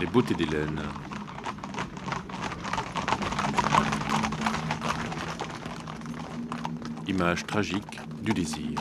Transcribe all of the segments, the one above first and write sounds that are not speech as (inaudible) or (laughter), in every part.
Les beautés d'Hélène. Image tragique du désir.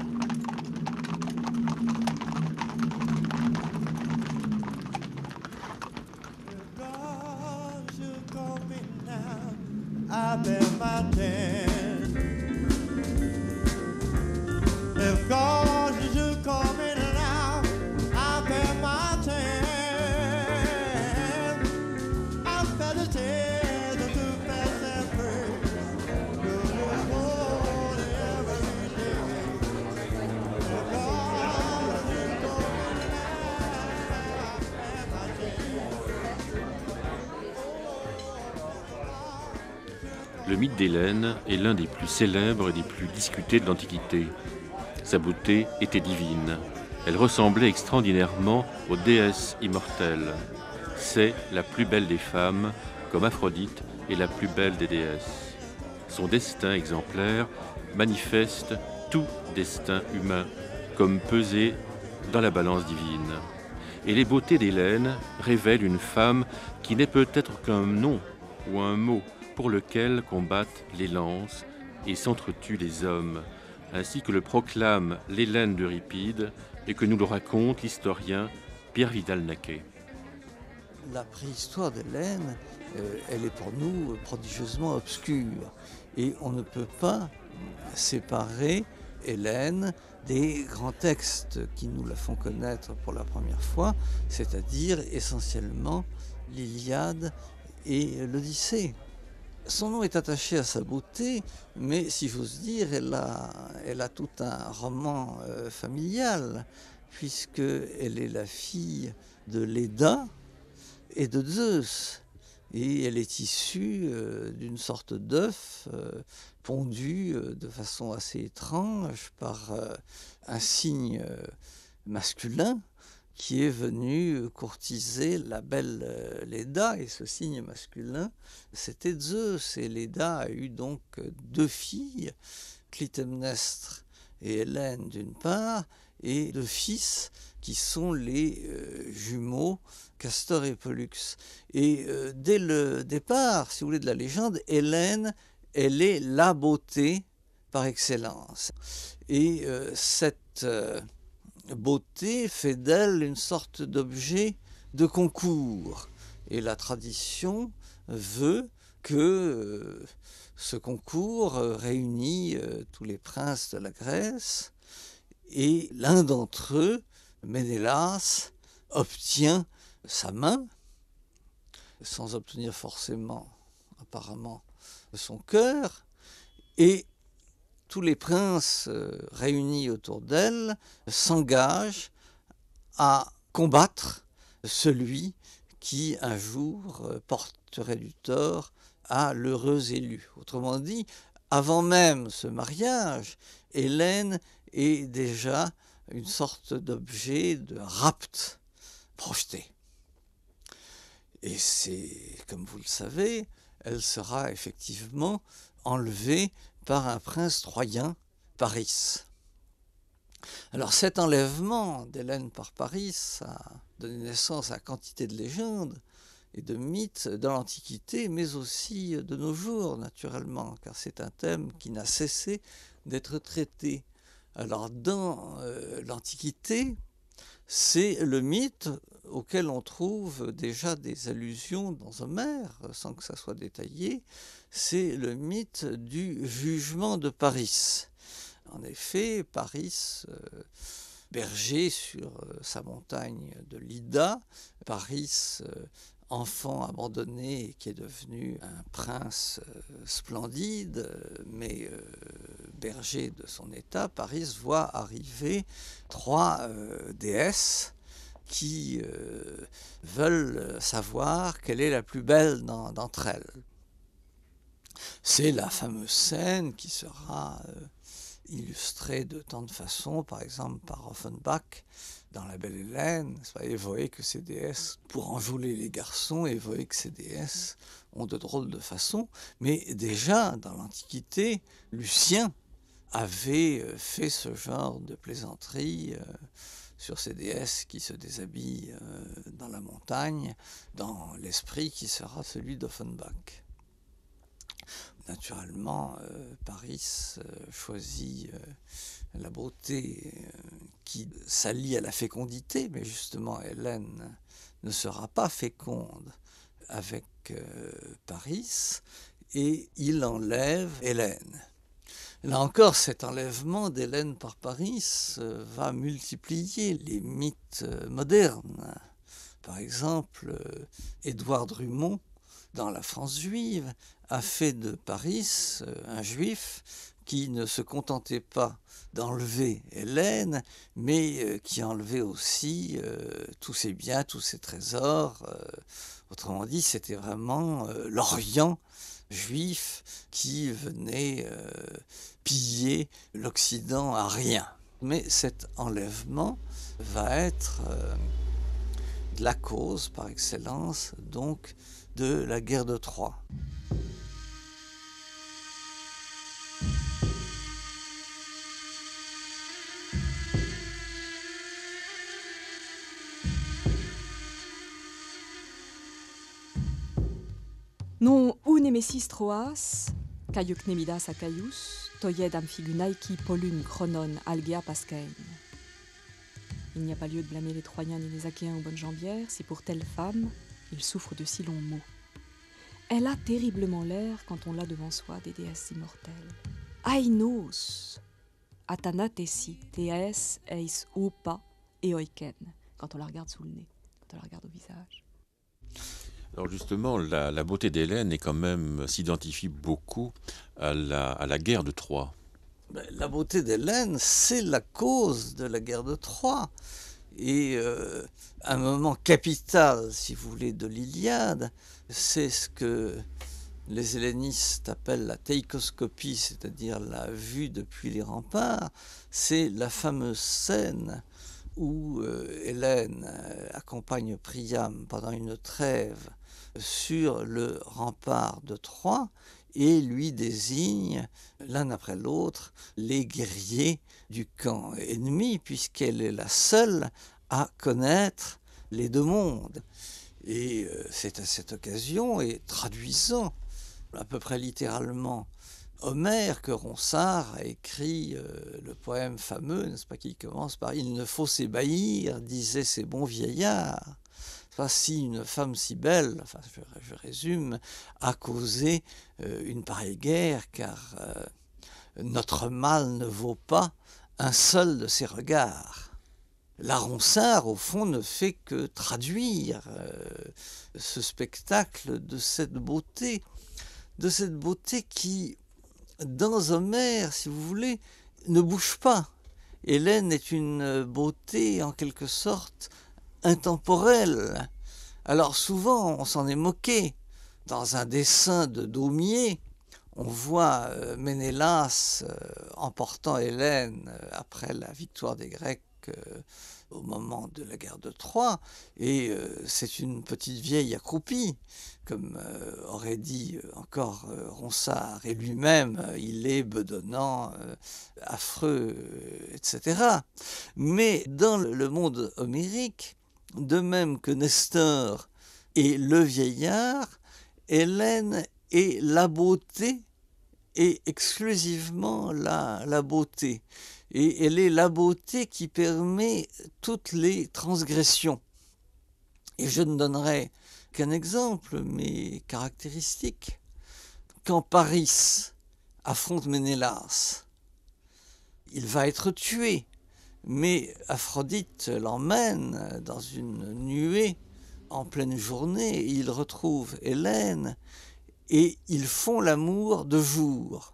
des plus célèbres et des plus discutés de l'Antiquité. Sa beauté était divine. Elle ressemblait extraordinairement aux déesses immortelles. C'est la plus belle des femmes, comme Aphrodite est la plus belle des déesses. Son destin exemplaire manifeste tout destin humain, comme pesé dans la balance divine. Et les beautés d'Hélène révèlent une femme qui n'est peut-être qu'un nom ou un mot, pour lequel combattent les lances et s'entretuent les hommes, ainsi que le proclame l'Hélène d'Euripide et que nous le raconte l'historien Pierre Vidal-Naquet. La préhistoire d'Hélène, euh, elle est pour nous prodigieusement obscure et on ne peut pas séparer Hélène des grands textes qui nous la font connaître pour la première fois, c'est-à-dire essentiellement l'Iliade et l'Odyssée son nom est attaché à sa beauté, mais si j'ose dire, elle a, tout un roman euh, familial, puisqu'elle est la fille de Léda et de Zeus. Et elle est issue euh, d'une sorte d'œuf euh, pondu de façon assez étrange par un signe masculin qui est venu courtiser la belle euh, Leda, et ce signe masculin, c'était Zeus. Et Leda a eu donc deux filles, Clytemnestre et Hélène d'une part, et deux fils qui sont les euh, jumeaux Castor et Pollux. Et euh, dès le départ, si vous voulez, de la légende, Hélène, elle est la beauté par excellence. Et cette beauté fait d'elle une sorte d'objet de concours. Et la tradition veut que euh, ce concours euh, réunit euh, tous les princes de la Grèce et l'un d'entre eux, Ménélas, obtient sa main, sans obtenir forcément, apparemment, son cœur, et tous les princes euh, réunis autour d'elle s'engagent à combattre celui qui un jour euh, porterait du tort à l'heureux élu. Autrement dit, avant même ce mariage, Hélène est déjà une sorte d'objet de rapt projeté. Et c'est, comme vous le savez, elle sera effectivement enlevée par un prince troyen, Paris. Alors cet enlèvement d'Hélène par Paris a donné naissance à quantité de légendes et de mythes dans l'Antiquité, mais aussi de nos jours, naturellement, car c'est un thème qui n'a cessé d'être traité. Alors dans euh, l'Antiquité, c'est le mythe auquel on trouve déjà des allusions dans Homère, sans que ça soit détaillé, c'est le mythe du jugement de Paris. En effet, Paris, euh, berger sur euh, sa montagne de Lida, Paris, euh, enfant abandonné qui est devenu un prince splendide, mais berger de son état, Paris voit arriver trois déesses qui euh, veulent savoir quelle est la plus belle d'entre elles. C'est la fameuse scène qui sera euh, illustrée de tant de façons, par exemple par Offenbach dans La Belle Hélène, voyez que ces déesses, pour enjouer les garçons, voyez que ces déesses ont de drôles de façons, mais déjà dans l'Antiquité, Lucien avait euh, fait ce genre de plaisanterie sur ces déesses qui se déshabillent euh, dans la montagne, dans l'esprit qui sera celui d'Offenbach. Naturellement, euh, Paris euh, choisit la beauté qui s'allie à la fécondité, mais justement Hélène ne sera pas féconde avec Paris et il enlève Hélène. Là encore, cet enlèvement d'Hélène par Paris euh, va multiplier les mythes euh, modernes. Par exemple, euh, Édouard Drummond, dans La France juive, a fait de Paris un juif qui ne se contentait pas d'enlever Hélène, mais qui enlevait aussi tous ses biens, tous ses trésors. autrement dit, c'était vraiment l'Orient juifs qui venaient euh, piller l'Occident à rien. Mais cet enlèvement va être euh, la cause par excellence donc de la guerre de Troie. Non nemesis troas, caiuc nemidas acaius, toied amphigunaiki polun chronon algea pascaen. Il n'y a pas lieu de blâmer les Troyens ni les Achéens aux bonnes jambières si pour telle femme, il souffre de si longs maux. Elle a terriblement l'air quand on l'a devant soi des déesses immortelles. Ainos, Athanatesi, teas Eis, Opa et Oiken, quand on la regarde sous le nez, quand on la regarde au visage. Alors justement, la, beauté d'Hélène est quand même euh, s'identifie beaucoup à la, guerre de Troie. Ben, la beauté d'Hélène, c'est la cause de la guerre de Troie. Et euh, un moment capital, si vous voulez, de l'Iliade, c'est ce que les hellénistes appellent la teikoscopie, c'est-à-dire la vue depuis les remparts. C'est la fameuse scène où euh, Hélène accompagne Priam pendant une trêve sur le rempart de Troie et lui désigne, l'un après l'autre, les guerriers du camp ennemi, puisqu'elle est la seule à connaître les deux mondes. Et euh, c'est à cette occasion, et traduisant à peu près littéralement Homère que Ronsard a écrit euh, le poème fameux, n'est-ce pas, qui commence par Il ne faut s'ébahir, disaient ces bons vieillards si une femme si belle, enfin, je, résume, a causé euh, une pareille guerre, car euh, notre mal ne vaut pas un seul de ses regards. La Ronsard, au fond, ne fait que traduire euh, ce spectacle de cette beauté, de cette beauté qui, dans Homère, si vous voulez, ne bouge pas. Hélène est une beauté en quelque sorte intemporel. Alors souvent, on s'en est moqué. Dans un dessin de Daumier, on voit euh, Ménélas euh, emportant Hélène euh, après la victoire des Grecs au moment de la guerre de Troie, et c'est une petite vieille accroupie, comme aurait dit encore Ronsard, et lui-même, il est bedonnant, affreux, etc. Mais dans le monde homérique, de même que Nestor et le vieillard, Hélène est la beauté et exclusivement la, la beauté. Et elle est la beauté qui permet toutes les transgressions. Et je ne donnerai qu'un exemple, mais caractéristique. Quand Paris affronte Ménélas, il va être tué mais Aphrodite l'emmène dans une nuée en pleine journée, il retrouve Hélène et ils font l'amour de jour.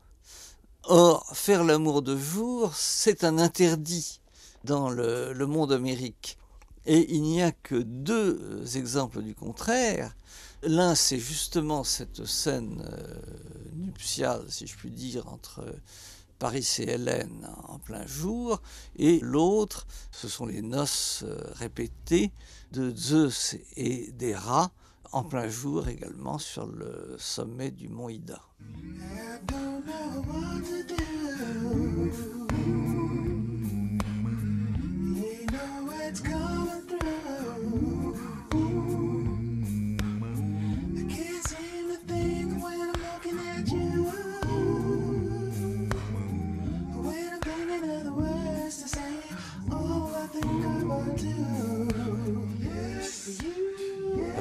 Or, faire l'amour de jour, c'est un interdit dans le, monde amérique. Et il n'y a que deux exemples du contraire. L'un, c'est justement cette scène euh, nuptiale, si je puis dire, entre Paris et Hélène en plein jour, et l'autre, ce sont les noces euh, répétées de Zeus et des rats en plein jour également sur le sommet du mont Ida.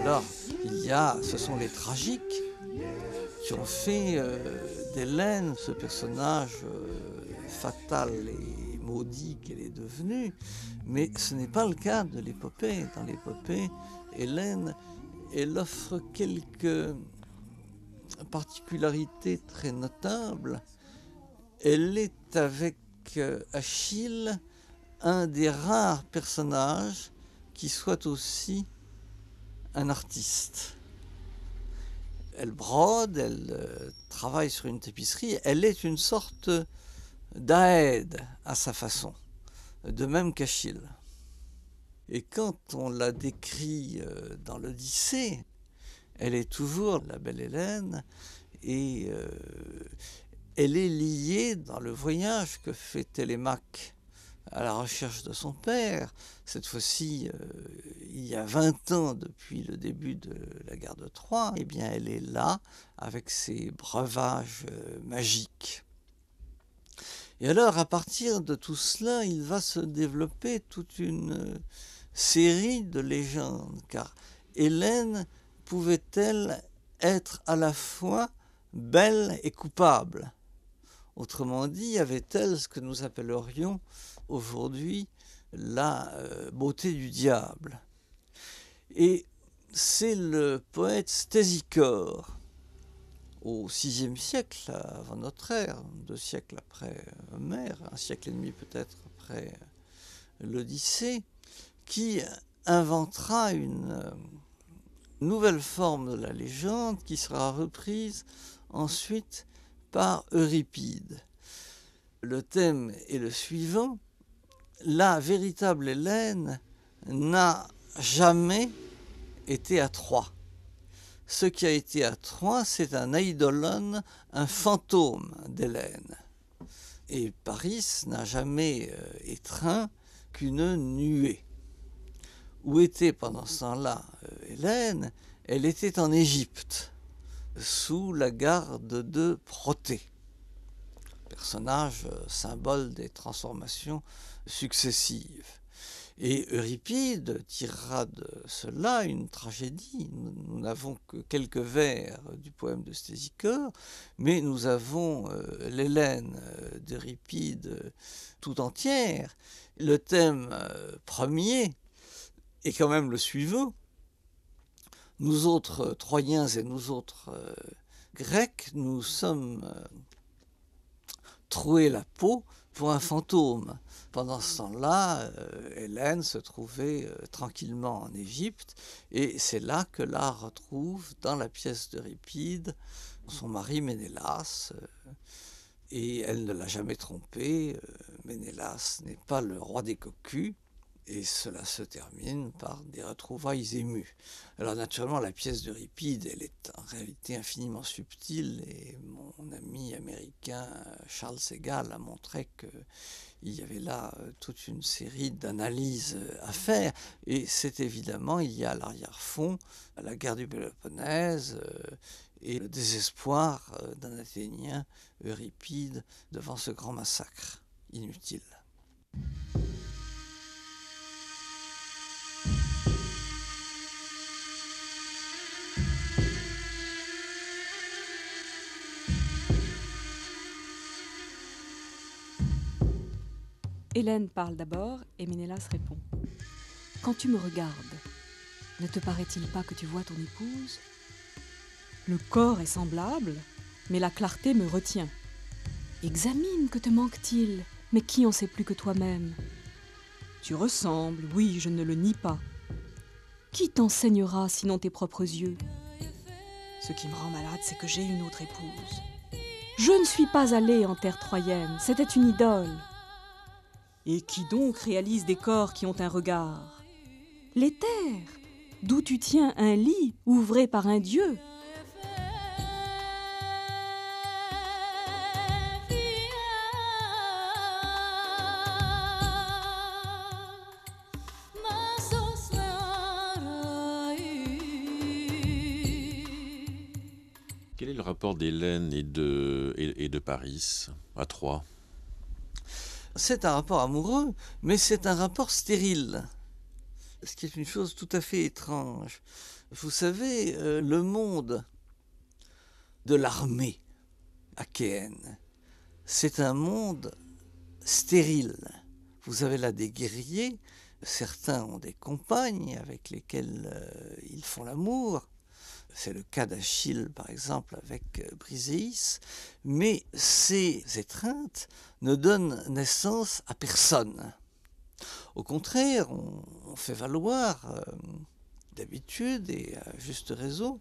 Alors, il y a, ce sont les tragiques qui ont fait euh, d'Hélène ce personnage euh, fatal et maudit qu'elle est devenue, mais ce n'est pas le cas de l'épopée. Dans l'épopée, Hélène, elle offre quelques particularités très notables. Elle est avec euh, Achille un des rares personnages qui soit aussi un artiste. Elle brode, elle euh, travaille sur une tapisserie, elle est une sorte d'aide à sa façon, de même qu'Achille. Et quand on la décrit euh, dans l'Odyssée, elle est toujours la belle Hélène et euh, elle est liée dans le voyage que fait Télémaque à la recherche de son père. Cette fois-ci, euh, il y a 20 ans depuis le début de la guerre de Troie, eh bien, elle est là avec ses breuvages euh, magiques. Et alors, à partir de tout cela, il va se développer toute une euh, série de légendes, car Hélène pouvait-elle être à la fois belle et coupable Autrement dit, avait-elle ce que nous appellerions aujourd'hui la euh, beauté du diable. Et c'est le poète Stésicore, au VIe siècle avant notre ère, deux siècles après Homère, un siècle et demi peut-être après l'Odyssée, qui inventera une euh, nouvelle forme de la légende qui sera reprise ensuite par Euripide. Le thème est le suivant la véritable Hélène n'a jamais été à Troyes. Ce qui a été à Troyes, c'est un eidolon, un fantôme d'Hélène. Et Paris n'a jamais euh, étreint qu'une nuée. Où était pendant ce temps-là euh, Hélène Elle était en Égypte, sous la garde de Protée personnage euh, symbole des transformations successives. Et Euripide tirera de cela une tragédie. Nous n'avons que quelques vers du poème de Stésicor, mais nous avons euh, l'Hélène euh, d'Euripide tout entière. Le thème premier est quand même le suivant. Nous autres Troyens et nous autres Grecs, nous sommes trouer la peau pour un fantôme. Pendant ce temps-là, euh, Hélène se trouvait euh, tranquillement en Égypte, et c'est là que l'art retrouve, dans la pièce de Ripide, son mari Ménélas. Euh, et elle ne l'a jamais trompé. Ménélas n'est pas le roi des cocus, et cela se termine par des retrouvailles émues. Alors naturellement, la pièce d'Euripide, elle est en réalité infiniment subtile et mon ami américain euh, Charles Segal a montré euh, il y avait là euh, toute une série d'analyses à faire. Et c'est évidemment, il y a à l'arrière-fond la guerre du Péloponnèse et le désespoir d'un Athénien, Euripide, devant ce grand massacre inutile. Hélène parle d'abord et Ménélas répond. Quand tu me regardes, ne te paraît-il pas que tu vois ton épouse Le corps est semblable, mais la clarté me retient. Examine, que te manque-t-il Mais qui en sait plus que toi-même Tu ressembles, oui, je ne le nie pas. Qui t'enseignera sinon tes propres yeux Ce qui me rend malade, c'est que j'ai une autre épouse. Je ne suis pas allée en terre troyenne, c'était une idole. Et qui donc réalise des corps qui ont un regard Les terres, d'où tu tiens un lit ouvré par un dieu Quel est le rapport d'Hélène et de, de Paris à Troyes c'est un rapport amoureux, mais c'est un rapport stérile. Ce qui est une chose tout à fait étrange. Vous savez, euh, le monde de l'armée achéenne, c'est un monde stérile. Vous avez là des guerriers, certains ont des compagnes avec lesquelles euh, ils font l'amour, c'est le cas d'Achille, par exemple, avec euh, Briseis. Mais ces étreintes ne donnent naissance à personne. Au contraire, on, fait valoir, euh, d'habitude et à juste raison,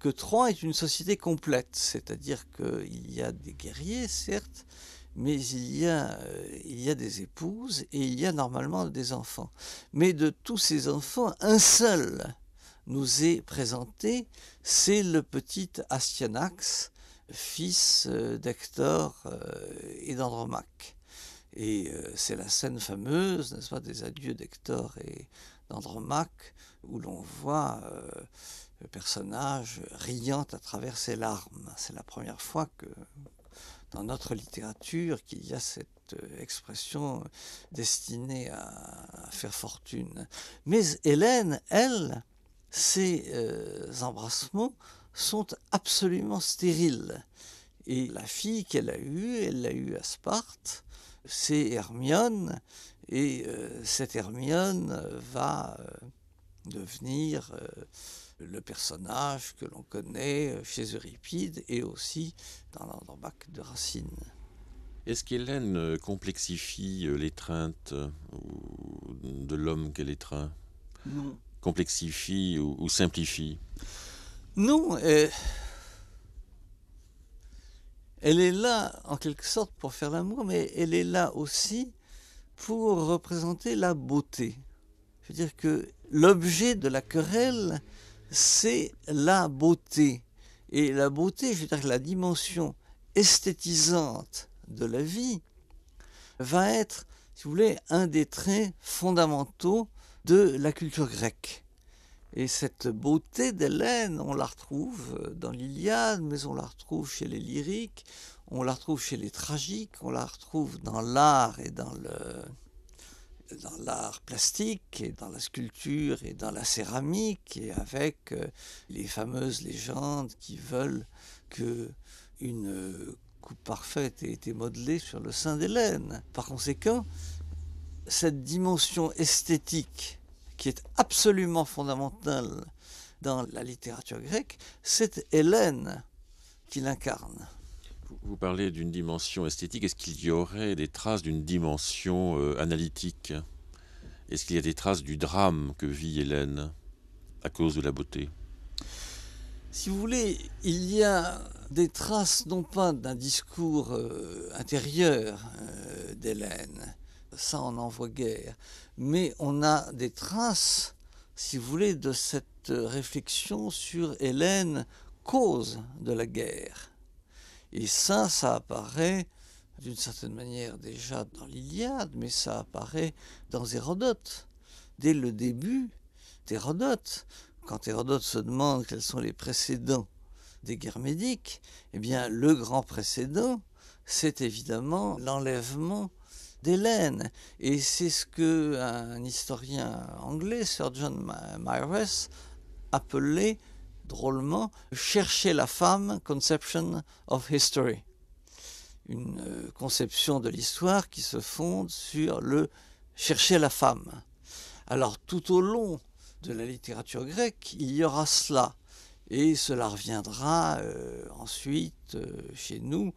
que Troie est une société complète, c'est-à-dire qu'il y a des guerriers, certes, mais il y a euh, des épouses et il y a normalement des enfants. Mais de tous ces enfants, un seul nous est présenté, c'est le petit Astyanax, fils euh, d'Hector euh, et d'Andromaque. Et euh, c'est la scène fameuse, n'est-ce pas, des adieux d'Hector et d'Andromaque, où l'on voit le personnage riant à travers ses larmes. C'est la première fois que dans notre littérature qu'il y a cette expression destinée à faire fortune. Mais Hélène, elle, ces euh, embrassements sont absolument stériles. Et la fille qu'elle a eue, elle l'a eue à Sparte, c'est Hermione, et euh, cette Hermione euh, va devenir le personnage que l'on connaît chez Euripide et aussi dans l'Andromaque de Racine. Est-ce qu'Hélène complexifie l'étreinte de l'homme qu'elle étreint Non complexifie ou, simplifie Non, euh, elle est là en quelque sorte pour faire l'amour, mais elle est là aussi pour représenter la beauté. Je veux dire que l'objet de la querelle, c'est la beauté. Et la beauté, je veux dire la dimension esthétisante de la vie va être, si vous voulez, un des traits fondamentaux de la culture grecque. Et cette beauté d'Hélène, on la retrouve euh, dans l'Iliade, mais on la retrouve chez les lyriques, on la retrouve chez les tragiques, on la retrouve dans l'art et dans le dans l'art plastique et dans la sculpture et dans la céramique et avec euh, les fameuses légendes qui veulent que une euh, coupe parfaite ait été modelée sur le sein d'Hélène. Par conséquent, cette dimension esthétique qui est absolument fondamentale dans la littérature grecque, c'est Hélène qui l'incarne. Vous parlez d'une dimension esthétique. Est-ce qu'il y aurait des traces d'une dimension euh, analytique Est-ce qu'il y a des traces du drame que vit Hélène à cause de la beauté Si vous voulez, il y a des traces non pas d'un discours euh, intérieur euh, d'Hélène, ça on envoie voit Mais on a des traces, si vous voulez, de cette réflexion sur Hélène, cause de la guerre. Et ça, ça apparaît d'une certaine manière déjà dans l'Iliade, mais ça apparaît dans Hérodote. Dès le début d'Hérodote, quand Hérodote se demande quels sont les précédents des guerres médiques, eh bien le grand précédent, c'est évidemment l'enlèvement d'Hélène, Et c'est ce que un historien anglais, Sir John Myres, appelait drôlement Chercher la femme, Conception of History. Une euh, conception de l'histoire qui se fonde sur le chercher la femme. Alors tout au long de la littérature grecque, il y aura cela. Et cela reviendra euh, ensuite euh, chez nous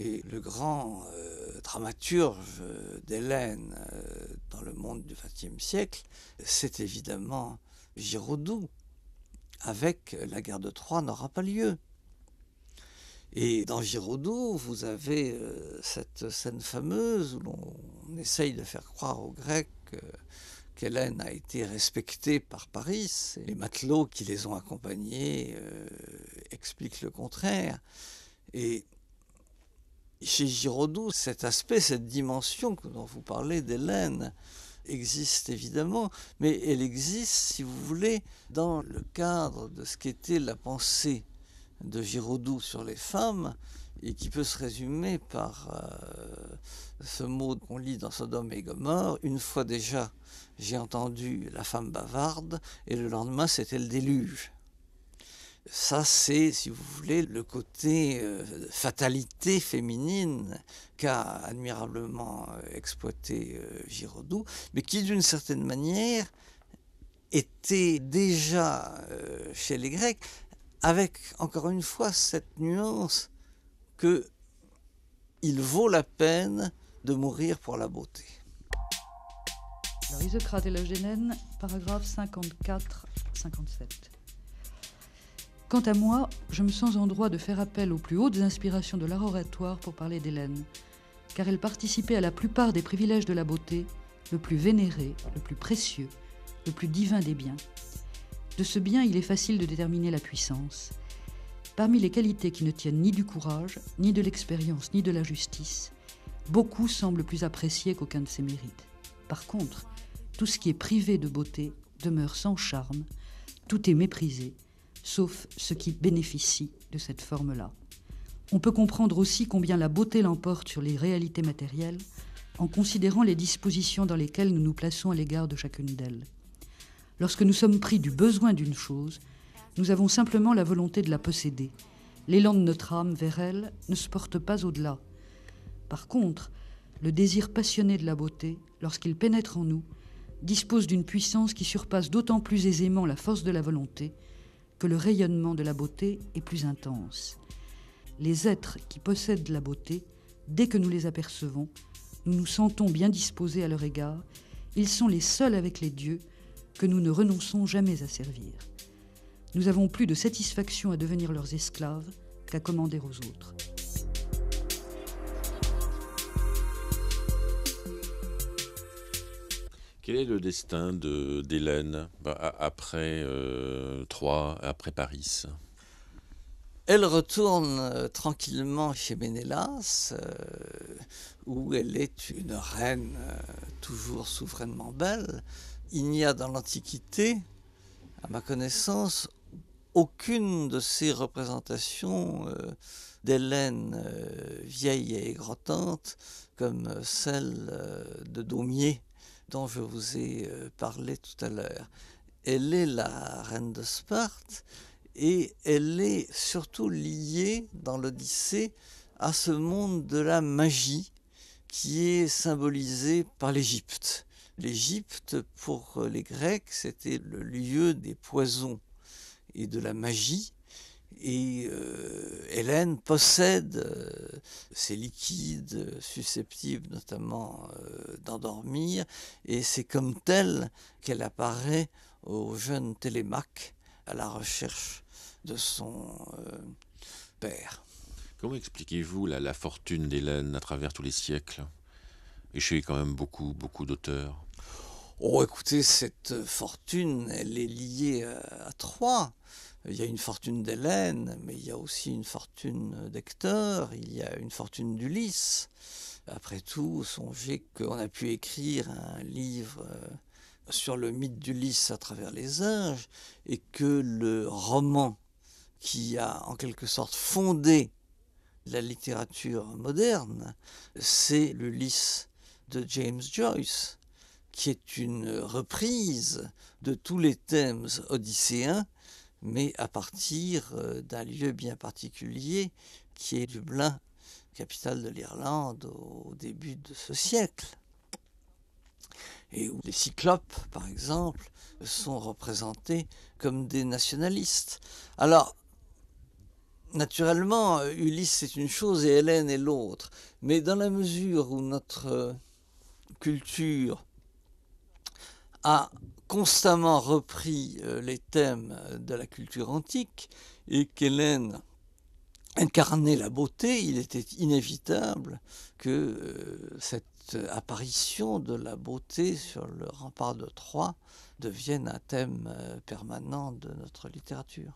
et le grand euh, dramaturge euh, d'Hélène euh, dans le monde du XXe siècle, c'est évidemment Giraudoux. Avec la guerre de Troie n'aura pas lieu. Et dans Giraudoux, vous avez cette scène fameuse où l'on essaye de faire croire aux Grecs qu'Hélène a été respectée par Paris. Et les matelots qui les ont accompagnés expliquent le contraire. Et chez Giraudoux, cet aspect, cette dimension dont vous parlez d'Hélène, existe évidemment, mais elle existe, si vous voulez, dans le cadre de ce qu'était la pensée de Giraudoux sur les femmes, et qui peut se résumer par euh, ce mot qu'on lit dans Sodome et Gomorre, une fois déjà j'ai entendu la femme bavarde, et le lendemain c'était le déluge. Ça, c'est, si vous voulez, le côté euh, fatalité féminine qu'a admirablement euh, exploité euh, mais qui, d'une certaine manière, était déjà euh, chez les Grecs, avec, encore une fois, cette nuance que il vaut la peine de mourir pour la beauté. Alors, Isocrate et Génène, paragraphe 54-57. Quant à moi, je me sens en droit de faire appel aux plus hautes inspirations de l'art oratoire pour parler d'Hélène, car elle participait à la plupart des privilèges de la beauté, le plus vénéré, le plus précieux, le plus divin des biens. De ce bien, il est facile de déterminer la puissance. Parmi les qualités qui ne tiennent ni du courage, ni de l'expérience, ni de la justice, beaucoup semblent plus appréciées qu'aucun de ses mérites. Par contre, tout ce qui est privé de beauté demeure sans charme, tout est méprisé, sauf ceux qui bénéficient de cette forme-là. On peut comprendre aussi combien la beauté l'emporte sur les réalités matérielles en considérant les dispositions dans lesquelles nous nous plaçons à l'égard de chacune d'elles. Lorsque nous sommes pris du besoin d'une chose, nous avons simplement la volonté de la posséder. L'élan de notre âme vers elle ne se porte pas au-delà. Par contre, le désir passionné de la beauté, lorsqu'il pénètre en nous, dispose d'une puissance qui surpasse d'autant plus aisément la force de la volonté que le rayonnement de la beauté est plus intense. Les êtres qui possèdent la beauté, dès que nous les apercevons, nous nous sentons bien disposés à leur égard, ils sont les seuls avec les dieux que nous ne renonçons jamais à servir. Nous avons plus de satisfaction à devenir leurs esclaves qu'à commander aux autres. Quel est le destin de d'Hélène bah, après euh, après Paris Elle retourne euh, tranquillement chez Ménélas, euh, où elle est une reine toujours souverainement belle. Il n'y a dans l'Antiquité, à ma connaissance, aucune de ces représentations d'Hélène vieille et égrottante comme celle de Daumier dont je vous ai euh, parlé tout à l'heure. Elle est la reine de Sparte et elle est surtout liée dans l'Odyssée à ce monde de la magie qui est symbolisé par l'Égypte. L'Égypte, pour les Grecs, c'était le lieu des poisons et de la magie. Et euh, Hélène possède ces euh, liquides susceptibles notamment euh, d'endormir, et c'est comme tel qu'elle apparaît au jeune Télémaque à la recherche de son père. Comment expliquez-vous la, fortune d'Hélène à travers tous les siècles Et chez quand même beaucoup, beaucoup d'auteurs. Oh, écoutez, cette fortune, elle est liée à, à trois il y a une fortune d'Hélène, mais il y a aussi une fortune d'Hector, il y a une fortune d'Ulysse. Après tout, songez qu'on a pu écrire un livre euh, sur le mythe d'Ulysse à travers les âges, et que le roman qui a en quelque sorte fondé la littérature moderne, c'est l'Ulysse de James Joyce, qui est une reprise de tous les thèmes odysséens mais à partir euh, d'un lieu bien particulier qui est Dublin, capitale de l'Irlande au début de ce siècle, et où les cyclopes, par exemple, sont représentés comme des nationalistes. Alors, naturellement, Ulysse est une chose et Hélène est l'autre, mais dans la mesure où notre euh, culture a constamment repris euh, les thèmes euh, de la culture antique et qu'Hélène incarnait la beauté, il était inévitable que euh, cette apparition de la beauté sur le rempart de Troie devienne un thème permanent de notre littérature.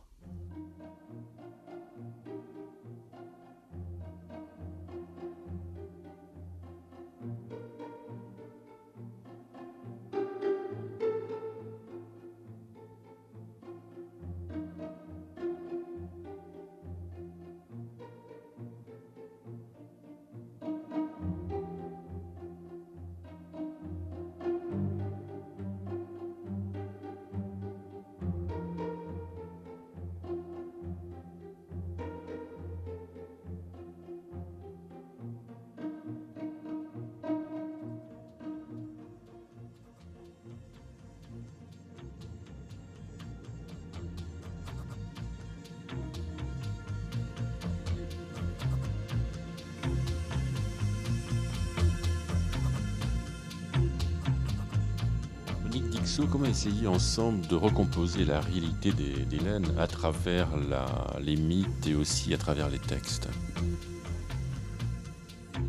comment essayer ensemble de recomposer la réalité d'Hélène à travers les mythes et aussi à travers les textes euh,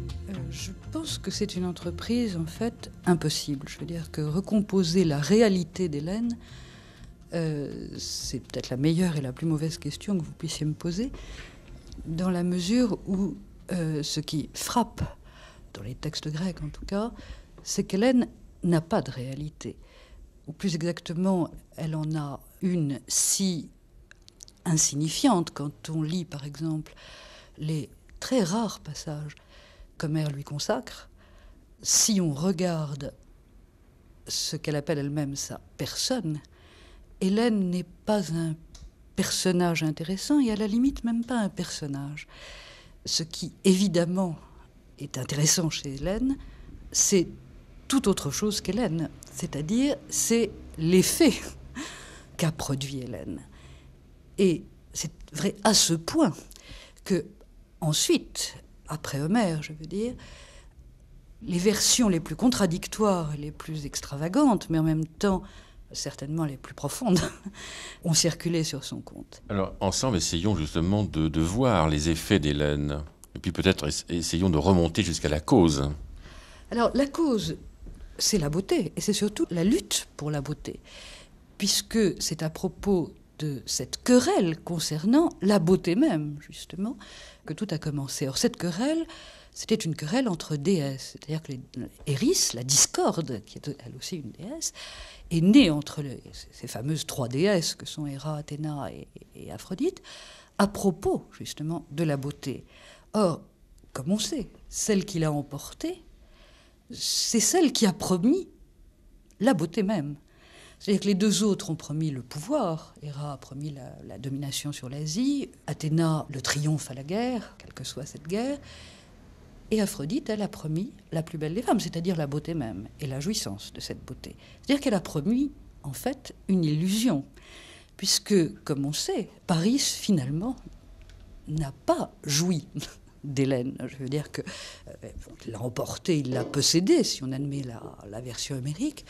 je pense que c'est une entreprise en fait impossible. Je veux dire que recomposer la réalité d'Hélène, euh, c'est peut-être la meilleure et la plus mauvaise question que vous puissiez me poser, dans la mesure où euh, ce qui frappe, dans les textes grecs en tout cas, c'est qu'Hélène n'a pas de réalité ou plus exactement, elle en a une si insignifiante quand on lit par exemple les très rares passages qu'Homère lui consacre, si on regarde ce qu'elle appelle elle-même sa personne, Hélène n'est pas un personnage intéressant et à la limite même pas un personnage. Ce qui évidemment est intéressant chez Hélène, c'est tout autre chose qu'Hélène c'est-à-dire c'est l'effet (laughs) qu'a produit Hélène. Et c'est vrai à ce point que ensuite, après Homère, je veux dire, les versions les plus contradictoires, les plus extravagantes, mais en même temps certainement les plus profondes, (laughs) ont circulé sur son compte. Alors ensemble, essayons justement de, de voir les effets d'Hélène, et puis peut-être essayons de remonter jusqu'à la cause. Alors la cause, c'est la beauté, et c'est surtout la lutte pour la beauté, puisque c'est à propos de cette querelle concernant la beauté même, justement, que tout a commencé. Or, cette querelle, c'était une querelle entre déesses, c'est-à-dire que Eris, la discorde, qui est elle aussi une déesse, est née entre ces fameuses trois déesses que sont Héra, Athéna et, et Aphrodite, à propos, justement, de la beauté. Or, comme on sait, celle qui l'a emportée, c'est celle qui a promis la beauté même. C'est-à-dire que les deux autres ont promis le pouvoir. Héra a promis la, domination sur l'Asie, Athéna le triomphe à la guerre, quelle que soit cette guerre. Et Aphrodite, elle a promis la plus belle des femmes, c'est-à-dire la beauté même et la jouissance de cette beauté. C'est-à-dire qu'elle a promis, en fait, une illusion. Puisque, comme on sait, Paris, finalement, n'a pas joui (laughs) d'Hélène. Je veux dire qu'il euh, l'a emporté, il l'a possédé, si on admet la, version homérique.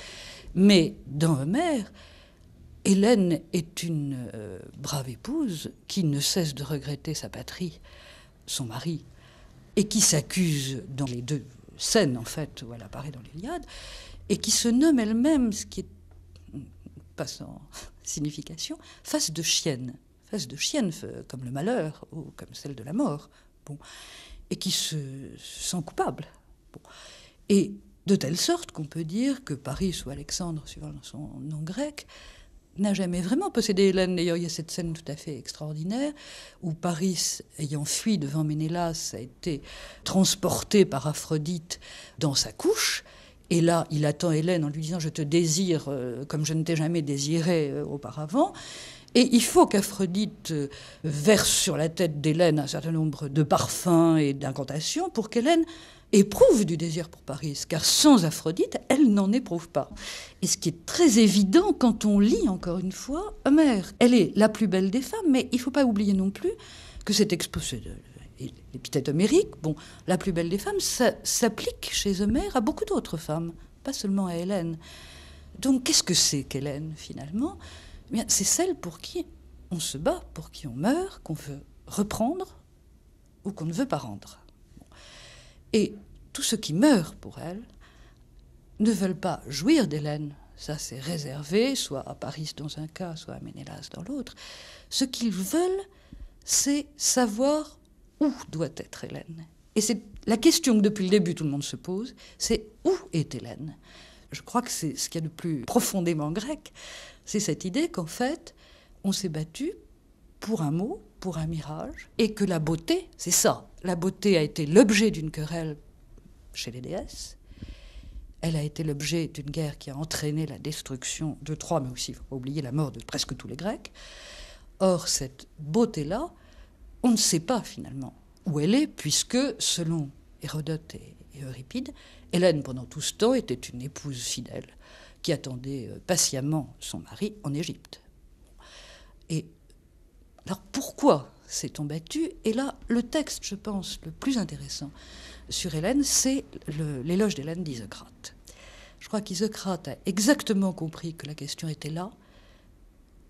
Mais dans Homère, Hélène est une euh, brave épouse qui ne cesse de regretter sa patrie, son mari, et qui s'accuse dans les deux scènes, en fait, où elle apparaît dans l'Iliade, et qui se nomme elle-même, ce qui est hmm, pas sans (laughs) signification, face de chienne, face de chienne euh, comme le malheur ou comme celle de la mort et qui se sent coupable. Et de telle sorte qu'on peut dire que Paris ou Alexandre, suivant son nom grec, n'a jamais vraiment possédé Hélène. D'ailleurs, il y a cette scène tout à fait extraordinaire où Paris, ayant fui devant Ménélas, a été transporté par Aphrodite dans sa couche. Et là, il attend Hélène en lui disant Je te désire euh, comme je ne t'ai jamais désiré euh, auparavant. Et il faut qu'Aphrodite euh, verse sur la tête d'Hélène un certain nombre de parfums et d'incantations pour qu'Hélène éprouve du désir pour Paris, car sans Aphrodite, elle n'en éprouve pas. Et ce qui est très évident quand on lit, encore une fois, Homère. Elle est la plus belle des femmes, mais il ne faut pas oublier non plus que cette épithète euh, l'épithète homérique, bon, la plus belle des femmes, s'applique chez Homère à beaucoup d'autres femmes, pas seulement à Hélène. Donc qu'est-ce que c'est qu'Hélène, finalement eh c'est celle pour qui on se bat, pour qui on meurt, qu'on veut reprendre ou qu'on ne veut pas rendre. Et tous ceux qui meurent pour elle ne veulent pas jouir d'Hélène, ça c'est réservé, soit à Paris dans un cas, soit à Ménélas dans l'autre. Ce qu'ils veulent, c'est savoir où doit être Hélène. Et c'est la question que depuis le début tout le monde se pose, c'est où est Hélène je crois que c'est ce qu'il y a de plus profondément grec, c'est cette idée qu'en fait, on s'est battu pour un mot, pour un mirage, et que la beauté, c'est ça, la beauté a été l'objet d'une querelle chez les déesses, elle a été l'objet d'une guerre qui a entraîné la destruction de Troie, mais aussi, il oublier, la mort de presque tous les Grecs. Or, cette beauté-là, on ne sait pas finalement où elle est, puisque, selon Hérodote et Euripide, Hélène, pendant tout ce temps, était une épouse fidèle qui attendait euh, patiemment son mari en Égypte. Et alors pourquoi s'est-on battu Et là, le texte, je pense, le plus intéressant sur Hélène, c'est l'éloge d'Hélène d'Isocrate. Je crois qu'Isocrate a exactement compris que la question était là.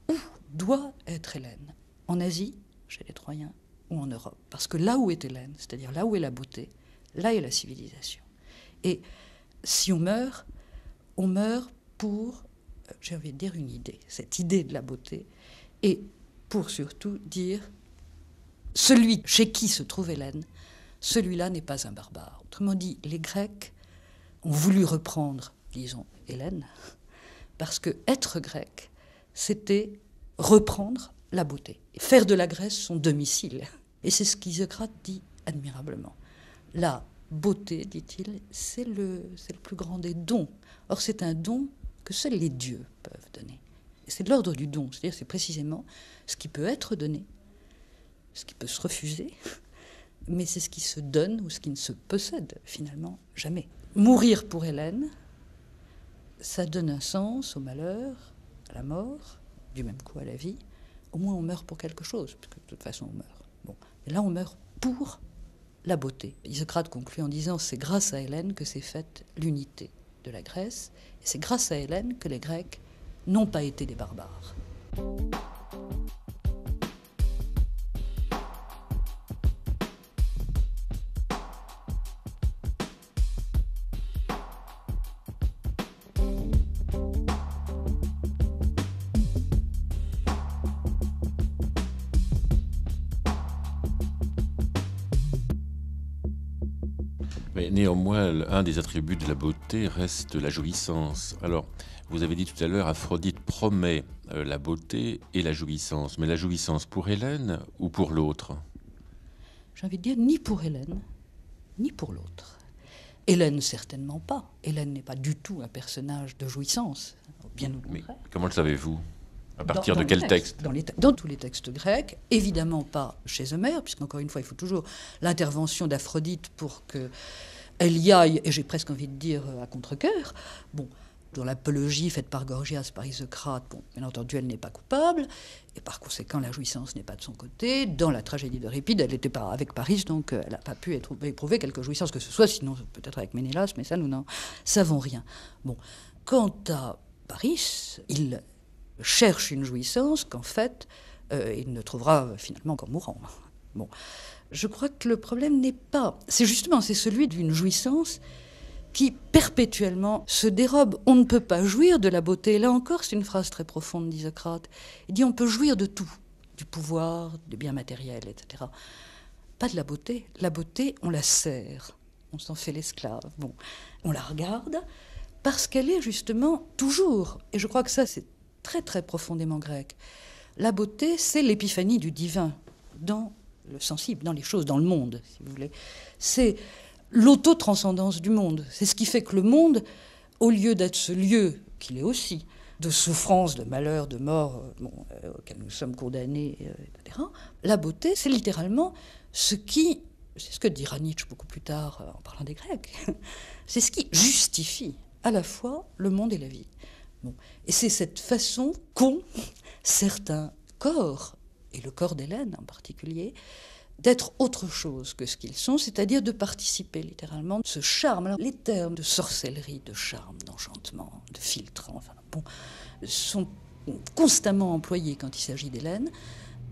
Où doit être Hélène En Asie, chez les Troyens, ou en Europe Parce que là où est Hélène, c'est-à-dire là où est la beauté, là est la civilisation. Et si on meurt, on meurt pour, j'ai envie de dire, une idée, cette idée de la beauté, et pour surtout dire, celui chez qui se trouve Hélène, celui-là n'est pas un barbare. Autrement dit, les Grecs ont voulu reprendre, disons, Hélène, parce que être grec, c'était reprendre la beauté, faire de la Grèce son domicile. Et c'est ce qu'Isocrate dit admirablement. Là, beauté, dit-il, c'est le, le plus grand des dons. Or, c'est un don que seuls les dieux peuvent donner. C'est de l'ordre du don, c'est-à-dire c'est précisément ce qui peut être donné, ce qui peut se refuser, (laughs) mais c'est ce qui se donne ou ce qui ne se possède finalement jamais. Mourir pour Hélène, ça donne un sens au malheur, à la mort, du même coup à la vie. Au moins on meurt pour quelque chose, puisque de toute façon on meurt. Bon, et là on meurt pour la beauté. Isocrate conclut en disant c'est grâce à Hélène que s'est faite l'unité de la Grèce, et c'est grâce à Hélène que les Grecs n'ont pas été des barbares. Mais néanmoins, un des attributs de la beauté reste la jouissance. Alors, vous avez dit tout à l'heure, Aphrodite promet euh, la beauté et la jouissance. Mais la jouissance pour Hélène ou pour l'autre J'ai envie de dire ni pour Hélène, ni pour l'autre. Hélène, certainement pas. Hélène n'est pas du tout un personnage de jouissance. Bien au Mais comment le savez-vous à partir de quel texte, dans, tous les textes grecs, évidemment pas chez Homère, puisqu'encore une fois, il faut toujours l'intervention d'Aphrodite pour que elle y aille, et j'ai presque envie de dire euh, à contre Bon, dans l'apologie faite par Gorgias, par Isocrate, bon, bien entendu, elle n'est pas coupable, et par conséquent, la jouissance n'est pas de son côté. Dans la tragédie de Répide, elle n'était pas avec Paris, donc euh, elle n'a pas pu éprouver quelque jouissance que ce soit, sinon peut-être avec Ménélas, mais ça, nous n'en savons rien. Bon, quant à Paris, il cherche une jouissance qu'en fait, euh, il ne trouvera finalement qu'en mourant. Bon. Je crois que le problème n'est pas. C'est justement c'est celui d'une jouissance qui perpétuellement se dérobe. On ne peut pas jouir de la beauté. Là encore, c'est une phrase très profonde d'Isocrate. Il dit on peut jouir de tout, du pouvoir, du bien matériel, etc. Pas de la beauté. La beauté, on la sert. On s'en fait l'esclave. Bon, on la regarde parce qu'elle est justement toujours. Et je crois que ça, c'est très très profondément grec. La beauté, c'est l'épiphanie du divin dans le sensible, dans les choses, dans le monde, si vous voulez. C'est l'autotranscendance du monde. C'est ce qui fait que le monde, au lieu d'être ce lieu qu'il est aussi, de souffrance, de malheur, de mort, euh, euh, auquel nous sommes condamnés, euh, etc., la beauté, c'est littéralement ce qui, c'est ce que dira Nietzsche beaucoup plus tard en parlant des Grecs, (laughs) c'est ce qui justifie à la fois le monde et la vie. Et c'est cette façon qu'ont certains corps, et le corps d'Hélène en particulier, d'être autre chose que ce qu'ils sont, c'est-à-dire de participer littéralement de ce charme. les termes de sorcellerie, de charme, d'enchantement, de filtre, enfin bon, sont constamment employés quand il s'agit d'Hélène.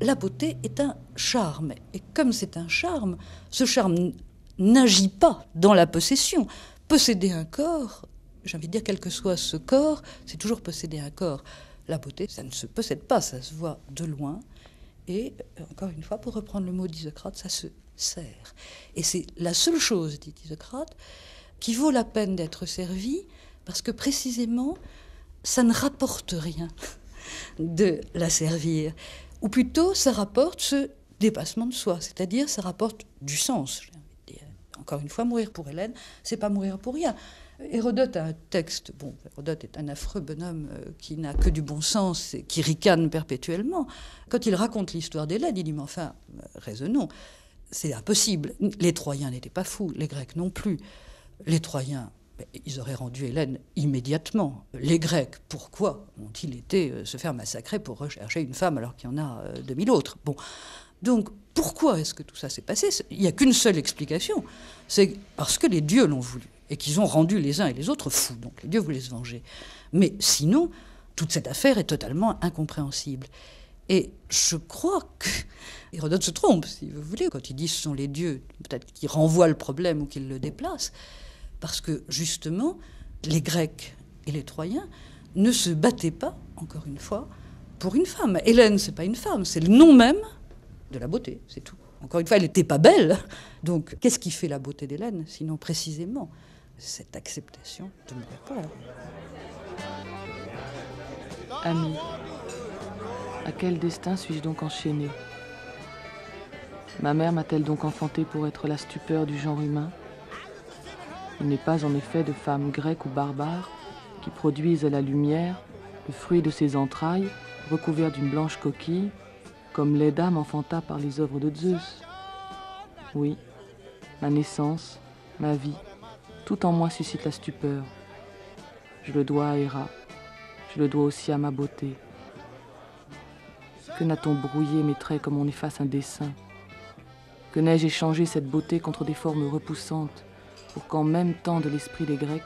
La beauté est un charme, et comme c'est un charme, ce charme n'agit pas dans la possession. Posséder un corps, j'ai envie de dire, quel que soit ce corps, c'est toujours posséder un corps. La beauté, ça ne se possède pas, ça se voit de loin. Et euh, encore une fois, pour reprendre le mot d'Isocrate, ça se sert. Et c'est la seule chose, dit Isocrate, qui vaut la peine d'être servie, parce que précisément, ça ne rapporte rien (laughs) de la servir. Ou plutôt, ça rapporte ce dépassement de soi, c'est-à-dire ça rapporte du sens. Encore une fois, mourir pour Hélène, c'est pas mourir pour rien. Hérodote a un texte, bon, Hérodote est un affreux bonhomme euh, qui n'a que du bon sens et qui ricane perpétuellement. Quand il raconte l'histoire d'Hélène, il dit, mais enfin, euh, raisonnons, c'est impossible. Les Troyens n'étaient pas fous, les Grecs non plus. Les Troyens, ben, ils auraient rendu Hélène immédiatement. Les Grecs, pourquoi ont-ils été euh, se faire massacrer pour rechercher une femme alors qu'il y en a 2000 autres Bon, donc pourquoi est-ce que tout ça s'est passé Il n'y a qu'une seule explication, c'est parce que les dieux l'ont voulu et qu'ils ont rendu les uns et les autres fous. Donc les dieux voulaient se venger. Mais sinon, toute cette affaire est totalement incompréhensible. Et je crois que (laughs) Hérodote se trompe, si vous voulez, quand il dit que ce sont les dieux, peut-être qu'ils renvoient le problème ou qu'ils le déplacent, parce que justement, les Grecs et les Troyens ne se battaient pas, encore une fois, pour une femme. Hélène, c'est pas une femme, c'est le nom même de la beauté, c'est tout. Encore une fois, elle n'était pas belle. Donc, qu'est-ce qui fait la beauté d'Hélène, sinon précisément cette acceptation de mon peur. Ami, à quel destin suis-je donc enchaîné Ma mère m'a-t-elle donc enfantée pour être la stupeur du genre humain Il n'est pas en effet de femme grecque ou barbare qui produisent à la lumière le fruit de ses entrailles recouvert d'une blanche coquille, comme les dames enfanta par les œuvres de Zeus. Oui, ma naissance, ma vie, tout en moi suscite la stupeur. Je le dois à Hera, je le dois aussi à ma beauté. Que n'a-t-on brouillé mes traits comme on efface un dessin Que n'ai-je échangé cette beauté contre des formes repoussantes pour qu'en même temps de l'esprit des Grecs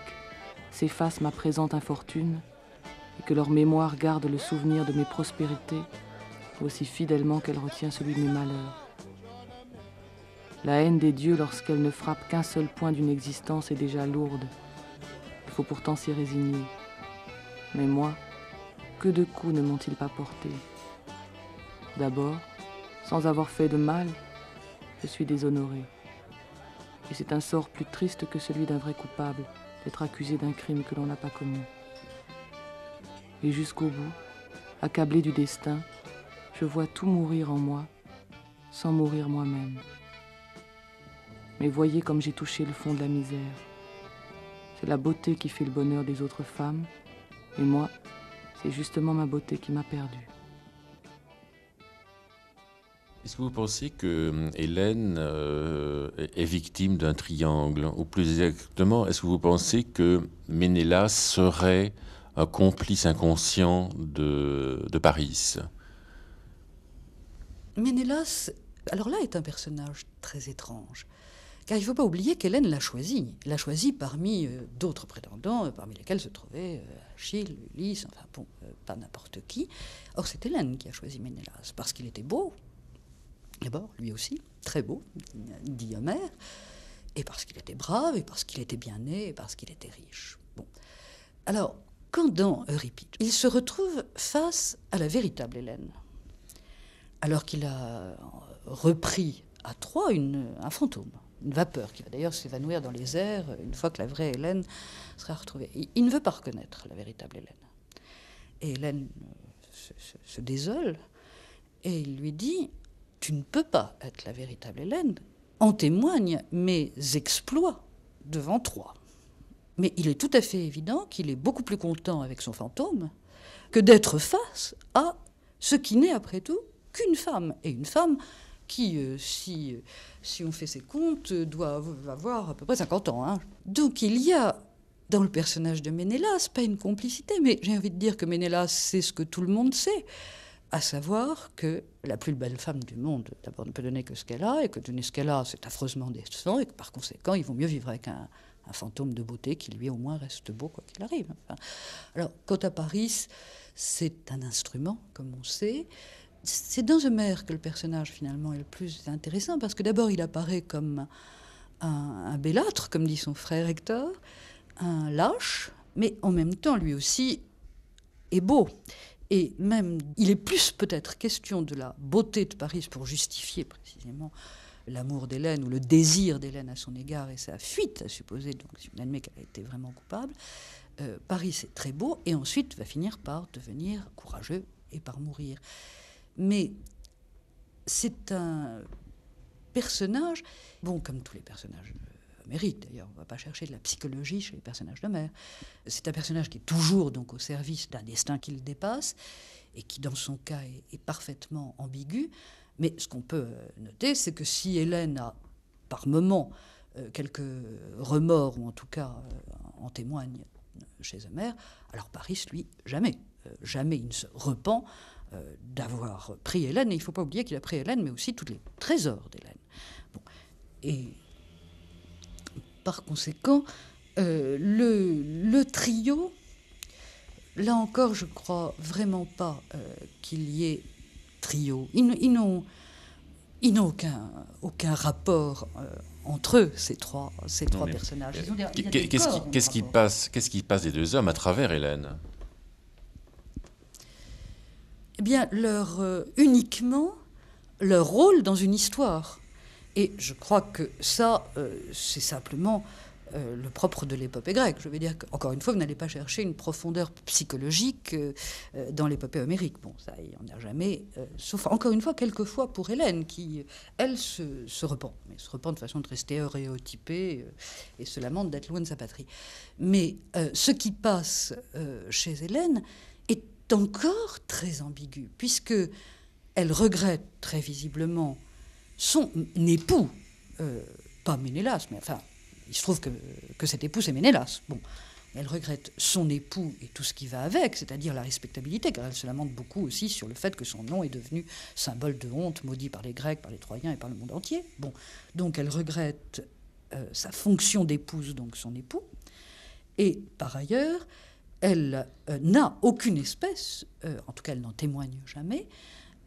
s'efface ma présente infortune et que leur mémoire garde le souvenir de mes prospérités aussi fidèlement qu'elle retient celui de mes malheurs la haine des dieux lorsqu'elle ne frappe qu'un seul point d'une existence est déjà lourde. Il faut pourtant s'y résigner. Mais moi, que de coups ne m'ont-ils pas porté D'abord, sans avoir fait de mal, je suis déshonoré. Et c'est un sort plus triste que celui d'un vrai coupable, d'être accusé d'un crime que l'on n'a pas commis. Et jusqu'au bout, accablé du destin, je vois tout mourir en moi, sans mourir moi-même. Mais voyez comme j'ai touché le fond de la misère. C'est la beauté qui fait le bonheur des autres femmes, et moi, c'est justement ma beauté qui m'a perdue. Est-ce que vous pensez que euh, Hélène euh, est victime d'un triangle Ou plus exactement, est-ce que vous pensez que Ménélas serait un complice inconscient de, de Paris Ménélas, alors là, est un personnage très étrange. Car il ne faut pas oublier qu'Hélène l'a choisi. L'a choisi parmi euh, d'autres prétendants, euh, parmi lesquels se trouvaient euh, Achille, Ulysse, enfin bon, pas n'importe qui. Or, c'est Hélène qui a choisi Ménélas, parce qu'il était beau, d'abord, lui aussi, très beau, dit Homère, et parce qu'il était brave, et parce qu'il était bien né, et parce qu'il était riche. Bon. Alors, quand dans Euripide, il se retrouve face à la véritable Hélène, alors qu'il a repris à Troie un fantôme, une vapeur qui va d'ailleurs s'évanouir dans les airs une fois que la vraie Hélène sera retrouvée. Il ne veut pas reconnaître la véritable Hélène. Et Hélène euh, se, désole et il lui dit Tu ne peux pas être la véritable Hélène. En témoigne mes exploits devant toi. » Mais il est tout à fait évident qu'il est beaucoup plus content avec son fantôme que d'être face à ce qui n'est après tout qu'une femme. Et une femme qui, euh, euh, si, on fait ses comptes, euh, doit avoir à peu près 50 ans. Hein. Donc il y a dans le personnage de Ménélas, pas une complicité, mais j'ai envie de dire que Ménélas, sait ce que tout le monde sait, à savoir que la plus belle femme du monde, d'abord, ne peut donner que ce qu'elle a, et que donner ce qu'elle a, c'est affreusement décevant, et que par conséquent, il vaut mieux vivre avec un, fantôme de beauté qui, lui, au moins, reste beau, quoi qu'il arrive. alors, quant à Paris, c'est un instrument, comme on sait, c'est dans The que le personnage finalement est le plus intéressant, parce que d'abord il apparaît comme un, belâtre, bellâtre, comme dit son frère Hector, un lâche, mais en même temps lui aussi est beau. Et même, il est plus peut-être question de la beauté de Paris pour justifier précisément l'amour d'Hélène ou le désir d'Hélène à son égard et sa fuite, à supposer, donc si on admet qu'elle a été vraiment coupable. Euh, Paris, est très beau, et ensuite va finir par devenir courageux et par mourir. Mais c'est un personnage, bon, comme tous les personnages euh, méritent d'ailleurs, on ne va pas chercher de la psychologie chez les personnages de mer. C'est un personnage qui est toujours donc au service d'un destin qu'il dépasse et qui dans son cas est, parfaitement ambigu. Mais ce qu'on peut euh, noter, c'est que si Hélène a par moments euh, quelques remords, ou en tout cas en témoigne chez Amer. Alors Paris, lui, jamais. Euh, jamais il ne se repent euh, d'avoir pris Hélène. Et il ne faut pas oublier qu'il a pris Hélène, mais aussi tous les trésors d'Hélène. Et par conséquent, euh, le, trio, là encore, je crois vraiment pas qu'il y ait trio. Ils, ils n'ont aucun, aucun rapport entre eux, ces trois, ces trois personnages. Euh, qu'est-ce qui, passe, qu'est-ce qui passe des deux hommes à travers Hélène Eh bien, leur euh, uniquement leur rôle dans une histoire. Et je crois que ça, euh, c'est simplement euh, le propre de l'épopée grecque. Je veux dire encore une fois, vous n'allez pas chercher une profondeur psychologique euh, euh, dans l'épopée homérique. Bon, ça, il n'y en a jamais, sauf encore une fois, quelquefois pour Hélène, qui, elle, se, se repent, mais se repent de façon de rester stéréotypée et se lamente d'être loin de sa patrie. Mais ce qui passe chez Hélène est encore très ambigu, puisque elle regrette très visiblement son époux, pas Ménélas, mais enfin il se trouve que, cette épouse est Ménélas. Bon, elle regrette son époux et tout ce qui va avec, c'est-à-dire la respectabilité, car elle se lamente beaucoup aussi sur le fait que son nom est devenu symbole de honte, maudit par les Grecs, par les Troyens et par le monde entier. Bon, donc elle regrette euh, sa fonction d'épouse, donc son époux. Et par ailleurs, elle euh, n'a aucune espèce, euh, en tout cas elle n'en témoigne jamais,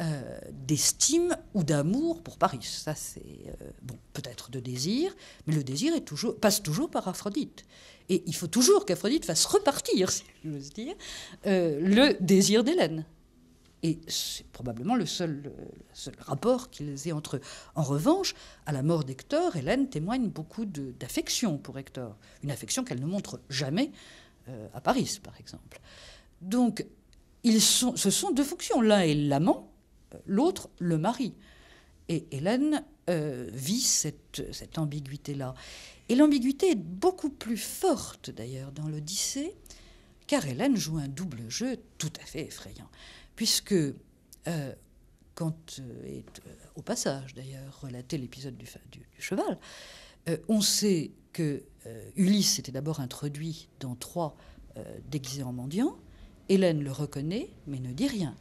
euh, d'estime ou d'amour pour Paris. Ça, c'est euh, peut-être de désir, mais le désir passe toujours par Aphrodite. Et il faut toujours qu'Aphrodite fasse repartir, (laughs) si j'ose dire, euh, le désir d'Hélène. Et c'est probablement le seul, rapport qu'ils aient entre eux. En revanche, à la mort d'Hector, Hélène témoigne beaucoup d'affection pour Hector, une affection qu'elle ne montre jamais à Paris, par exemple. Donc, ils sont, ce sont deux fonctions. L'un est l'amant, l'autre le mari. Et Hélène euh, vit cette, ambiguïté-là. Et l'ambiguïté est beaucoup plus forte d'ailleurs dans l'Odyssée, car Hélène joue un double jeu tout à fait effrayant, puisque euh, quand euh, au passage d'ailleurs relaté l'épisode du, cheval, on sait que Ulysse était d'abord introduit dans trois déguisé en mendiant. Hélène le reconnaît, mais ne dit rien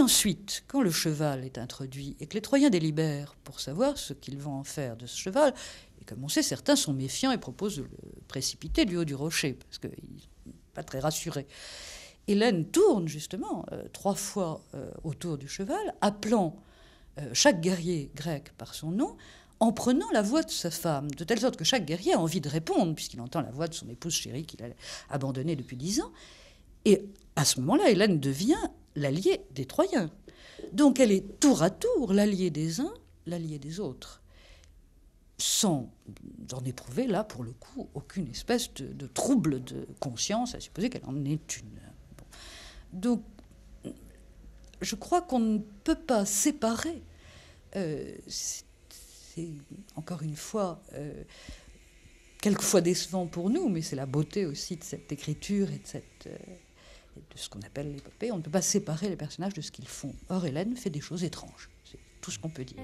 ensuite, quand le cheval est introduit et que les Troyens délibèrent pour savoir ce qu'ils vont en faire de ce cheval, et comme on sait, certains sont méfiants et proposent de le précipiter du haut du rocher, parce qu'ils ne sont pas très rassurés. Hélène tourne justement euh, trois fois euh, autour du cheval, appelant euh, chaque guerrier grec par son nom, en prenant la voix de sa femme, de telle sorte que chaque guerrier a envie de répondre, puisqu'il entend la voix de son épouse chérie qu'il a abandonnée depuis dix ans. Et à ce moment-là, Hélène devient l'alliée des Troyens. Donc elle est tour à tour l'alliée des uns, l'alliée des autres, sans en éprouver, là, pour le coup, aucune espèce de, trouble de conscience, à supposer qu'elle en est une. Donc, je crois qu'on ne peut pas séparer, euh, c'est encore une fois... Euh, quelquefois décevant pour nous, mais c'est la beauté aussi de cette écriture et de cette, euh, de ce qu'on appelle l'épopée, on ne peut pas séparer les personnages de ce qu'ils font. Or, Hélène fait des choses étranges, c'est tout ce qu'on peut dire.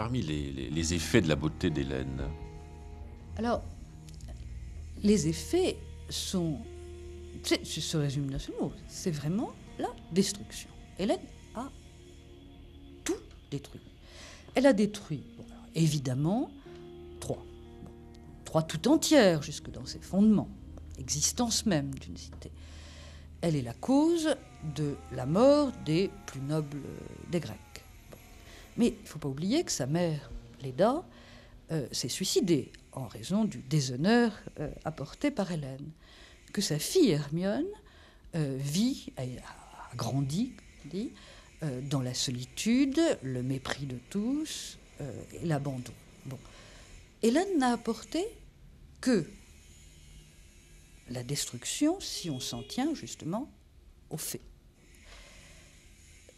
parmi les, effets de la beauté d'Hélène Alors, les effets sont. Je se résume dans ce mot. C'est vraiment la destruction. Hélène a tout détruit. Elle a détruit, évidemment, trois, trois tout entière, jusque dans ses fondements, existence même d'une cité. Elle est la cause de la mort des plus nobles euh, des Grecs. Mais il ne faut pas oublier que sa mère, Leda, euh, s'est suicidée en raison du déshonneur euh, apporté par Hélène. Que sa fille Hermione euh, vit, a, grandi, dans la solitude, le mépris de tous et l'abandon. Bon. Hélène n'a apporté que la destruction si on s'en tient justement aux faits.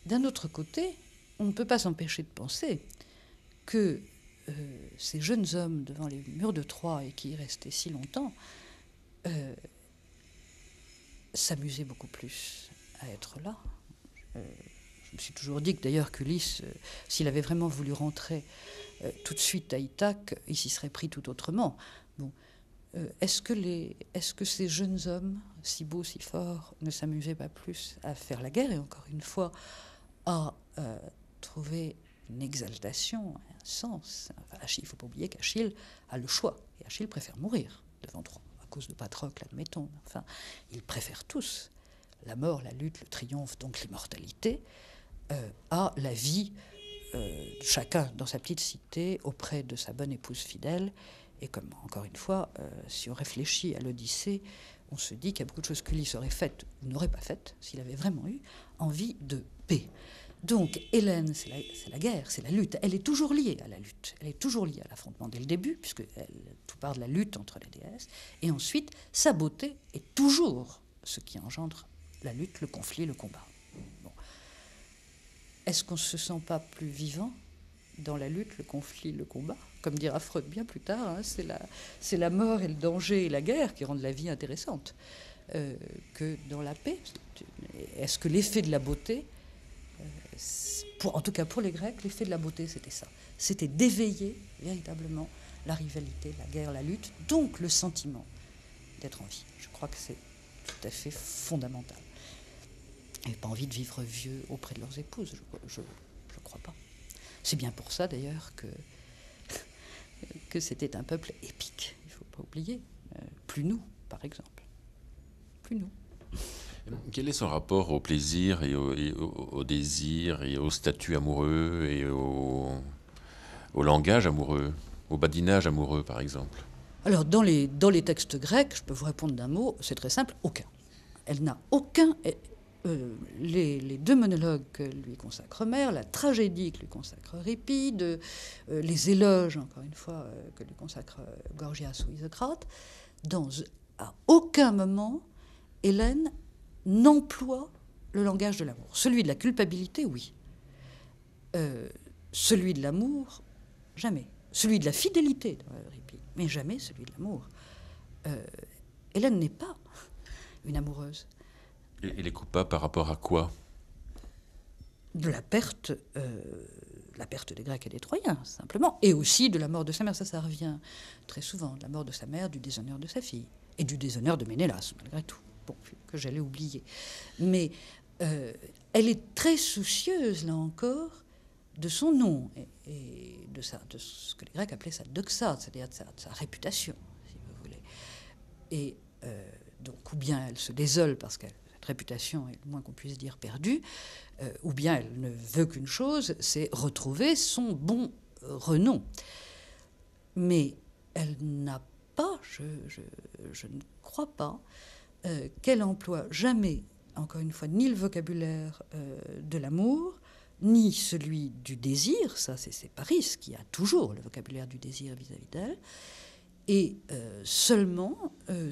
D'un autre côté, on ne peut pas s'empêcher de penser que euh, ces jeunes hommes devant les murs de Troie et qui y restaient si longtemps euh, s'amusaient beaucoup plus à être là. Euh, je me suis toujours dit que d'ailleurs qu'Ulysse, s'il avait vraiment voulu rentrer tout de suite à Ithac, il s'y serait pris tout autrement. Bon. est-ce que, les, est-ce que ces jeunes hommes, si beaux, si forts, ne s'amusaient pas plus à faire la guerre et encore une fois à trouver une exaltation, un sens. Achille, il ne faut pas oublier qu'Achille a le choix, et Achille préfère mourir devant à cause de Patrocle, admettons. Enfin, il préfère tous la mort, la lutte, le triomphe, donc l'immortalité, à euh, la vie, euh, de chacun dans sa petite cité, auprès de sa bonne épouse fidèle. Et comme, encore une fois, euh, si on réfléchit à l'Odyssée, on se dit qu'il y a beaucoup de choses qu'Ulysse aurait faites ou n'aurait pas faites s'il avait vraiment eu envie de paix. Donc Hélène, c'est la, guerre, c'est la lutte. Elle est toujours liée à la lutte. Elle est toujours liée à l'affrontement dès le début, puisque tout part de la lutte entre les déesses. Et ensuite, sa beauté est toujours ce qui engendre la lutte, le conflit, le combat. Est-ce qu'on ne se sent pas plus vivant dans la lutte, le conflit, le combat Comme dira Freud bien plus tard, hein, c'est la, mort et le danger et la guerre qui rendent la vie intéressante euh, que dans la paix. Est-ce que l'effet de la beauté pour, en tout cas pour les Grecs, l'effet de la beauté, c'était ça. C'était d'éveiller véritablement la rivalité, la guerre, la lutte, donc le sentiment d'être en vie. Je crois que c'est tout à fait fondamental. Ils pas envie de vivre vieux auprès de leurs épouses, je ne crois pas. C'est bien pour ça d'ailleurs que, que c'était un peuple épique, il ne faut pas oublier. Euh, plus nous, par exemple. Plus nous. Quel est son rapport au plaisir et au, désir et au statut amoureux et au, langage amoureux, au badinage amoureux par exemple alors, dans les, dans les textes grecs, je peux vous répondre d'un mot, c'est très simple, aucun. Elle n'a aucun. Euh, les, deux monologues que lui consacre Mère, la tragédie que lui consacre Répide, euh, les éloges, encore une fois, euh, que lui consacre Gorgias ou Isocrate, dans, à aucun moment, Hélène n'emploie le langage de l'amour. Celui de la culpabilité, oui. Euh, celui de l'amour, jamais. Celui de la fidélité, mais jamais celui de l'amour. Euh, Hélène n'est pas une amoureuse. Et les est par rapport à quoi De la perte, euh, la perte des Grecs et des Troyens, simplement, et aussi de la mort de sa mère. Ça, ça revient très souvent, de la mort de sa mère, du déshonneur de sa fille, et du déshonneur de Ménélas, malgré tout que j'allais oublier. Mais euh, elle est très soucieuse, là encore, de son nom et, de, de ce que les Grecs appelaient sa doxa, c'est-à-dire de, sa, réputation, si vous voulez. Et euh, donc, ou bien elle se désole parce que cette réputation est le moins qu'on puisse dire perdue, euh, ou bien elle ne veut qu'une chose, c'est retrouver son bon renom. Mais elle n'a pas, je, ne crois pas, euh, qu'elle emploie jamais, encore une fois, ni le vocabulaire euh, de l'amour, ni celui du désir, ça c'est Paris qui a toujours le vocabulaire du désir vis-à-vis d'elle, et euh, seulement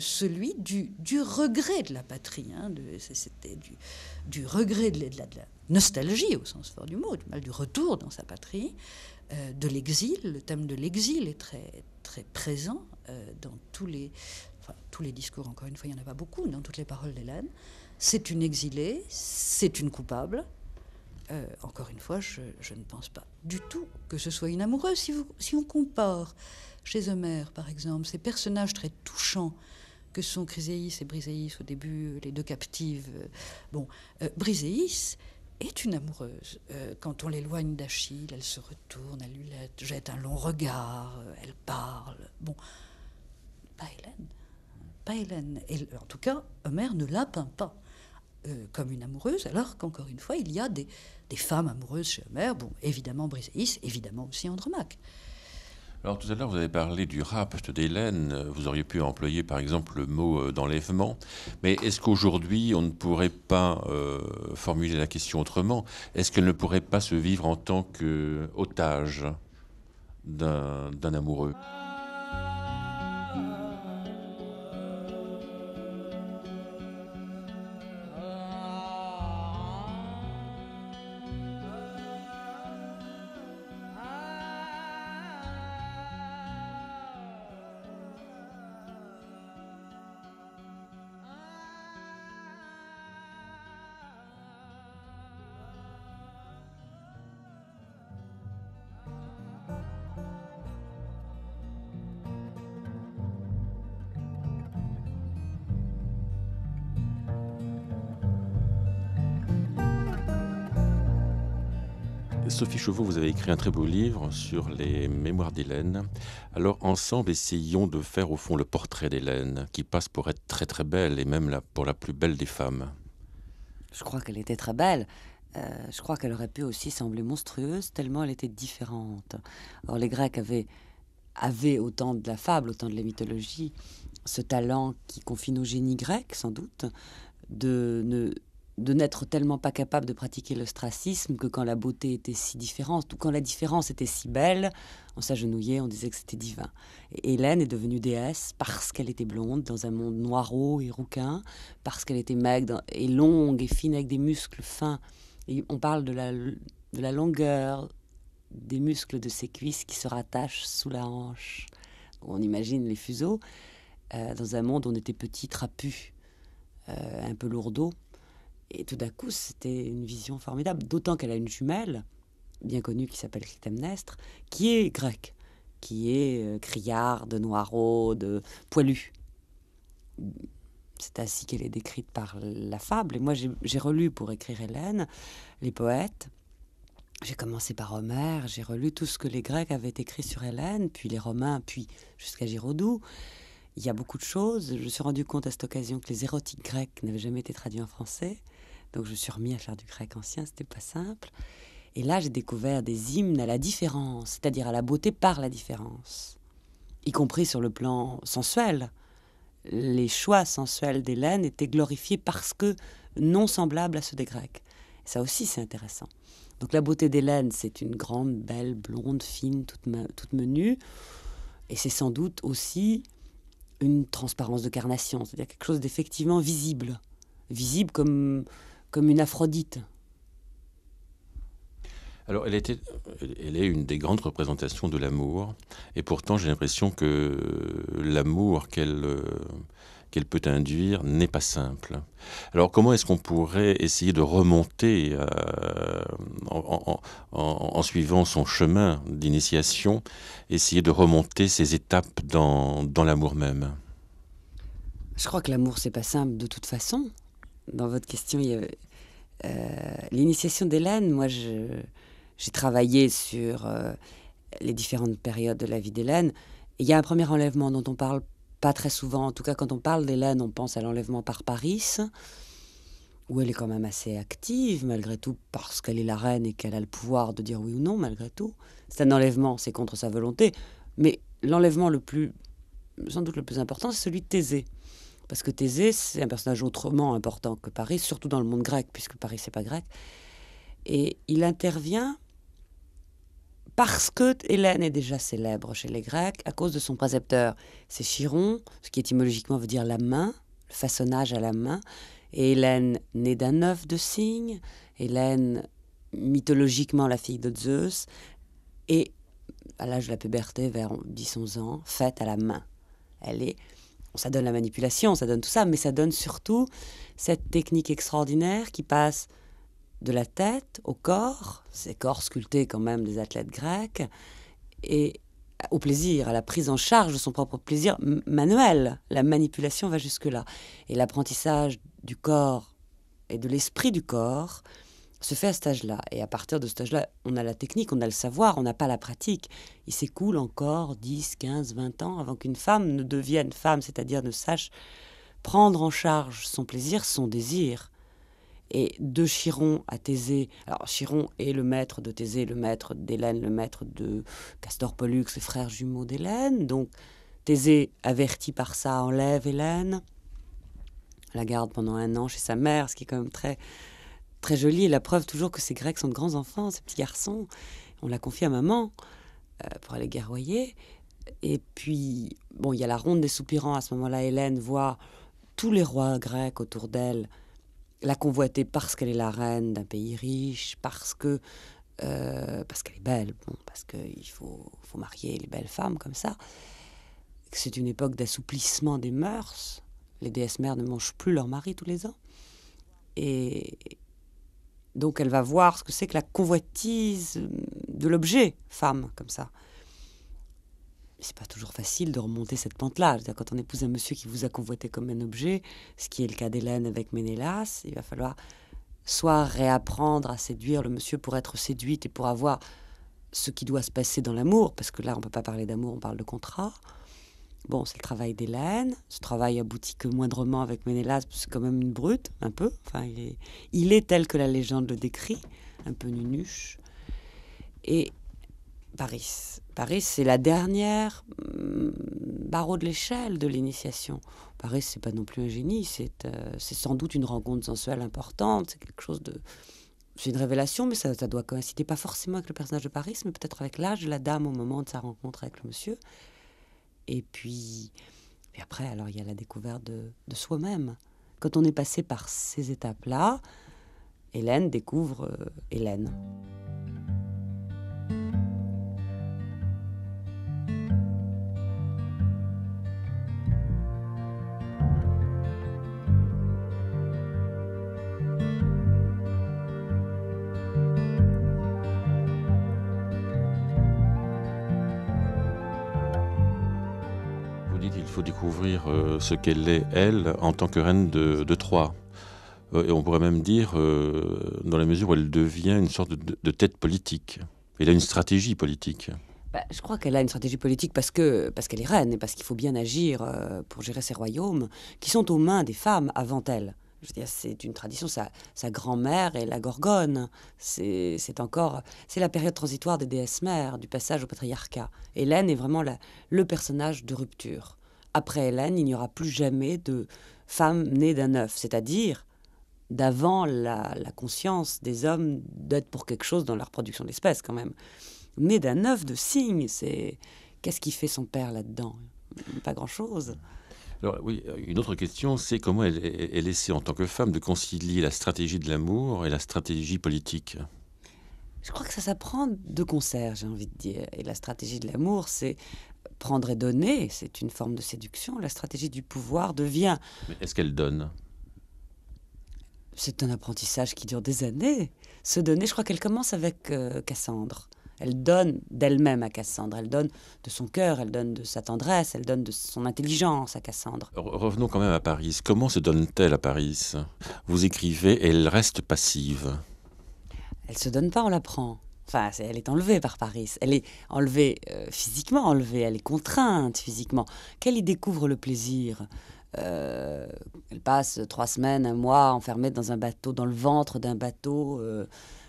celui du, regret de la patrie, hein, c'était du, regret de la, de la, nostalgie au sens fort du mot, du mal du retour dans sa patrie, de l'exil, le thème de l'exil est très, très présent dans tous les tous les discours, encore une fois, il n'y en a pas beaucoup dans toutes les paroles d'Hélène, c'est une exilée, c'est une coupable. Euh, encore une fois, je, ne pense pas du tout que ce soit une amoureuse. Si, si on compare chez Homère, par exemple, ces personnages très touchants que sont Chryséis et Briséis au début, les deux captives. Euh, bon, euh, Briséis est une amoureuse. quand on l'éloigne d'Achille, elle se retourne, elle lui jette un long regard, elle parle. Bon, pas Hélène. Hélène. en tout cas, Homer ne la peint pas euh, comme une amoureuse, alors qu'encore une fois, il y a des, femmes amoureuses chez Homer, bon, évidemment Briseis, évidemment aussi Andromaque. Alors tout à l'heure, vous avez parlé du rapt d'Hélène. Vous auriez pu employer par exemple le mot euh, d'enlèvement. Mais est-ce qu'aujourd'hui, on ne pourrait pas euh, formuler la question autrement Est-ce qu'elle ne pourrait pas se vivre en tant qu'otage d'un amoureux Chevaux, vous avez écrit un très beau livre sur les mémoires d'Hélène. Alors, ensemble, essayons de faire au fond le portrait d'Hélène, qui passe pour être très très belle, et même pour la plus belle des femmes. Je crois qu'elle était très belle. Euh, je crois qu'elle aurait pu aussi sembler monstrueuse, tellement elle était différente. Alors les Grecs avaient, autant de la fable, autant de la mythologie, ce talent qui confine au génie grec, sans doute, de ne de n'être tellement pas capable de pratiquer l'ostracisme que quand la beauté était si différente ou quand la différence était si belle, on s'agenouillait, on disait que c'était divin. Hélène est devenue déesse parce qu'elle était blonde dans un monde noiraud et rouquin, parce qu'elle était maigre et longue et fine avec des muscles fins. Et on parle de la, longueur des muscles de ses cuisses qui se rattachent sous la hanche. On imagine les fuseaux. Euh, dans un monde où on était petit, trapu, euh, un peu lourdeau. Et tout d'un coup, c'était une vision formidable, d'autant qu'elle a une jumelle, bien connue, qui s'appelle Clytemnestre, qui est grecque, qui est euh, de criarde, de poilue. C'est ainsi qu'elle est décrite par la fable. Et moi, j'ai relu pour écrire Hélène les poètes. J'ai commencé par Homère, j'ai relu tout ce que les Grecs avaient écrit sur Hélène, puis les Romains, puis jusqu'à Giraudoux. Il y a beaucoup de choses. Je me suis rendu compte à cette occasion que les érotiques grecs n'avaient jamais été traduits en français. Donc je me suis remis à faire du grec ancien, c'était pas simple. Et là, j'ai découvert des hymnes à la différence, c'est-à-dire à la beauté par la différence, y compris sur le plan sensuel. Les choix sensuels d'Hélène étaient glorifiés parce que non semblables à ceux des Grecs. Ça aussi, c'est intéressant. Donc la beauté d'Hélène, c'est une grande, belle, blonde, fine, toute, toute menue. Et c'est sans doute aussi une transparence de carnation, c'est-à-dire quelque chose d'effectivement visible. Visible comme comme une Aphrodite. Alors, elle, est une des grandes représentations de l'amour, et pourtant j'ai l'impression que l'amour qu'elle euh, qu'elle peut induire n'est pas simple. Alors comment est-ce qu'on pourrait essayer de remonter euh, en, suivant son chemin d'initiation, essayer de remonter ces étapes dans, dans l'amour même Je crois que l'amour, c'est pas simple de toute façon dans votre question, il y euh, l'initiation d'Hélène, moi j'ai travaillé sur euh, les différentes périodes de la vie d'Hélène. Il y a un premier enlèvement dont on parle pas très souvent. En tout cas, quand on parle d'Hélène, on pense à l'enlèvement par Paris, où elle est quand même assez active, malgré tout, parce qu'elle est la reine et qu'elle a le pouvoir de dire oui ou non, malgré tout. C'est un enlèvement, c'est contre sa volonté. Mais l'enlèvement le plus, sans doute le plus important, c'est celui de Thésée. Parce que Thésée, c'est un personnage autrement important que Paris, surtout dans le monde grec, puisque Paris, c'est pas grec. Et il intervient parce que Hélène est déjà célèbre chez les Grecs, à cause de son précepteur. C'est Chiron, ce qui étymologiquement veut dire la main, le façonnage à la main. Et Hélène, née d'un œuf de cygne, Hélène, mythologiquement la fille de Zeus, et à l'âge de la puberté, vers 10-11 ans, faite à la main. Elle est ça donne la manipulation, ça donne tout ça, mais ça donne surtout cette technique extraordinaire qui passe de la tête au corps, ces corps sculptés quand même des athlètes grecs, et au plaisir, à la prise en charge de son propre plaisir manuel. La manipulation va jusque-là. Et l'apprentissage du corps et de l'esprit du corps se fait à cet âge-là. Et à partir de cet âge-là, on a la technique, on a le savoir, on n'a pas la pratique. Il s'écoule encore 10, 15, 20 ans avant qu'une femme ne devienne femme, c'est-à-dire ne sache prendre en charge son plaisir, son désir. Et de Chiron à Thésée, alors Chiron est le maître de Thésée, le maître d'Hélène, le maître de Castor Pollux, les frères jumeaux d'Hélène. Donc Thésée, averti par ça, enlève Hélène. La garde pendant un an chez sa mère, ce qui est quand même très très jolie. Et la preuve toujours que ces Grecs sont de grands enfants, ces petits garçons. On l'a confie à maman euh, pour aller guerroyer. Et puis, bon, il y a la ronde des soupirants. À ce moment-là, Hélène voit tous les rois grecs autour d'elle la convoiter parce qu'elle est la reine d'un pays riche, parce que euh, parce qu'elle est belle, bon, parce qu'il faut, faut marier les belles femmes comme ça. C'est une époque d'assouplissement des mœurs. Les déesses mères ne mangent plus leur mari tous les ans. Et, donc elle va voir ce que c'est que la convoitise de l'objet, femme, comme ça. C'est pas toujours facile de remonter cette pente-là. Quand on épouse un monsieur qui vous a convoité comme un objet, ce qui est le cas d'Hélène avec Ménélas, il va falloir soit réapprendre à séduire le monsieur pour être séduite et pour avoir ce qui doit se passer dans l'amour, parce que là on ne peut pas parler d'amour, on parle de contrat. Bon, c'est le travail d'Hélène. Ce travail aboutit que moindrement avec Ménélas, parce que c'est quand même une brute, un peu. Enfin, il est, tel que la légende le décrit, un peu nunuche. Et Paris. Paris, c'est la dernière mm, barreau de l'échelle de l'initiation. Paris, c'est pas non plus un génie, euh, c'est sans doute une rencontre sensuelle importante, c'est quelque chose de... C'est une révélation, mais ça, ça doit coïncider pas forcément avec le personnage de Paris, mais peut-être avec l'âge de la dame au moment de sa rencontre avec le monsieur. Et puis, et après, alors il y a la découverte de, soi-même. Quand on est passé par ces étapes-là, Hélène découvre euh, Hélène. il faut découvrir euh, ce qu'elle est, elle, en tant que reine de, Troie. Euh, et on pourrait même dire, euh, dans la mesure où elle devient une sorte de, tête politique. Elle a une stratégie politique. Bah, je crois qu'elle a une stratégie politique parce que parce qu'elle est reine et parce qu'il faut bien agir pour gérer ses royaumes qui sont aux mains des femmes avant elle. Je veux dire, c'est une tradition. Sa, sa grand-mère est la Gorgone. C'est, encore c'est la période transitoire des déesses mères, du passage au patriarcat. Hélène est vraiment le personnage de rupture après Hélène, il n'y aura plus jamais de femme née d'un œuf, c'est-à-dire d'avant la, conscience des hommes d'être pour quelque chose dans la reproduction d'espèces quand même. Née d'un œuf de cygne, c'est qu'est-ce qui fait son père là-dedans Pas grand-chose. Alors oui, une autre question, c'est comment elle est laissée en tant que femme de concilier la stratégie de l'amour et la stratégie politique je crois que ça s'apprend de concert, j'ai envie de dire. Et la stratégie de l'amour, c'est prendre et donner, c'est une forme de séduction. La stratégie du pouvoir devient. Mais est-ce qu'elle donne C'est un apprentissage qui dure des années. Se donner, je crois qu'elle commence avec euh, Cassandre. Elle donne d'elle-même à Cassandre, elle donne de son cœur, elle donne de sa tendresse, elle donne de son intelligence à Cassandre. Revenons quand même à Paris. Comment se donne-t-elle à Paris Vous écrivez, elle reste passive. Elle se donne pas, on la prend. Enfin, elle est enlevée par Paris. Elle est enlevée euh, physiquement, enlevée. Elle est contrainte physiquement. Qu'elle y découvre le plaisir. Euh, elle passe trois semaines, un mois enfermée dans un bateau, dans le ventre d'un bateau, euh,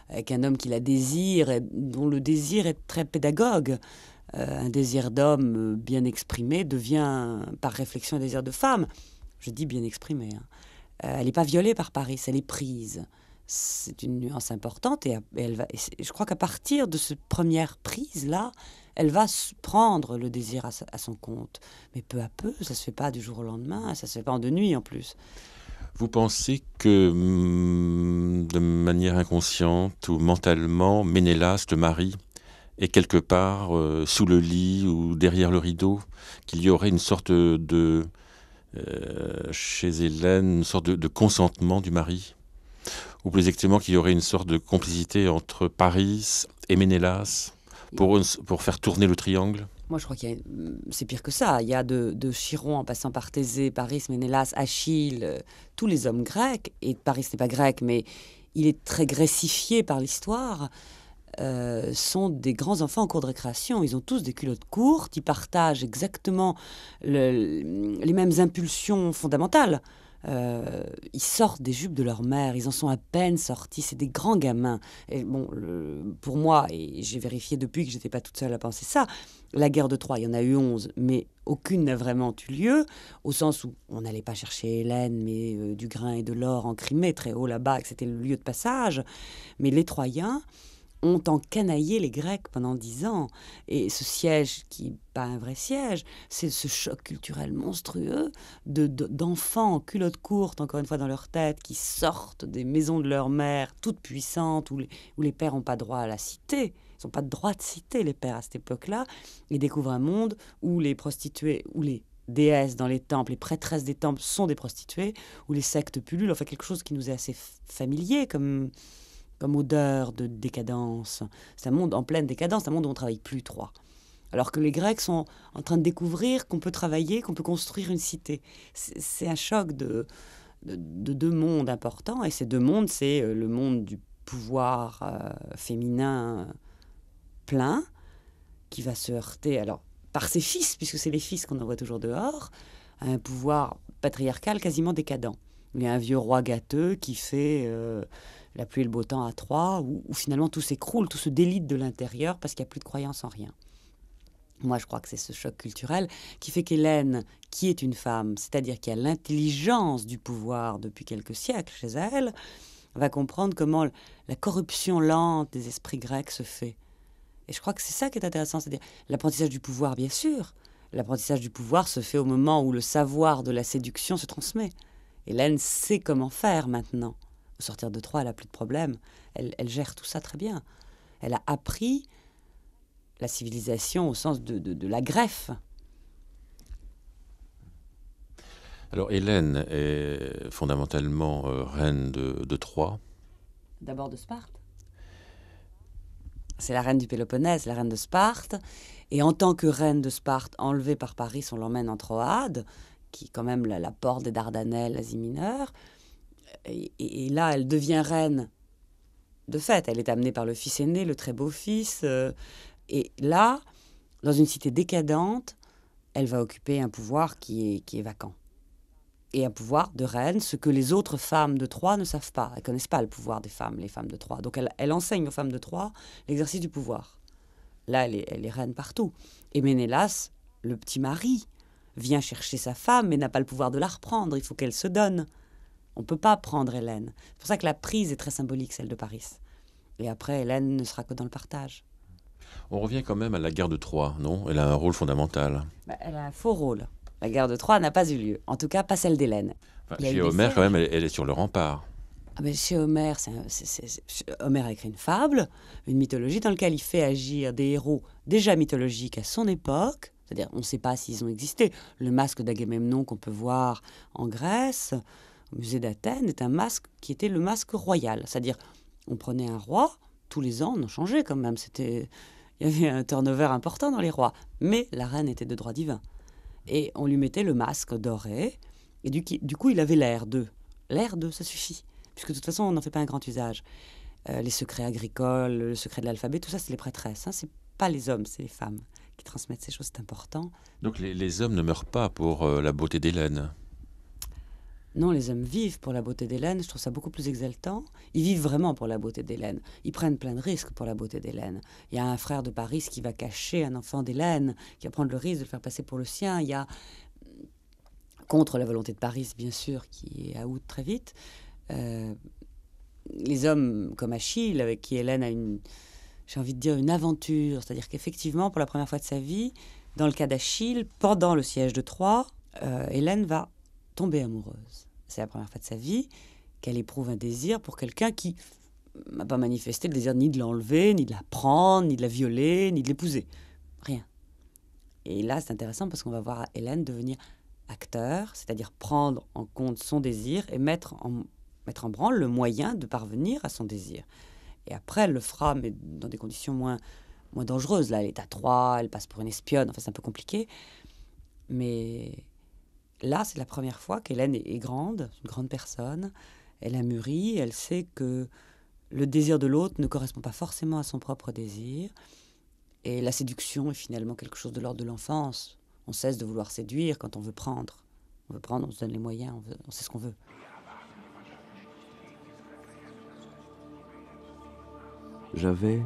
avec un homme qui la désire, dont le désir est très pédagogue. un désir d'homme bien exprimé devient, par réflexion, un désir de femme. Je dis bien exprimé. Hein. elle n'est pas violée par Paris, elle est prise c'est une nuance importante et, elle va, je crois qu'à partir de cette première prise-là, elle va prendre le désir à, son compte. Mais peu à peu, ça se fait pas du jour au lendemain, ça se fait pas en deux nuits en plus. Vous pensez que hum, de manière inconsciente ou mentalement, Ménélas, le mari, est quelque part euh, sous le lit ou derrière le rideau, qu'il y aurait une sorte de, euh, chez Hélène, une sorte de consentement du mari ou plus exactement qu'il y aurait une sorte de complicité entre Paris et Ménélas pour, pour faire tourner le triangle moi, je crois que mm, c'est pire que ça. Il y a de, Chiron en passant par Thésée, Paris, Ménélas, Achille, euh, tous les hommes grecs. Et Paris n'est pas grec, mais il est très grécifié par l'histoire. Euh, sont des grands enfants en cours de récréation. Ils ont tous des culottes courtes, ils partagent exactement les mêmes impulsions fondamentales. Euh, ils sortent des jupes de leur mère, ils en sont à peine sortis, c'est des grands gamins. Et bon, pour moi, et j'ai vérifié depuis que j'étais pas toute seule à penser ça, la guerre de Troie, il y en a eu 11, mais aucune n'a vraiment eu lieu, au sens où on n'allait pas chercher Hélène, mais euh, du grain et de l'or en Crimée, très haut là-bas, que c'était le lieu de passage. Mais les Troyens, ont encanaillé les Grecs pendant dix ans. Et ce siège, qui n'est pas un vrai siège, c'est ce choc culturel monstrueux d'enfants de, en culottes courtes, encore une fois dans leur tête, qui sortent des maisons de leur mère, toutes puissantes, où les, où les pères n'ont pas droit à la cité n'ont pas de droit de citer les pères à cette époque-là, et découvrent un monde où les prostituées, où les déesses dans les temples, les prêtresses des temples sont des prostituées, où les sectes pullulent, enfin quelque chose qui nous est assez familier comme, comme odeur de décadence. C'est un monde en pleine décadence, un monde où on travaille plus trois. Alors que les Grecs sont en train de découvrir qu'on peut travailler, qu'on peut construire une cité. C'est un choc de, deux mondes importants. Et ces deux mondes, c'est euh, le monde du pouvoir euh, féminin euh, plein, qui va se heurter, alors par ses fils, puisque c'est les fils qu'on envoie toujours dehors, à un pouvoir patriarcal quasiment décadent. Il y a un vieux roi gâteux qui fait la pluie et le beau temps à Troyes, où, finalement tout s'écroule, tout se délite de l'intérieur parce qu'il n'y a plus de croyance en rien. Moi, je crois que c'est ce choc culturel qui fait qu'Hélène, qui est une femme, c'est-à-dire qui a l'intelligence du pouvoir depuis quelques siècles chez elle, va comprendre comment la corruption lente des esprits grecs se fait. Et je crois que c'est ça qui est intéressant, c'est-à-dire l'apprentissage du pouvoir, bien sûr. L'apprentissage du pouvoir se fait au moment où le savoir de la séduction se transmet. Hélène sait comment faire maintenant sortir de Troie, elle n'a plus de problème. Elle, gère tout ça très bien. Elle a appris la civilisation au sens de, la greffe. Alors Hélène est fondamentalement euh, reine de, Troie. D'abord de Sparte. C'est la reine du Péloponnèse, la reine de Sparte. Et en tant que reine de Sparte, enlevée par Paris, on l'emmène en Troade, qui est quand même la, porte des Dardanelles, l'Asie mineure et, là, elle devient reine. De fait, elle est amenée par le fils aîné, le très beau fils. Euh, et là, dans une cité décadente, elle va occuper un pouvoir qui est, vacant. Et un pouvoir de reine, ce que les autres femmes de Troie ne savent pas. Elles connaissent pas le pouvoir des femmes, les femmes de Troie. Donc elle, enseigne aux femmes de Troie l'exercice du pouvoir. Là, elle est, elle est reine partout. Et Ménélas, le petit mari, vient chercher sa femme mais n'a pas le pouvoir de la reprendre. Il faut qu'elle se donne. On ne peut pas prendre Hélène. C'est pour ça que la prise est très symbolique, celle de Paris. Et après, Hélène ne sera que dans le partage. On revient quand même à la guerre de Troie, non Elle a un rôle fondamental. Bah, elle a un faux rôle. La guerre de Troie n'a pas eu lieu. En tout cas, pas celle d'Hélène. chez Homer, quand même, elle, est sur le rempart. Ah, mais chez Homer, Homer a écrit une fable, une mythologie dans laquelle il fait agir des héros déjà mythologiques à son époque. C'est-à-dire, on ne sait pas s'ils ont existé. Le masque d'Agamemnon qu'on peut voir en Grèce, musée d'Athènes est un masque qui était le masque royal. C'est-à-dire, on prenait un roi, tous les ans, on en changeait quand même. C'était, il y avait un turnover important dans les rois. Mais la reine était de droit divin. Et on lui mettait le masque doré. Et du, coup, il avait l'air d'eux. L'air d'eux, ça suffit. Puisque de toute façon, on n'en fait pas un grand usage. Euh, les secrets agricoles, le secret de l'alphabet, tout ça, c'est les prêtresses. Hein. C'est pas les hommes, c'est les femmes qui transmettent ces choses. C'est important. Donc les, hommes ne meurent pas pour euh, la beauté d'Hélène non, les hommes vivent pour la beauté d'Hélène, je trouve ça beaucoup plus exaltant. Ils vivent vraiment pour la beauté d'Hélène. Ils prennent plein de risques pour la beauté d'Hélène. Il y a un frère de Paris qui va cacher un enfant d'Hélène, qui va prendre le risque de le faire passer pour le sien. Il y a, euh, contre la volonté de Paris, bien sûr, qui est à outre très vite, euh, les hommes comme Achille, avec qui Hélène a une, j'ai envie de dire, une aventure. C'est-à-dire qu'effectivement, pour la première fois de sa vie, dans le cas d'Achille, pendant le siège de Troie, euh, Hélène va amoureuse. C'est la première fois de sa vie qu'elle éprouve un désir pour quelqu'un qui n'a pas manifesté le désir ni de l'enlever, ni de la prendre, ni de la violer, ni de l'épouser. Rien. Et là, c'est intéressant parce qu'on va voir Hélène devenir acteur, c'est-à-dire prendre en compte son désir et mettre en, mettre en branle le moyen de parvenir à son désir. Et après, elle le fera, mais dans des conditions moins, moins dangereuses. Là, elle est à trois, elle passe pour une espionne, enfin, c'est un peu compliqué. Mais là, c'est la première fois qu'Hélène est, grande, une grande personne. Elle a mûri, elle sait que le désir de l'autre ne correspond pas forcément à son propre désir. Et la séduction est finalement quelque chose de l'ordre de l'enfance. On cesse de vouloir séduire quand on veut prendre. On veut prendre, on se donne les moyens, on, sait ce qu'on veut. J'avais,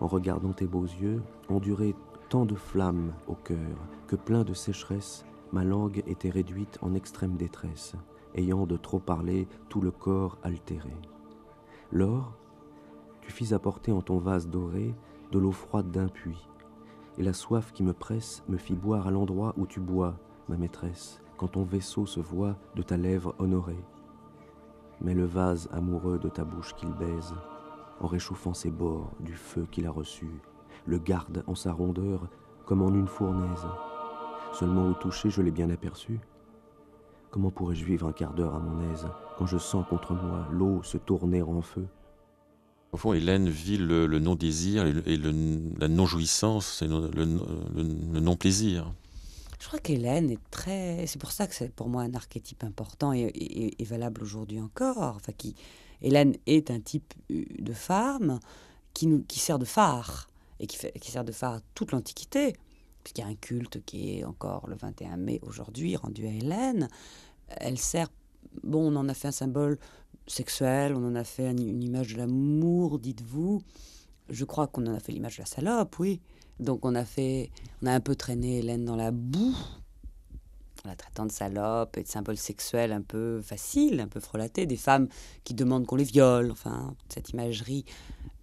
en regardant tes beaux yeux, enduré tant de flammes au cœur que plein de sécheresse ma langue était réduite en extrême détresse, ayant de trop parler tout le corps altéré. L'or, tu fis apporter en ton vase doré de l'eau froide d'un puits, et la soif qui me presse me fit boire à l'endroit où tu bois, ma maîtresse, quand ton vaisseau se voit de ta lèvre honorée. Mais le vase amoureux de ta bouche qu'il baise, en réchauffant ses bords du feu qu'il a reçu, le garde en sa rondeur comme en une fournaise. Seulement au toucher, je l'ai bien aperçu. Comment pourrais-je vivre un quart d'heure à mon aise quand je sens contre moi l'eau se tourner en feu Au fond, Hélène vit le, non-désir et, la non-jouissance et le non-plaisir. Je crois qu'Hélène est très. C'est pour ça que c'est pour moi un archétype important et, valable aujourd'hui encore. Enfin, qui... Hélène est un type euh, de femme qui, sert de phare et qui, qui sert de phare toute l'Antiquité puisqu'il y a un culte qui est encore le 21 mai aujourd'hui rendu à Hélène, elle sert, bon, on en a fait un symbole sexuel, on en a fait une image de l'amour, dites-vous. Je crois qu'on en a fait l'image de la salope, oui. Donc on a fait, on a un peu traîné Hélène dans la boue, en la traitant de salope et de symbole sexuel un peu facile, un peu frelaté, des femmes qui demandent qu'on les viole, enfin cette imagerie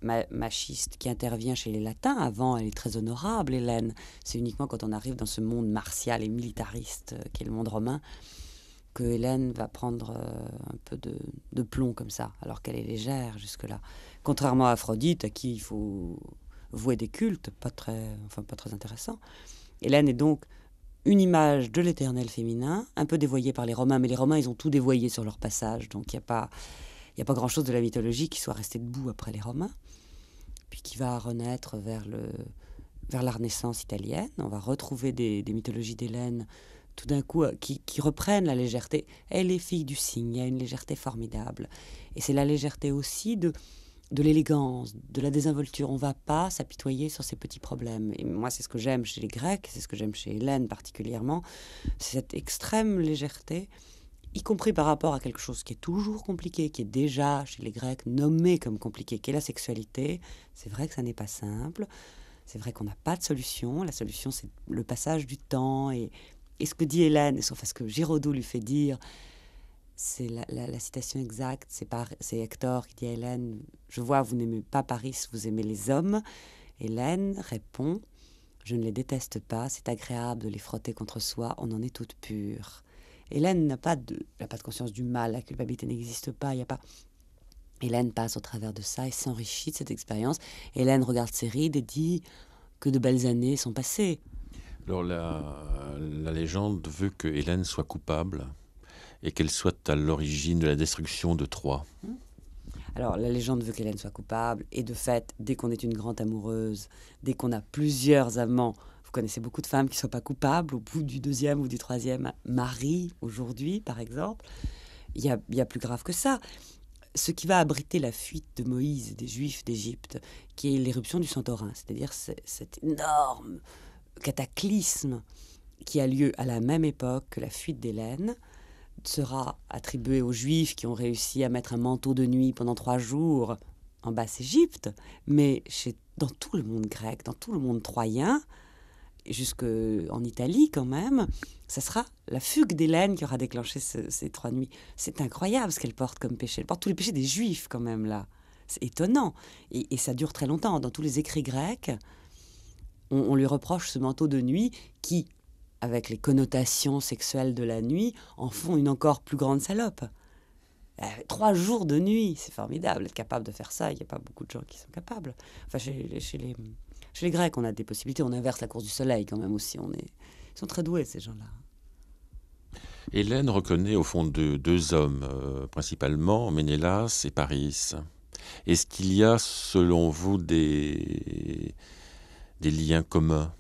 machiste qui intervient chez les latins. Avant, elle est très honorable, Hélène. C'est uniquement quand on arrive dans ce monde martial et militariste qu'est euh, qui le monde romain que Hélène va prendre euh, un peu de, plomb comme ça, alors qu'elle est légère jusque-là. Contrairement à Aphrodite, à qui il faut vouer des cultes, pas très, enfin pas très intéressant. Hélène est donc une image de l'éternel féminin, un peu dévoyée par les Romains, mais les Romains, ils ont tout dévoyé sur leur passage, donc il n'y a pas... Il n'y a pas grand-chose de la mythologie qui soit restée debout après les Romains, puis qui va renaître vers, le, vers la Renaissance italienne. On va retrouver des, mythologies d'Hélène tout d'un coup euh, qui, reprennent la légèreté. Elle est fille du cygne, il y a une légèreté formidable. Et c'est la légèreté aussi de, de l'élégance, de la désinvolture. On ne va pas s'apitoyer sur ces petits problèmes. Et moi, c'est ce que j'aime chez les Grecs, c'est ce que j'aime chez Hélène particulièrement, c'est cette extrême légèreté y compris par rapport à quelque chose qui est toujours compliqué, qui est déjà chez les Grecs nommé comme compliqué, qui est la sexualité. C'est vrai que ça n'est pas simple, c'est vrai qu'on n'a pas de solution, la solution c'est le passage du temps, et, ce que dit Hélène, sauf à ce que Giraudoux lui fait dire, c'est la, la, citation exacte, c'est Hector qui dit à Hélène, je vois, vous n'aimez pas Paris, vous aimez les hommes. Hélène répond, je ne les déteste pas, c'est agréable de les frotter contre soi, on en est toutes pures. Hélène n'a pas de, pas de conscience du mal, la culpabilité n'existe pas, il n'y a pas. Hélène passe au travers de ça et s'enrichit de cette expérience. Hélène regarde ses rides et dit que de belles années sont passées. Alors la, légende veut que Hélène soit coupable et qu'elle soit à l'origine de la destruction de Troie. Hmm. Alors la légende veut qu'Hélène soit coupable et de fait, dès qu'on est une grande amoureuse, dès qu'on a plusieurs amants, vous connaissez beaucoup de femmes qui ne sont pas coupables au bout du deuxième ou du troisième mari, aujourd'hui par exemple. Il y, a, plus grave que ça. Ce qui va abriter la fuite de Moïse des Juifs d'Égypte, qui est l'éruption du Santorin, c'est-à-dire cet énorme cataclysme qui a lieu à la même époque que la fuite d'Hélène, sera attribué aux Juifs qui ont réussi à mettre un manteau de nuit pendant trois jours en Basse-Égypte, mais chez, dans tout le monde grec, dans tout le monde troyen, en Italie quand même, ça sera la fugue d'Hélène qui aura déclenché ces trois nuits. C'est incroyable ce qu'elle porte comme péché. Elle porte tous les péchés des Juifs quand même là. C'est étonnant. Et, ça dure très longtemps. Dans tous les écrits grecs, on, lui reproche ce manteau de nuit qui, avec les connotations sexuelles de la nuit, en font une encore plus grande salope. Euh, trois jours de nuit, c'est formidable. Être capable de faire ça, il n'y a pas beaucoup de gens qui sont capables. Enfin, chez les chez les Grecs, on a des possibilités. On inverse la course du soleil quand même aussi. On est... Ils sont très doués, ces gens-là. Hélène reconnaît au fond de deux hommes, euh, principalement Ménélas et Paris. Est-ce qu'il y a, selon vous, des, liens communs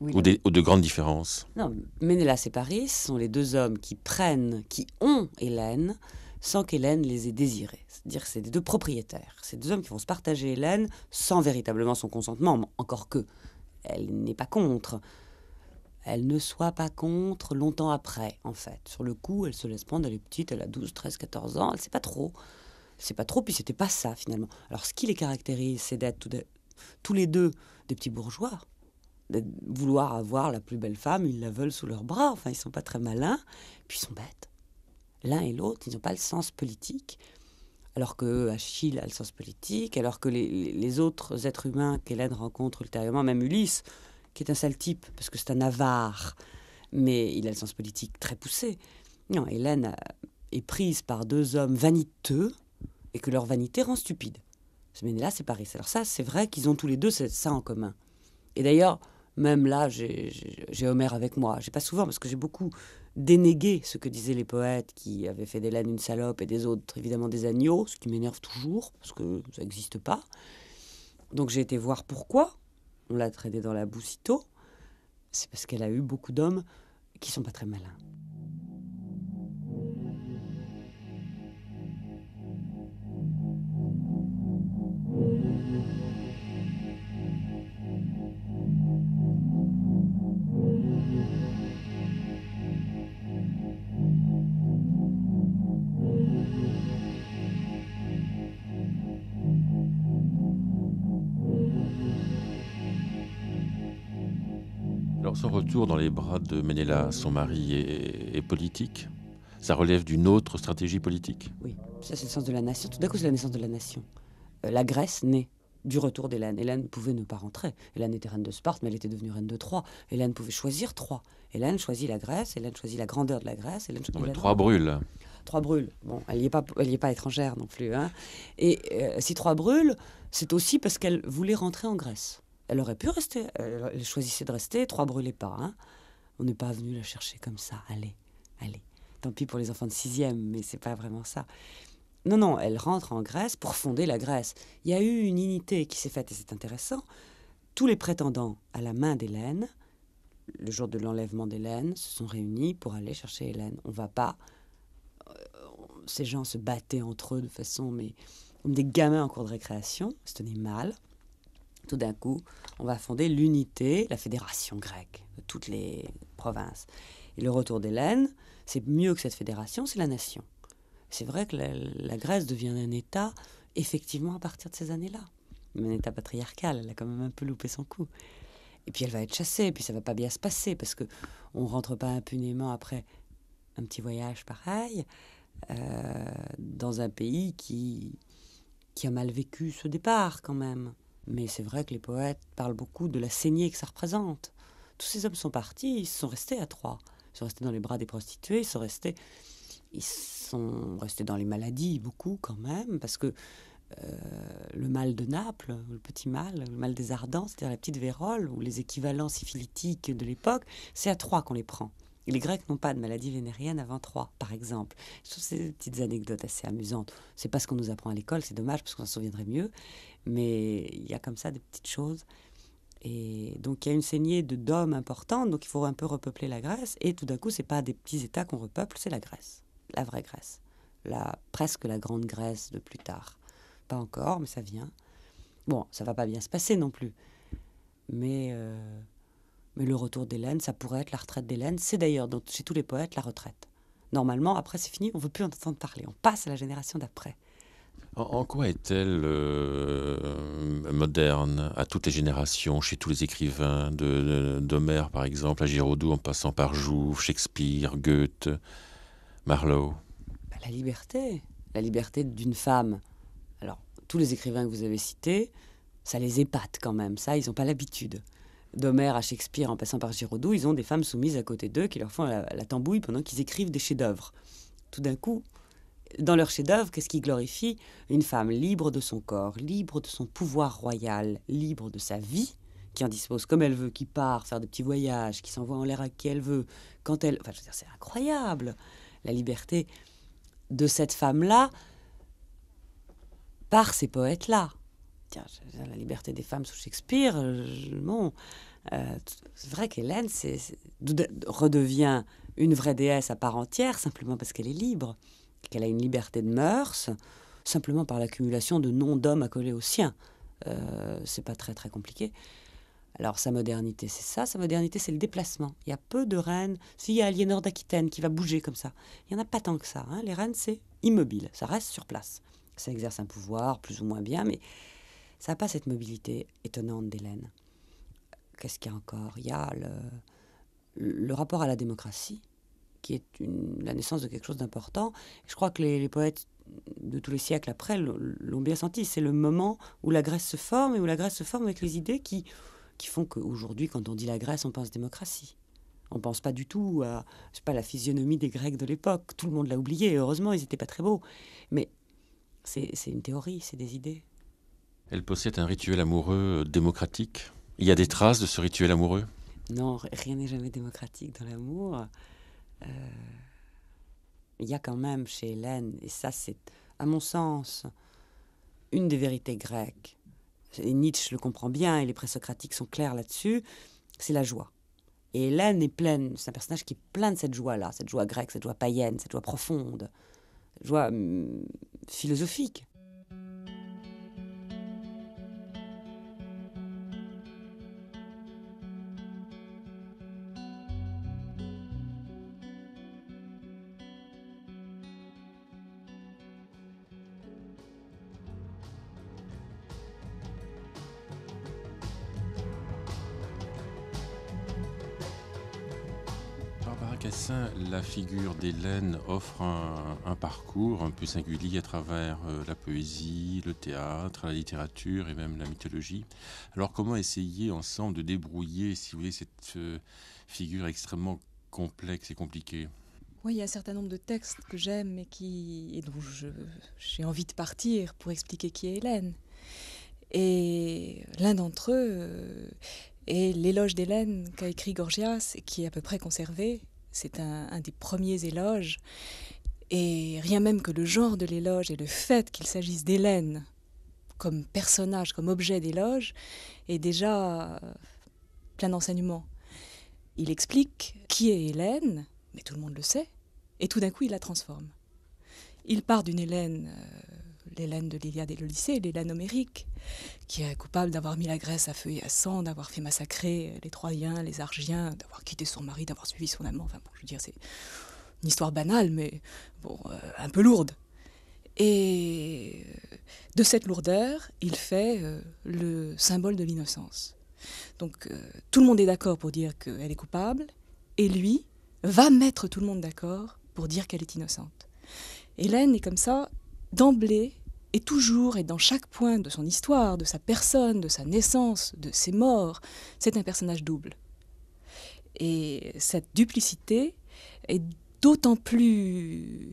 ou, ou, de grandes différences Non, Ménélas et Paris sont les deux hommes qui prennent, qui ont Hélène, sans qu'Hélène les ait désirés. C'est-à-dire que c'est des deux propriétaires, C'est deux hommes qui vont se partager Hélène sans véritablement son consentement, encore que elle n'est pas contre. Elle ne soit pas contre longtemps après, en fait. Sur le coup, elle se laisse prendre, elle est petite, elle a 12, 13, 14 ans, elle ne sait pas trop. c'est pas trop, puis c'était pas ça finalement. Alors ce qui les caractérise, c'est d'être tous les deux des petits bourgeois, de vouloir avoir la plus belle femme, ils la veulent sous leurs bras, enfin ils sont pas très malins, puis ils sont bêtes l'un et l'autre, ils n'ont pas le sens politique. Alors que Achille a le sens politique, alors que les, autres êtres humains qu'Hélène rencontre ultérieurement, même Ulysse, qui est un sale type, parce que c'est un avare, mais il a le sens politique très poussé. Non, Hélène euh, est prise par deux hommes vaniteux et que leur vanité rend stupide. Mais là, c'est pareil. Alors ça, c'est vrai qu'ils ont tous les deux ça en commun. Et d'ailleurs, même là, j'ai homère avec moi. J'ai pas souvent parce que j'ai beaucoup dénéguer ce que disaient les poètes qui avaient fait des d'Hélène une salope et des autres évidemment des agneaux, ce qui m'énerve toujours parce que ça n'existe pas. Donc j'ai été voir pourquoi on l'a traînée dans la boue si tôt. C'est parce qu'elle a eu beaucoup d'hommes qui sont pas très malins. son retour dans les bras de Ménéla, son mari, est, politique Ça relève d'une autre stratégie politique Oui, ça c'est le sens de la nation. Tout d'un coup, c'est la naissance de la nation. Euh, la Grèce naît du retour d'Hélène. Hélène pouvait ne pas rentrer. Hélène était reine de Sparte, mais elle était devenue reine de Troie. Hélène pouvait choisir Troie. Hélène choisit la Grèce, Hélène choisit la grandeur de la Grèce. Hélène choisit Troie brûle. Troie brûle. Bon, elle n'y est, pas, est pas étrangère non plus. Hein. Et euh, si Troie brûle, c'est aussi parce qu'elle voulait rentrer en Grèce. Elle aurait pu rester. Elle, choisissait de rester. Trois brûlés pas. On n'est pas venu la chercher comme ça. Allez, allez. Tant pis pour les enfants de sixième, mais c'est pas vraiment ça. Non, non, elle rentre en Grèce pour fonder la Grèce. Il y a eu une unité qui s'est faite, et c'est intéressant. Tous les prétendants à la main d'Hélène, le jour de l'enlèvement d'Hélène, se sont réunis pour aller chercher Hélène. On va pas. Euh, ces gens se battaient entre eux de façon, mais comme des gamins en cours de récréation, se tenaient mal tout d'un coup, on va fonder l'unité, la fédération grecque de toutes les provinces. Et le retour d'Hélène, c'est mieux que cette fédération, c'est la nation. C'est vrai que la, Grèce devient un État effectivement à partir de ces années-là. Un État patriarcal, elle a quand même un peu loupé son coup. Et puis elle va être chassée, et puis ça va pas bien se passer parce que on rentre pas impunément après un petit voyage pareil euh, dans un pays qui a mal vécu ce départ quand même. Mais c'est vrai que les poètes parlent beaucoup de la saignée que ça représente. Tous ces hommes sont partis, ils sont restés à Troyes. Ils sont restés dans les bras des prostituées, ils sont restés, ils sont restés dans les maladies, beaucoup quand même, parce que euh, le mal de Naples, le petit mal, le mal des ardents, c'est-à-dire la petite vérole, ou les équivalents syphilitiques de l'époque, c'est à Troyes qu'on les prend. les Grecs n'ont pas de maladie vénérienne avant Troyes, par exemple. Ce sont ces petites anecdotes assez amusantes. C'est pas ce qu'on nous apprend à l'école, c'est dommage parce qu'on s'en souviendrait mieux. Mais il y a comme ça des petites choses. Et donc il y a une saignée de d'hommes importante, donc il faut un peu repeupler la Grèce. Et tout d'un coup, ce c'est pas des petits États qu'on repeuple, c'est la Grèce, la vraie Grèce, la presque la grande Grèce de plus tard. Pas encore, mais ça vient. Bon, ça va pas bien se passer non plus. Mais euh, mais le retour d'Hélène, ça pourrait être la retraite d'Hélène. C'est d'ailleurs chez tous les poètes la retraite. Normalement, après c'est fini, on veut plus en entendre parler. On passe à la génération d'après. En, quoi est-elle euh, moderne à toutes les générations, chez tous les écrivains, de, d'Homère par exemple, à Giraudoux en passant par Jouve, Shakespeare, Goethe, Marlowe bah, La liberté, la liberté d'une femme. Alors, tous les écrivains que vous avez cités, ça les épate quand même, ça, ils n'ont pas l'habitude. D'Homère à Shakespeare en passant par Giraudoux, ils ont des femmes soumises à côté d'eux qui leur font la tambouille pendant qu'ils écrivent des chefs-d'œuvre. Tout d'un coup, dans leur chef-d'œuvre, qu'est-ce qui glorifie Une femme libre de son corps, libre de son pouvoir royal, libre de sa vie, qui en dispose comme elle veut, qui part faire de petits voyages, qui s'envoie en l'air à qui elle veut, quand elle. Enfin, je veux dire, c'est incroyable la liberté de cette femme-là par ces poètes-là. Tiens, la liberté des femmes sous Shakespeare, euh, c'est vrai qu'Hélène redevient une vraie déesse à part entière simplement parce qu'elle est libre qu'elle a une liberté de mœurs, simplement par l'accumulation de noms d'hommes accolés aux siens. Ce euh, c'est pas très très compliqué. Alors sa modernité, c'est ça. Sa modernité, c'est le déplacement. Il y a peu de reines. S'il y a Aliénor d'Aquitaine qui va bouger comme ça, il n'y en a pas tant que ça. Hein. Les reines, c'est immobile. Ça reste sur place. Ça exerce un pouvoir, plus ou moins bien, mais ça n'a pas cette mobilité étonnante d'Hélène. Qu'est-ce qu'il y a encore Il y a le rapport à la démocratie qui est la naissance de quelque chose d'important. Je crois que les, poètes de tous les siècles après l'ont bien senti. C'est le moment où la Grèce se forme et où la Grèce se forme avec les idées qui, qui font qu'aujourd'hui, quand on dit la Grèce, on pense démocratie. On ne pense pas du tout à c'est pas, la physionomie des Grecs de l'époque. Tout le monde l'a oublié. Heureusement, ils n'étaient pas très beaux. Mais c'est une théorie, c'est des idées. Elle possède un rituel amoureux euh, démocratique. Il y a des traces de ce rituel amoureux Non, rien n'est jamais démocratique dans l'amour. Euh, il y a quand même chez Hélène, et ça c'est à mon sens une des vérités grecques, et Nietzsche le comprend bien et les présocratiques sont clairs là-dessus, c'est la joie. Et Hélène est pleine, c'est un personnage qui est plein de cette joie-là, cette joie grecque, cette joie païenne, cette joie profonde, joie hum, philosophique. Cassin, la figure d'Hélène offre un, parcours un peu singulier à travers euh, la poésie, le théâtre, la littérature et même la mythologie. Alors comment essayer ensemble de débrouiller, si vous voulez, cette euh, figure extrêmement complexe et compliquée oui, il y a un certain nombre de textes que j'aime et, et dont j'ai envie de partir pour expliquer qui est Hélène. Et l'un d'entre eux euh, est l'éloge d'Hélène qu'a écrit Gorgias, qui est à peu près conservé, c'est un, des premiers éloges. Et rien même que le genre de l'éloge et le fait qu'il s'agisse d'Hélène comme personnage, comme objet d'éloge, est déjà euh, plein d'enseignements. Il explique qui est Hélène, mais tout le monde le sait, et tout d'un coup il la transforme. Il part d'une Hélène euh, l'Hélène de l'Iliade et le lycée, l'Hélène homérique, qui est coupable d'avoir mis la Grèce à feu et à sang, d'avoir fait massacrer les Troyens, les Argiens, d'avoir quitté son mari, d'avoir suivi son amant. Enfin, je veux dire, c'est une histoire banale, mais bon, euh, un peu lourde. Et euh, de cette lourdeur, il fait euh, le symbole de l'innocence. Donc tout le monde est d'accord pour dire qu'elle est coupable, et lui va mettre tout le monde d'accord pour dire qu'elle est innocente. Hélène est comme ça, d'emblée, et toujours et dans chaque point de son histoire, de sa personne, de sa naissance, de ses morts, c'est un personnage double. Et cette duplicité est d'autant plus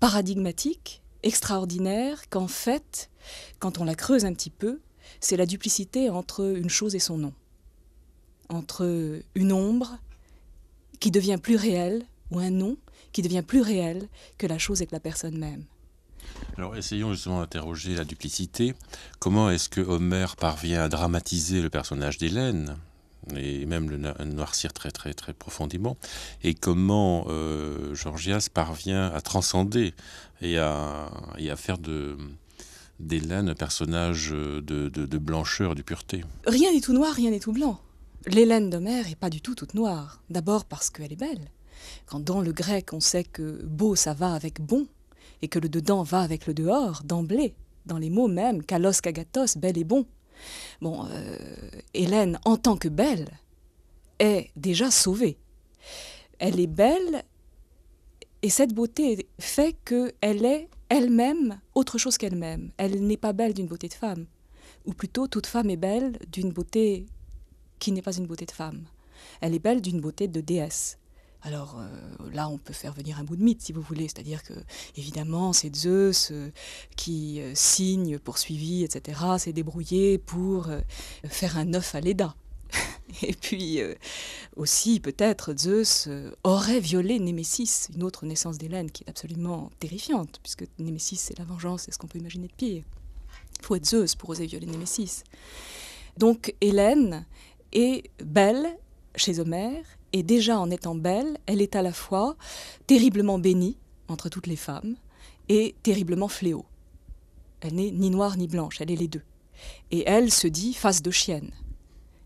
paradigmatique, extraordinaire, qu'en fait, quand on la creuse un petit peu, c'est la duplicité entre une chose et son nom, entre une ombre qui devient plus réelle, ou un nom qui devient plus réel que la chose et que la personne même. Alors essayons justement d'interroger la duplicité. Comment est-ce que Homer parvient à dramatiser le personnage d'Hélène et même le noircir très très très profondément, et comment euh, Georgias parvient à transcender et à, faire de d'Hélène un personnage euh, de, de blancheur, de pureté. Rien n'est tout noir, rien n'est tout blanc. L'Hélène d'Homère n'est pas du tout toute noire, d'abord parce qu'elle est belle. Quand dans le grec on sait que beau ça va avec bon, et que le dedans va avec le dehors, d'emblée, dans les mots même, kalos kagatos, bel et bon. Bon, euh, Hélène, en tant que belle, est déjà sauvée. Elle est belle, et cette beauté fait qu'elle est elle-même autre chose qu'elle-même. Elle n'est pas belle d'une beauté de femme. Ou plutôt, toute femme est belle d'une beauté qui n'est pas une beauté de femme. Elle est belle d'une beauté de déesse. Alors euh, là, on peut faire venir un bout de mythe, si vous voulez, c'est-à-dire que, évidemment, c'est Zeus euh, qui euh, signe, poursuivi, etc., s'est débrouillé pour faire un œuf à Leda. (laughs) Et puis aussi, peut-être, Zeus aurait violé Némésis, une autre naissance d'Hélène qui est absolument terrifiante, puisque Némésis, c'est la vengeance, c'est ce qu'on peut imaginer de pire. Il faut être Zeus pour oser violer Némésis. Donc Hélène est belle chez Homère et déjà en étant belle, elle est à la fois terriblement bénie entre toutes les femmes et terriblement fléau. Elle n'est ni noire ni blanche, elle est les deux. Et elle se dit face de chienne.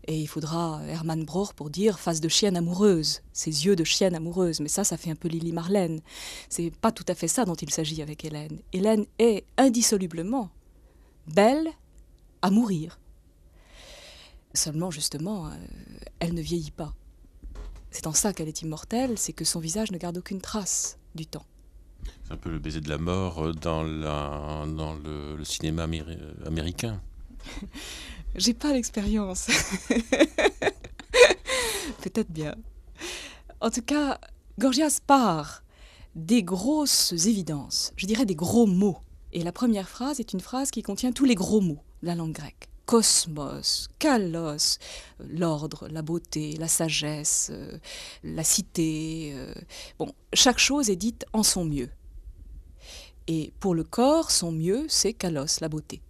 Et il faudra Hermann Brohr pour dire face de chienne amoureuse, ses yeux de chienne amoureuse. Mais ça, ça fait un peu Lily Marlène. C'est pas tout à fait ça dont il s'agit avec Hélène. Hélène est indissolublement belle à mourir. Seulement, justement, euh, elle ne vieillit pas. C'est en ça qu'elle est immortelle, c'est que son visage ne garde aucune trace du temps. C'est un peu le baiser de la mort euh, dans, le, cinéma euh, américain. (laughs) J'ai pas l'expérience. (laughs) Peut-être bien. En tout cas, Gorgias part des grosses évidences, je dirais des gros mots. Et la première phrase est une phrase qui contient tous les gros mots de la langue grecque cosmos, kalos, l'ordre, la beauté, la sagesse, euh, la cité. Euh. bon, chaque chose est dite en son mieux. Et pour le corps, son mieux, c'est kalos, la beauté.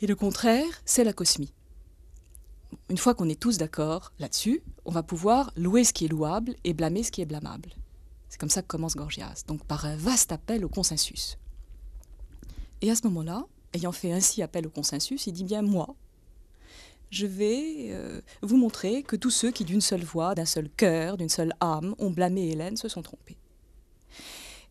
Et le contraire, c'est la cosmie. Une fois qu'on est tous d'accord là-dessus, on va pouvoir louer ce qui est louable et blâmer ce qui est blâmable. C'est comme ça que commence Gorgias, donc par un vaste appel au consensus. Et à ce moment-là, ayant fait ainsi appel au consensus, il dit bien moi, je vais euh, vous montrer que tous ceux qui d'une seule voix, d'un seul cœur, d'une seule âme ont blâmé Hélène se sont trompés.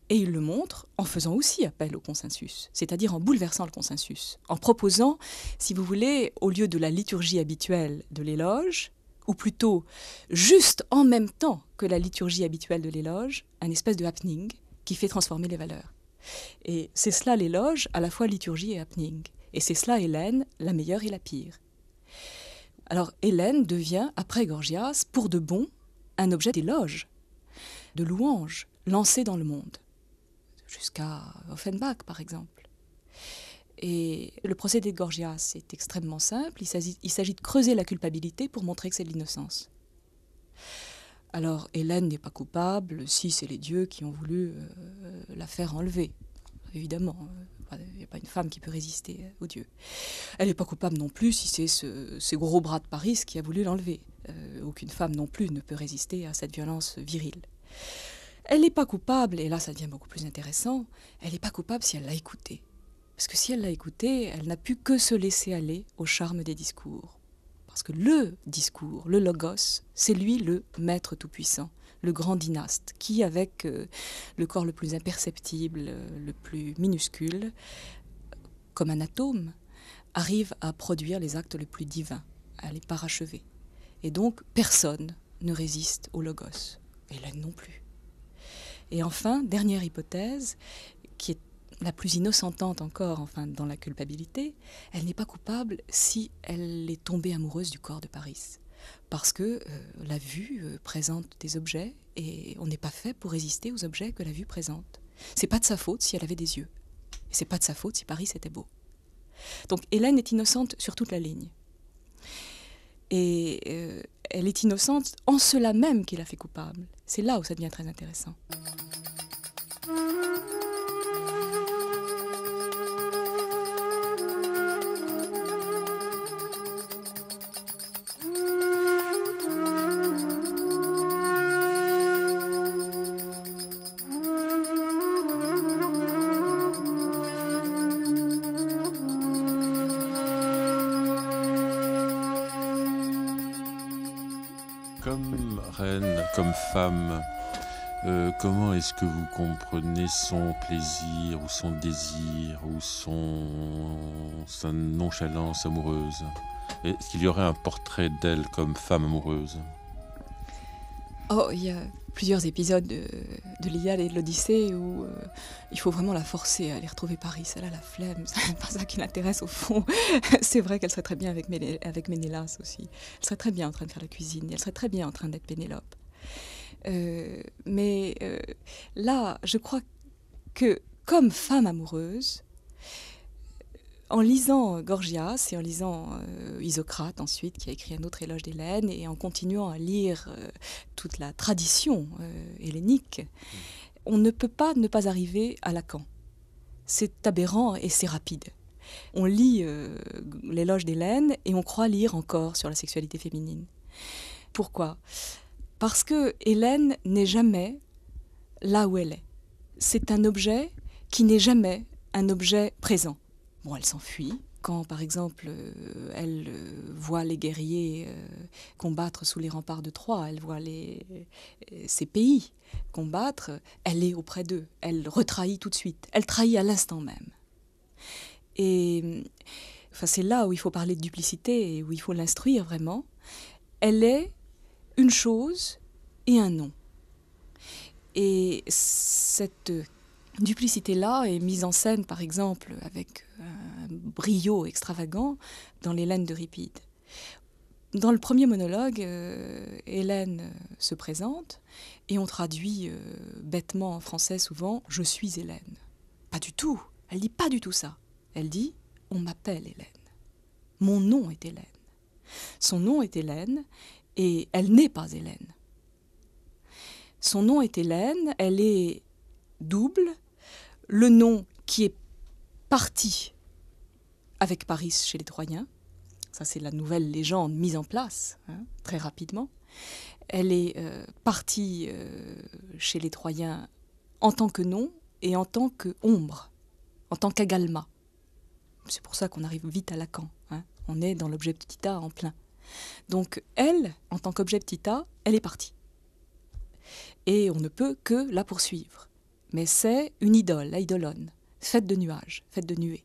Et il le montre en faisant aussi appel au consensus, c'est-à-dire en bouleversant le consensus, en proposant, si vous voulez, au lieu de la liturgie habituelle de l'éloge, ou plutôt juste en même temps que la liturgie habituelle de l'éloge, un espèce de happening qui fait transformer les valeurs. Et c'est cela l'éloge, à la fois liturgie et happening. Et c'est cela Hélène, la meilleure et la pire. Alors Hélène devient, après Gorgias, pour de bon, un objet d'éloge, de louange, lancé dans le monde, jusqu'à Offenbach par exemple. Et le procédé de Gorgias est extrêmement simple, il s'agit de creuser la culpabilité pour montrer que c'est l'innocence. Alors Hélène n'est pas coupable si c'est les dieux qui ont voulu euh, la faire enlever, évidemment. Hein. Il n'y a pas une femme qui peut résister euh, aux dieux. Elle n'est pas coupable non plus si c'est ce, gros bras de Paris qui a voulu l'enlever. Euh, aucune femme non plus ne peut résister à cette violence virile. Elle n'est pas coupable, et là ça devient beaucoup plus intéressant, elle n'est pas coupable si elle l'a écoutée. Parce que si elle l'a écoutée, elle n'a pu que se laisser aller au charme des discours, que le discours, le logos, c'est lui le maître tout-puissant, le grand dynaste, qui, avec euh, le corps le plus imperceptible, euh, le plus minuscule, comme un atome, arrive à produire les actes les plus divins, à les parachever. Et donc, personne ne résiste au logos, et là non plus. Et enfin, dernière hypothèse, qui est la plus innocentante encore, enfin dans la culpabilité, elle n'est pas coupable si elle est tombée amoureuse du corps de Paris. Parce que euh, la vue euh, présente des objets et on n'est pas fait pour résister aux objets que la vue présente. C'est pas de sa faute si elle avait des yeux. Et c'est pas de sa faute si Paris était beau. Donc Hélène est innocente sur toute la ligne. Et euh, elle est innocente en cela même qu'il a fait coupable. C'est là où ça devient très intéressant. femme euh, Comment est-ce que vous comprenez son plaisir ou son désir ou son sa nonchalance amoureuse Est-ce qu'il y aurait un portrait d'elle comme femme amoureuse Oh, il y a plusieurs épisodes de, de et de l'Odyssée où euh, il faut vraiment la forcer à aller retrouver Paris. Elle a la flemme, c'est pas ça qui l'intéresse au fond. (laughs) c'est vrai qu'elle serait très bien avec, avec Ménélas aussi. Elle serait très bien en train de faire la cuisine, elle serait très bien en train d'être Pénélope. Euh, mais euh, là, je crois que comme femme amoureuse, en lisant euh, Gorgias et en lisant Isocrate ensuite, qui a écrit un autre éloge d'Hélène, et en continuant à lire toute la tradition hellénique, on ne peut pas ne pas arriver à Lacan. C'est aberrant et c'est rapide. On lit l'éloge d'Hélène et on croit lire encore sur la sexualité féminine. Pourquoi parce que Hélène n'est jamais là où elle est. C'est un objet qui n'est jamais un objet présent. Bon, elle s'enfuit. Quand, par exemple, euh, elle euh, voit les guerriers euh, combattre sous les remparts de Troie, elle voit les, ces pays combattre, elle est auprès d'eux, elle retrahit tout de suite, elle trahit à l'instant même. Et enfin, c'est là où il faut parler de duplicité et où il faut l'instruire vraiment. Elle est une chose et un nom. Et cette duplicité-là est mise en scène, par exemple, avec un euh, brio extravagant dans les de Ripide. Dans le premier monologue, euh, Hélène euh, se présente et on traduit bêtement en français souvent Je suis Hélène. Pas du tout, elle dit pas du tout ça. Elle dit On m'appelle Hélène. Mon nom est Hélène. Son nom est Hélène et elle n'est pas Hélène. Son nom est Hélène, elle est double. Le nom qui est parti avec Paris chez les Troyens, ça c'est la nouvelle légende mise en place hein, très rapidement. Elle est euh, partie euh, chez les Troyens en tant que nom et en tant que ombre, en tant qu'agalma. C'est pour ça qu'on arrive vite à Lacan. Hein. On est dans l'objet petit en plein. Donc elle, en tant qu'objet petit a, elle est partie. Et on ne peut que la poursuivre. Mais c'est une idole, la idolone, faite de nuages, faite de nuées.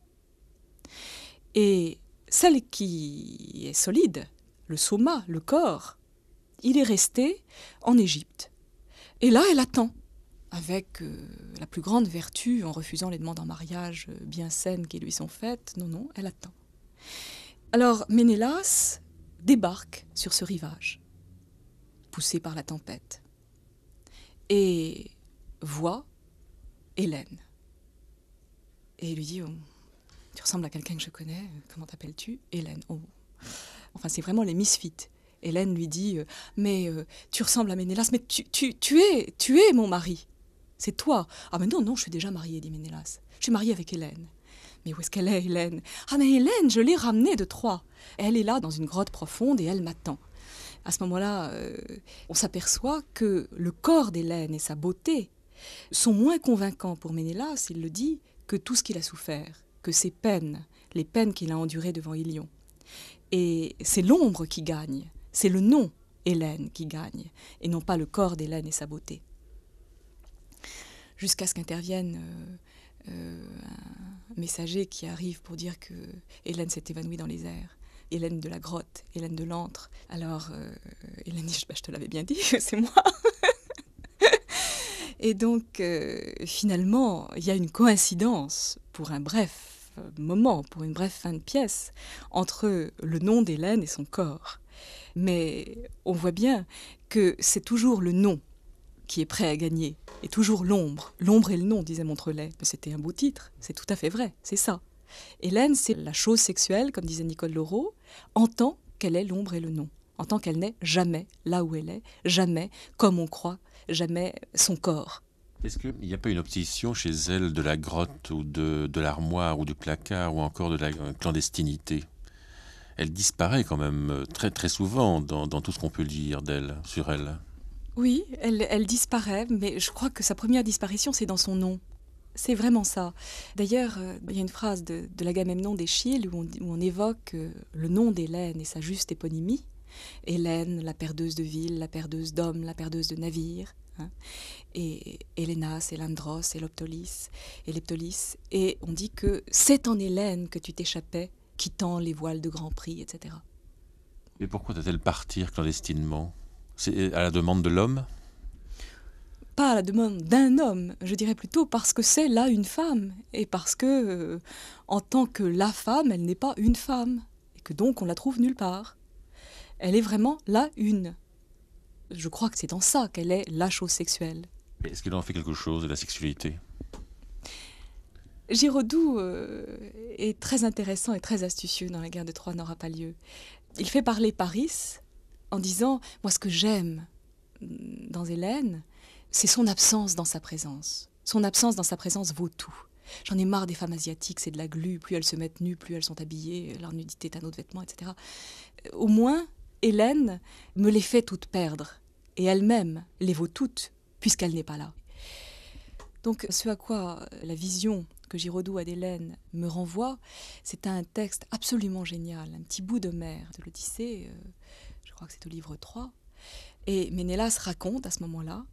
Et celle qui est solide, le soma, le corps, il est resté en Égypte. Et là, elle attend, avec euh, la plus grande vertu, en refusant les demandes en mariage euh, bien saines qui lui sont faites. Non, non, elle attend. Alors, Ménélas, débarque sur ce rivage, poussé par la tempête, et voit Hélène. Et il lui dit oh, Tu ressembles à quelqu'un que je connais, comment t'appelles-tu Hélène. Oh. Enfin, c'est vraiment les misfits. Hélène lui dit euh, Mais euh, tu ressembles à Ménélas, mais tu, es, tu es mon mari. C'est toi. Ah, mais non, non, je suis déjà mariée, dit Ménélas. Je suis mariée avec Hélène. Mais où est-ce qu'elle est, Hélène Ah, mais Hélène, je l'ai ramenée de Troyes. Elle est là dans une grotte profonde et elle m'attend. À ce moment-là, euh, on s'aperçoit que le corps d'Hélène et sa beauté sont moins convaincants pour Ménélas, il le dit, que tout ce qu'il a souffert, que ses peines, les peines qu'il a endurées devant Ilion. Et c'est l'ombre qui gagne, c'est le nom Hélène qui gagne, et non pas le corps d'Hélène et sa beauté. Jusqu'à ce qu'intervienne euh, euh, un messager qui arrive pour dire que Hélène s'est évanouie dans les airs. Hélène de la grotte, Hélène de l'antre. Alors, euh, Hélène dit, bah, je te l'avais bien dit, (laughs) c'est moi. Et donc, euh, finalement, il y a une coïncidence pour un bref moment, pour une brève fin de pièce, entre le nom d'Hélène et son corps. Mais on voit bien que c'est toujours le nom qui est prêt à gagner est toujours l'ombre. L'ombre et le nom, disait Montrelet. Mais c'était un beau titre, c'est tout à fait vrai, c'est ça. Hélène, c'est la chose sexuelle, comme disait Nicole Leroux, en tant qu'elle est l'ombre et le nom, en tant qu'elle n'est jamais là où elle est, jamais comme on croit, jamais son corps. Est-ce qu'il n'y a pas une obsession chez elle de la grotte ou de, l'armoire ou du placard ou encore de la clandestinité Elle disparaît quand même euh, très très souvent dans, dans tout ce qu'on peut lire d'elle, sur elle. Oui, elle, disparaît, mais je crois que sa première disparition, c'est dans son nom. C'est vraiment ça. D'ailleurs, euh, il y a une phrase de, de l'Agamemnon d'Eschyle où, où, on évoque euh, le nom d'Hélène et sa juste éponymie. Hélène, la perdeuse de ville, la perdeuse d'hommes, la perdeuse de navires. Hein. Et Hélénas, l'Andros, et l'optolis Et on dit que c'est en Hélène que tu t'échappais, quittant les voiles de Grand Prix, etc. Mais pourquoi doit-elle partir clandestinement c'est euh, à la demande de l'homme Pas à la demande d'un homme, je dirais plutôt parce que c'est là une femme, et parce que, euh, en tant que la femme, elle n'est pas une femme, et que donc on la trouve nulle part. Elle est vraiment là une. Je crois que c'est dans ça qu'elle est la chose sexuelle. Est-ce qu'il en fait quelque chose de la sexualité Giraudoux euh, est très intéressant et très astucieux dans La guerre de Troie n'aura pas lieu. Il fait parler Paris en disant, moi ce que j'aime dans Hélène, c'est son absence dans sa présence. Son absence dans sa présence vaut tout. J'en ai marre des femmes asiatiques, c'est de la glu, plus elles se mettent nues, plus elles sont habillées, leur nudité est un autre vêtement, etc. Euh, au moins, Hélène me les fait toutes perdre, et elle-même les vaut toutes, puisqu'elle n'est pas là. Donc ce à quoi euh, la vision que Giraudoux a d'Hélène me renvoie, c'est un texte absolument génial, un petit bout de mer de l'Odyssée. Euh, crois que c'est au livre 3. Et Ménélas raconte à ce moment-là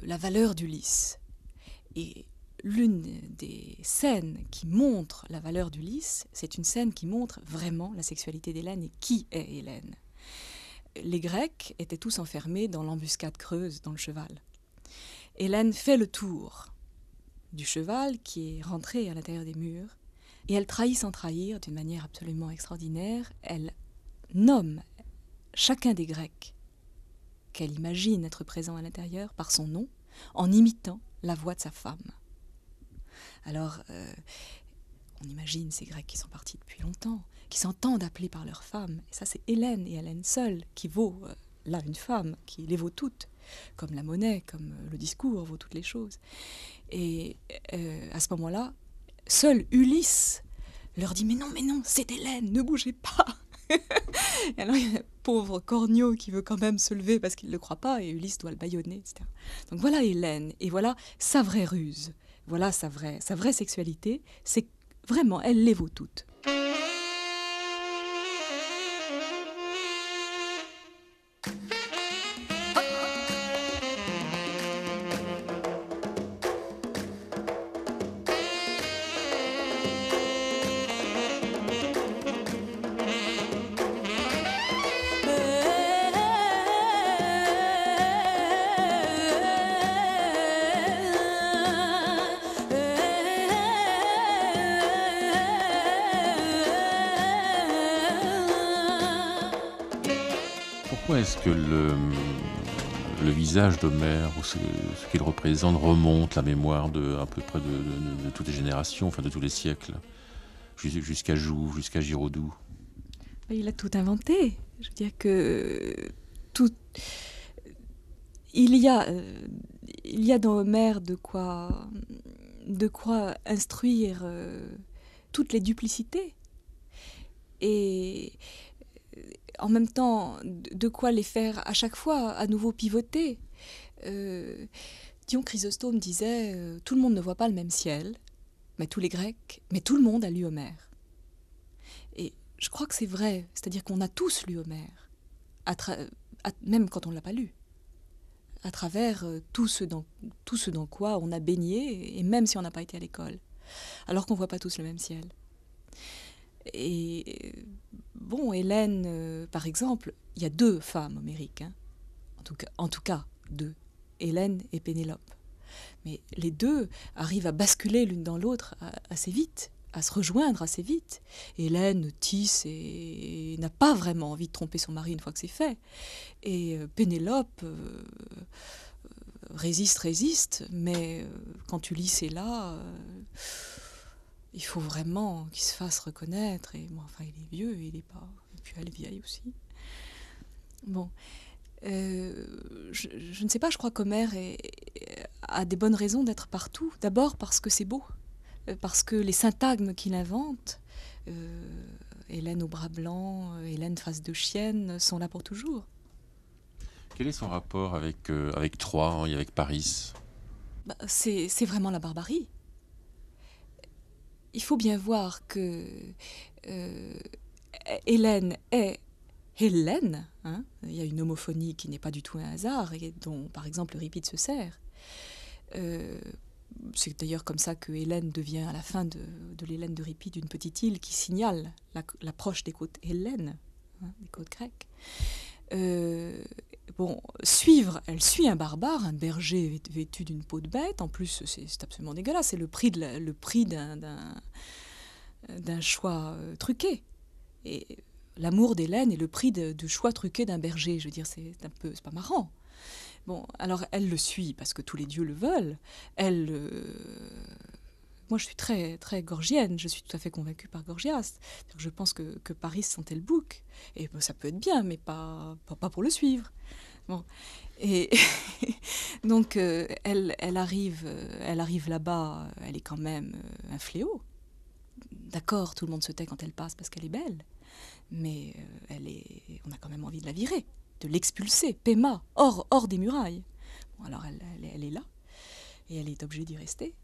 la valeur d'Ulysse. Et l'une des scènes qui montre la valeur d'Ulysse, c'est une scène qui montre vraiment la sexualité d'Hélène et qui est Hélène. Les Grecs étaient tous enfermés dans l'embuscade creuse, dans le cheval. Hélène fait le tour du cheval qui est rentré à l'intérieur des murs, et elle trahit sans trahir d'une manière absolument extraordinaire. Elle nomme chacun des Grecs, qu'elle imagine être présent à l'intérieur par son nom, en imitant la voix de sa femme. Alors, euh, on imagine ces Grecs qui sont partis depuis longtemps, qui s'entendent appeler par leur femme, et ça c'est Hélène et Hélène seule qui vaut euh, là une femme, qui les vaut toutes, comme la monnaie, comme euh, le discours vaut toutes les choses. Et à ce moment-là, seul Ulysse leur dit Mais non, mais non, c'est Hélène, ne bougez pas (laughs) et alors, il y a le pauvre Cornio qui veut quand même se lever parce qu'il ne le croit pas, et Ulysse doit le bâillonner, etc. Donc voilà Hélène, et voilà sa vraie ruse, voilà sa vraie, sa vraie sexualité. C'est vraiment, elle les vaut toutes. visage d'Homère ou ce, qu'il représente remonte la mémoire de à peu près de, toutes les générations, enfin de tous les siècles, jusqu'à Joux, jusqu'à Giraudoux. Bah, il a tout inventé. Je veux dire que tout. Il y a, euh, il y a dans Homère de quoi, de quoi instruire euh, toutes les duplicités. Et en même temps de quoi les faire à chaque fois à nouveau pivoter. Euh, Dion Chrysostome disait euh, Tout le monde ne voit pas le même ciel, mais tous les Grecs, mais tout le monde a lu Homère. Et je crois que c'est vrai, c'est-à-dire qu'on a tous lu Homère, même quand on ne l'a pas lu, à travers euh, tout, ce dans, tout ce dans quoi on a baigné, et même si on n'a pas été à l'école, alors qu'on ne voit pas tous le même ciel. Et bon, Hélène, euh, par exemple, il y a deux femmes homériques, hein. en, tout cas, deux, Hélène et Pénélope. Mais les deux arrivent à basculer l'une dans l'autre assez vite, à se rejoindre assez vite. Hélène tisse et, n'a pas vraiment envie de tromper son mari une fois que c'est fait. Et euh, Pénélope euh, résiste, résiste, mais quand tu lis est là il faut vraiment qu'il se fasse reconnaître. Et bon, enfin, il est vieux, il est pas. Et puis elle est vieille aussi. Bon. Euh, je, ne sais pas, je crois qu'Homer a des bonnes raisons d'être partout. D'abord parce que c'est beau, euh, parce que les syntagmes qu'il invente, euh, Hélène au bras blanc Hélène face de chienne, sont là pour toujours. Quel est son rapport avec, avec Troyes et avec Paris bah, C'est vraiment la barbarie il faut bien voir que euh, Hélène est Hélène. Hein. il y a une homophonie qui n'est pas du tout un hasard et dont, par exemple, Euripide se sert. Euh, c'est d'ailleurs comme ça que Hélène devient, à la fin de, de l'Hélène une petite île qui signale l'approche des côtes Hélène, hein, des côtes grecques. Euh, Bon, suivre, elle suit un barbare, un berger vêtu d'une peau de bête. En plus, c'est absolument dégueulasse. C'est le prix le prix d'un choix euh, truqué. Et l'amour d'Hélène est le prix du choix truqué d'un berger. Je veux dire, c'est un peu, c'est pas marrant. Bon, alors elle le suit parce que tous les dieux le veulent. Elle euh, moi je suis très, très gorgienne, je suis tout à fait convaincue par Gorgias. Je pense que, Paris sentait le bouc, et ben, ça peut être bien, mais pas, pas, pour le suivre. Bon. Et (laughs) donc, euh, elle, elle arrive, euh, elle arrive là-bas, euh, elle est quand même un fléau. D'accord, tout le monde se tait quand elle passe parce qu'elle est belle, mais elle est, on a quand même envie de la virer, de l'expulser, Pema, hors, hors des murailles. Bon, alors elle, elle, elle est là, et elle est obligée d'y rester.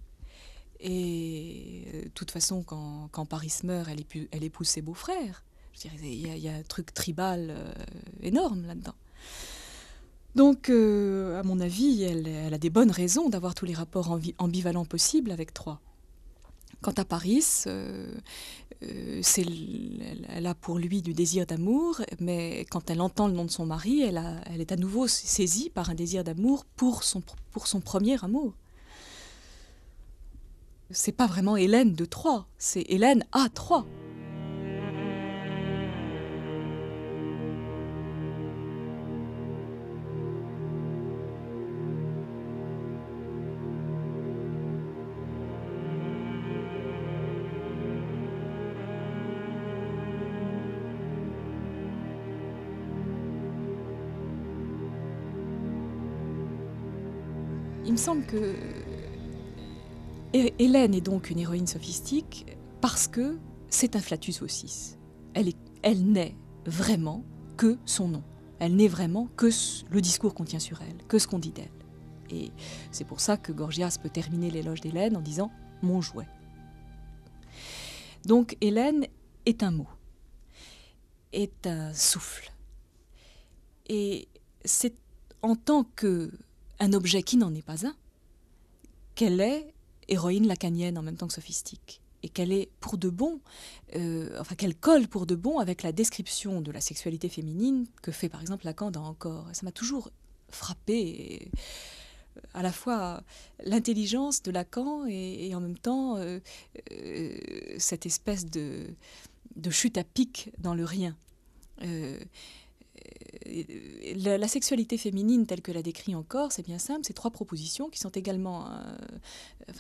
Et euh, de toute façon, quand, Paris meurt, elle, épouse, ses beaux-frères. Je il y, a un truc tribal euh, énorme là-dedans. Donc, euh, à mon avis, elle, a des bonnes raisons d'avoir tous les rapports ambivalents possibles avec Troyes. Quant à Paris, elle a pour lui du désir d'amour, mais quand elle entend le nom de son mari, elle, est à nouveau saisie par un désir d'amour pour son premier amour. C'est pas vraiment Hélène de Troyes, c'est Hélène à Troyes. Il me semble que Hélène est donc une héroïne sophistique parce que c'est un flatus vocis. Elle, elle n'est vraiment que son nom. Elle n'est vraiment que le discours qu'on tient sur elle, que ce qu'on dit d'elle. Et c'est pour ça que Gorgias peut terminer l'éloge d'Hélène en disant mon jouet. Donc Hélène est un mot, est un souffle. Et c'est en tant que un objet qui n'en est pas un qu'elle est héroïne lacanienne en même temps que sophistique et qu'elle est pour de bon, euh, enfin qu'elle colle pour de bon avec la description de la sexualité féminine que fait par exemple Lacan dans Encore. ça m'a toujours frappé euh, à la fois l'intelligence de Lacan et, en même temps euh, cette espèce de, chute à pic dans le rien. Euh, la, sexualité féminine telle que la décrit encore, c'est bien simple, c'est trois propositions qui sont également, euh,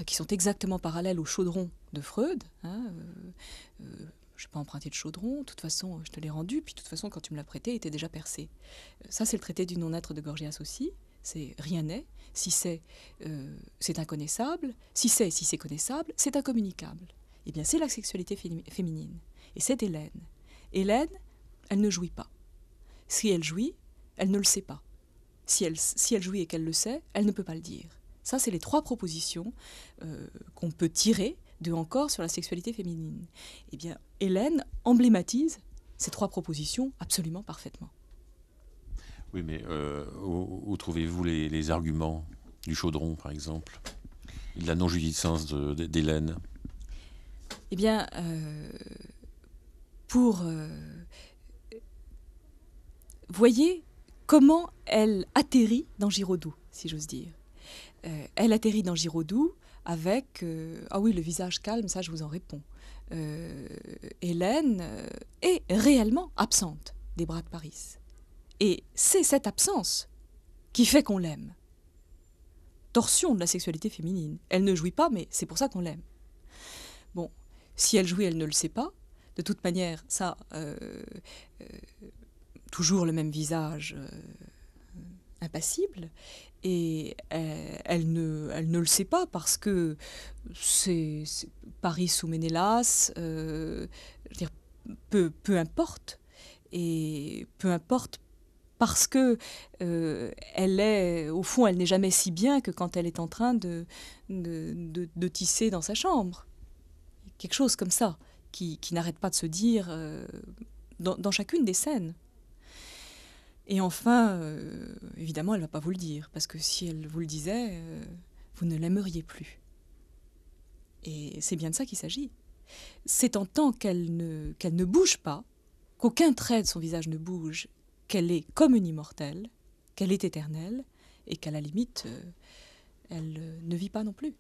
qui sont exactement parallèles au chaudron de Freud. Hein, euh, je ne vais pas emprunter de chaudron, de toute façon, je te l'ai rendu, puis de toute façon, quand tu me l'as prêté, il était déjà percé. Ça, c'est le traité du non-être de Gorgias aussi. C'est rien n'est. Si c'est, c'est inconnaissable. Si c'est, si c'est connaissable, c'est incommunicable. Eh bien, c'est la sexualité féminine. Et c'est Hélène. Hélène, elle ne jouit pas. Si elle jouit, elle ne le sait pas. Si elle, si elle jouit et qu'elle le sait, elle ne peut pas le dire. Ça, c'est les trois propositions euh, qu'on peut tirer de encore sur la sexualité féminine. Eh bien, Hélène emblématise ces trois propositions absolument parfaitement. Oui, mais euh, où, trouvez-vous les, arguments du chaudron, par exemple De la non judicence d'Hélène Eh bien, euh, pour voyez comment elle atterrit dans Giraudoux, si j'ose dire. Euh, elle atterrit dans Giraudoux avec euh, Ah oui, le visage calme, ça je vous en réponds. Euh, Hélène est réellement absente des bras de Paris. Et c'est cette absence qui fait qu'on l'aime. Torsion de la sexualité féminine. Elle ne jouit pas, mais c'est pour ça qu'on l'aime. Bon, si elle jouit, elle ne le sait pas. De toute manière, ça, toujours le même visage euh, impassible et euh, elle, ne, elle ne le sait pas parce que c'est Paris sous Ménélas, euh, peu, peu importe. Et peu importe parce que elle est, au fond, elle n'est jamais si bien que quand elle est en train de, de, tisser dans sa chambre. Quelque chose comme ça, qui, qui n'arrête pas de se dire dans, dans chacune des scènes. Et enfin, euh, évidemment, elle ne va pas vous le dire, parce que si elle vous le disait, euh, vous ne l'aimeriez plus. Et c'est bien de ça qu'il s'agit. C'est en tant qu'elle ne, qu'elle ne bouge pas, qu'aucun trait de son visage ne bouge, qu'elle est comme une immortelle, qu'elle est éternelle, et qu'à la limite, euh, elle ne vit pas non plus.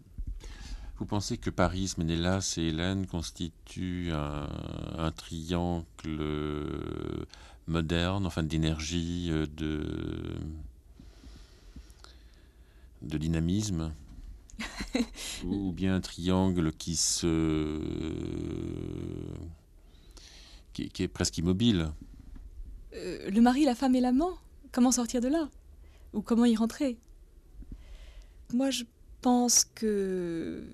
Vous pensez que Paris, Ménélas et Hélène constituent un triangle moderne, enfin d'énergie, euh, de, de dynamisme. (laughs) ou bien un triangle qui se qui, est presque immobile. Euh, le mari, la femme et l'amant, comment sortir de là Ou comment y rentrer Moi, je pense que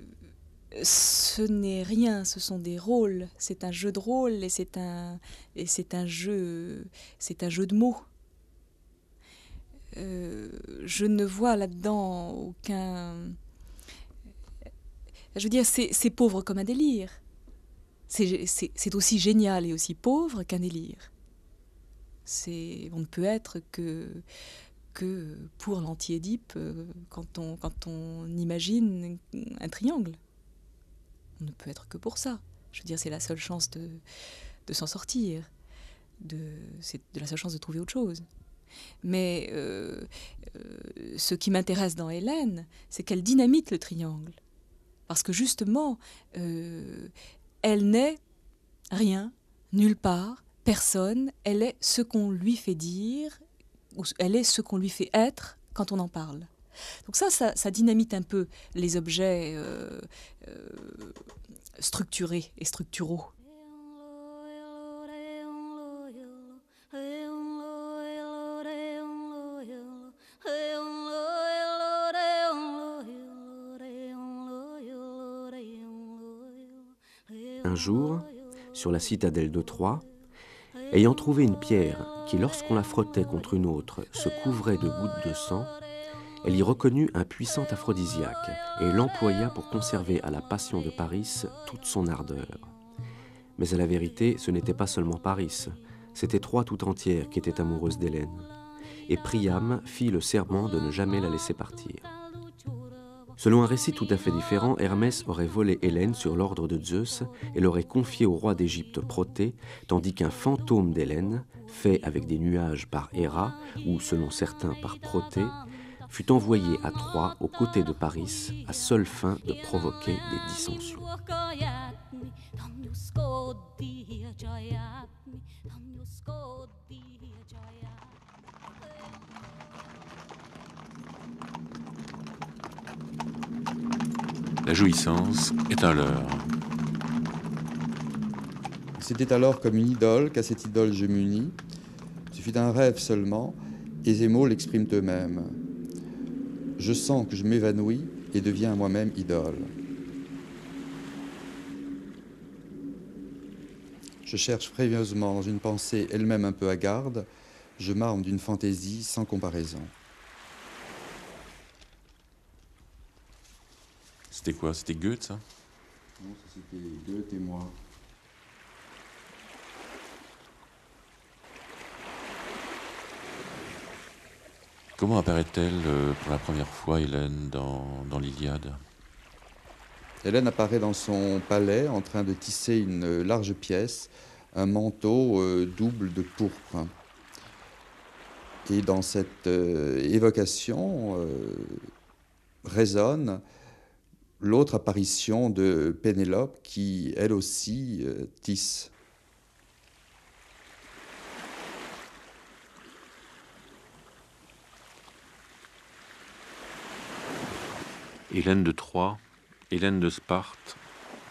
ce n'est rien, ce sont des rôles, c'est un jeu de rôle et c'est un, et c'est un, jeu, c'est un jeu de mots. Euh, je ne vois là-dedans aucun... Je veux dire, c'est pauvre comme un délire. C'est aussi génial et aussi pauvre qu'un délire. On ne peut être que, que pour l'anti-Édipe euh, quand on, quand on imagine un triangle. On ne peut être que pour ça. Je veux dire, c'est la seule chance de, de s'en sortir. De, c'est de la seule chance de trouver autre chose. Mais euh, euh, ce qui m'intéresse dans Hélène, c'est qu'elle dynamite le triangle. Parce que justement, euh, elle n'est rien, nulle part, personne. Elle est ce qu'on lui fait dire, ou elle est ce qu'on lui fait être quand on en parle. Donc ça, ça, dynamite un peu les objets euh, euh, structurés et structuraux. Un jour, sur la citadelle de Troie, ayant trouvé une pierre qui, lorsqu'on la frottait contre une autre, se couvrait de gouttes de sang, elle y reconnut un puissant aphrodisiaque et l'employa pour conserver à la passion de Paris toute son ardeur. Mais à la vérité, ce n'était pas seulement Paris, c'était Troie tout entière qui était amoureuse d'Hélène. Et Priam fit le serment de ne jamais la laisser partir. Selon un récit tout à fait différent, Hermès aurait volé Hélène sur l'ordre de Zeus et l'aurait confiée au roi d'Égypte Protée, tandis qu'un fantôme d'Hélène, fait avec des nuages par Héra ou selon certains par Protée, fut envoyé à Troyes aux côtés de Paris à seule fin de provoquer des dissensions. La jouissance est à l'heure. C'était alors comme une idole qu'à cette idole je m'unis. Ce fut un rêve seulement, et mots l'expriment eux-mêmes je sens que je m'évanouis et deviens moi-même idole. Je cherche frévieusement dans une pensée elle-même un peu hagarde, je m'arme d'une fantaisie sans comparaison. C'était quoi C'était Goethe, ça Non, c'était Goethe et moi. Comment apparaît-elle euh, pour la première fois, Hélène, dans, l'Iliade Hélène apparaît dans son palais en train de tisser une large pièce, un manteau euh, double de pourpre. Et dans cette euh, évocation résonne l'autre apparition de Pénélope qui, elle aussi, tisse. Hélène de Troie, Hélène de Sparte,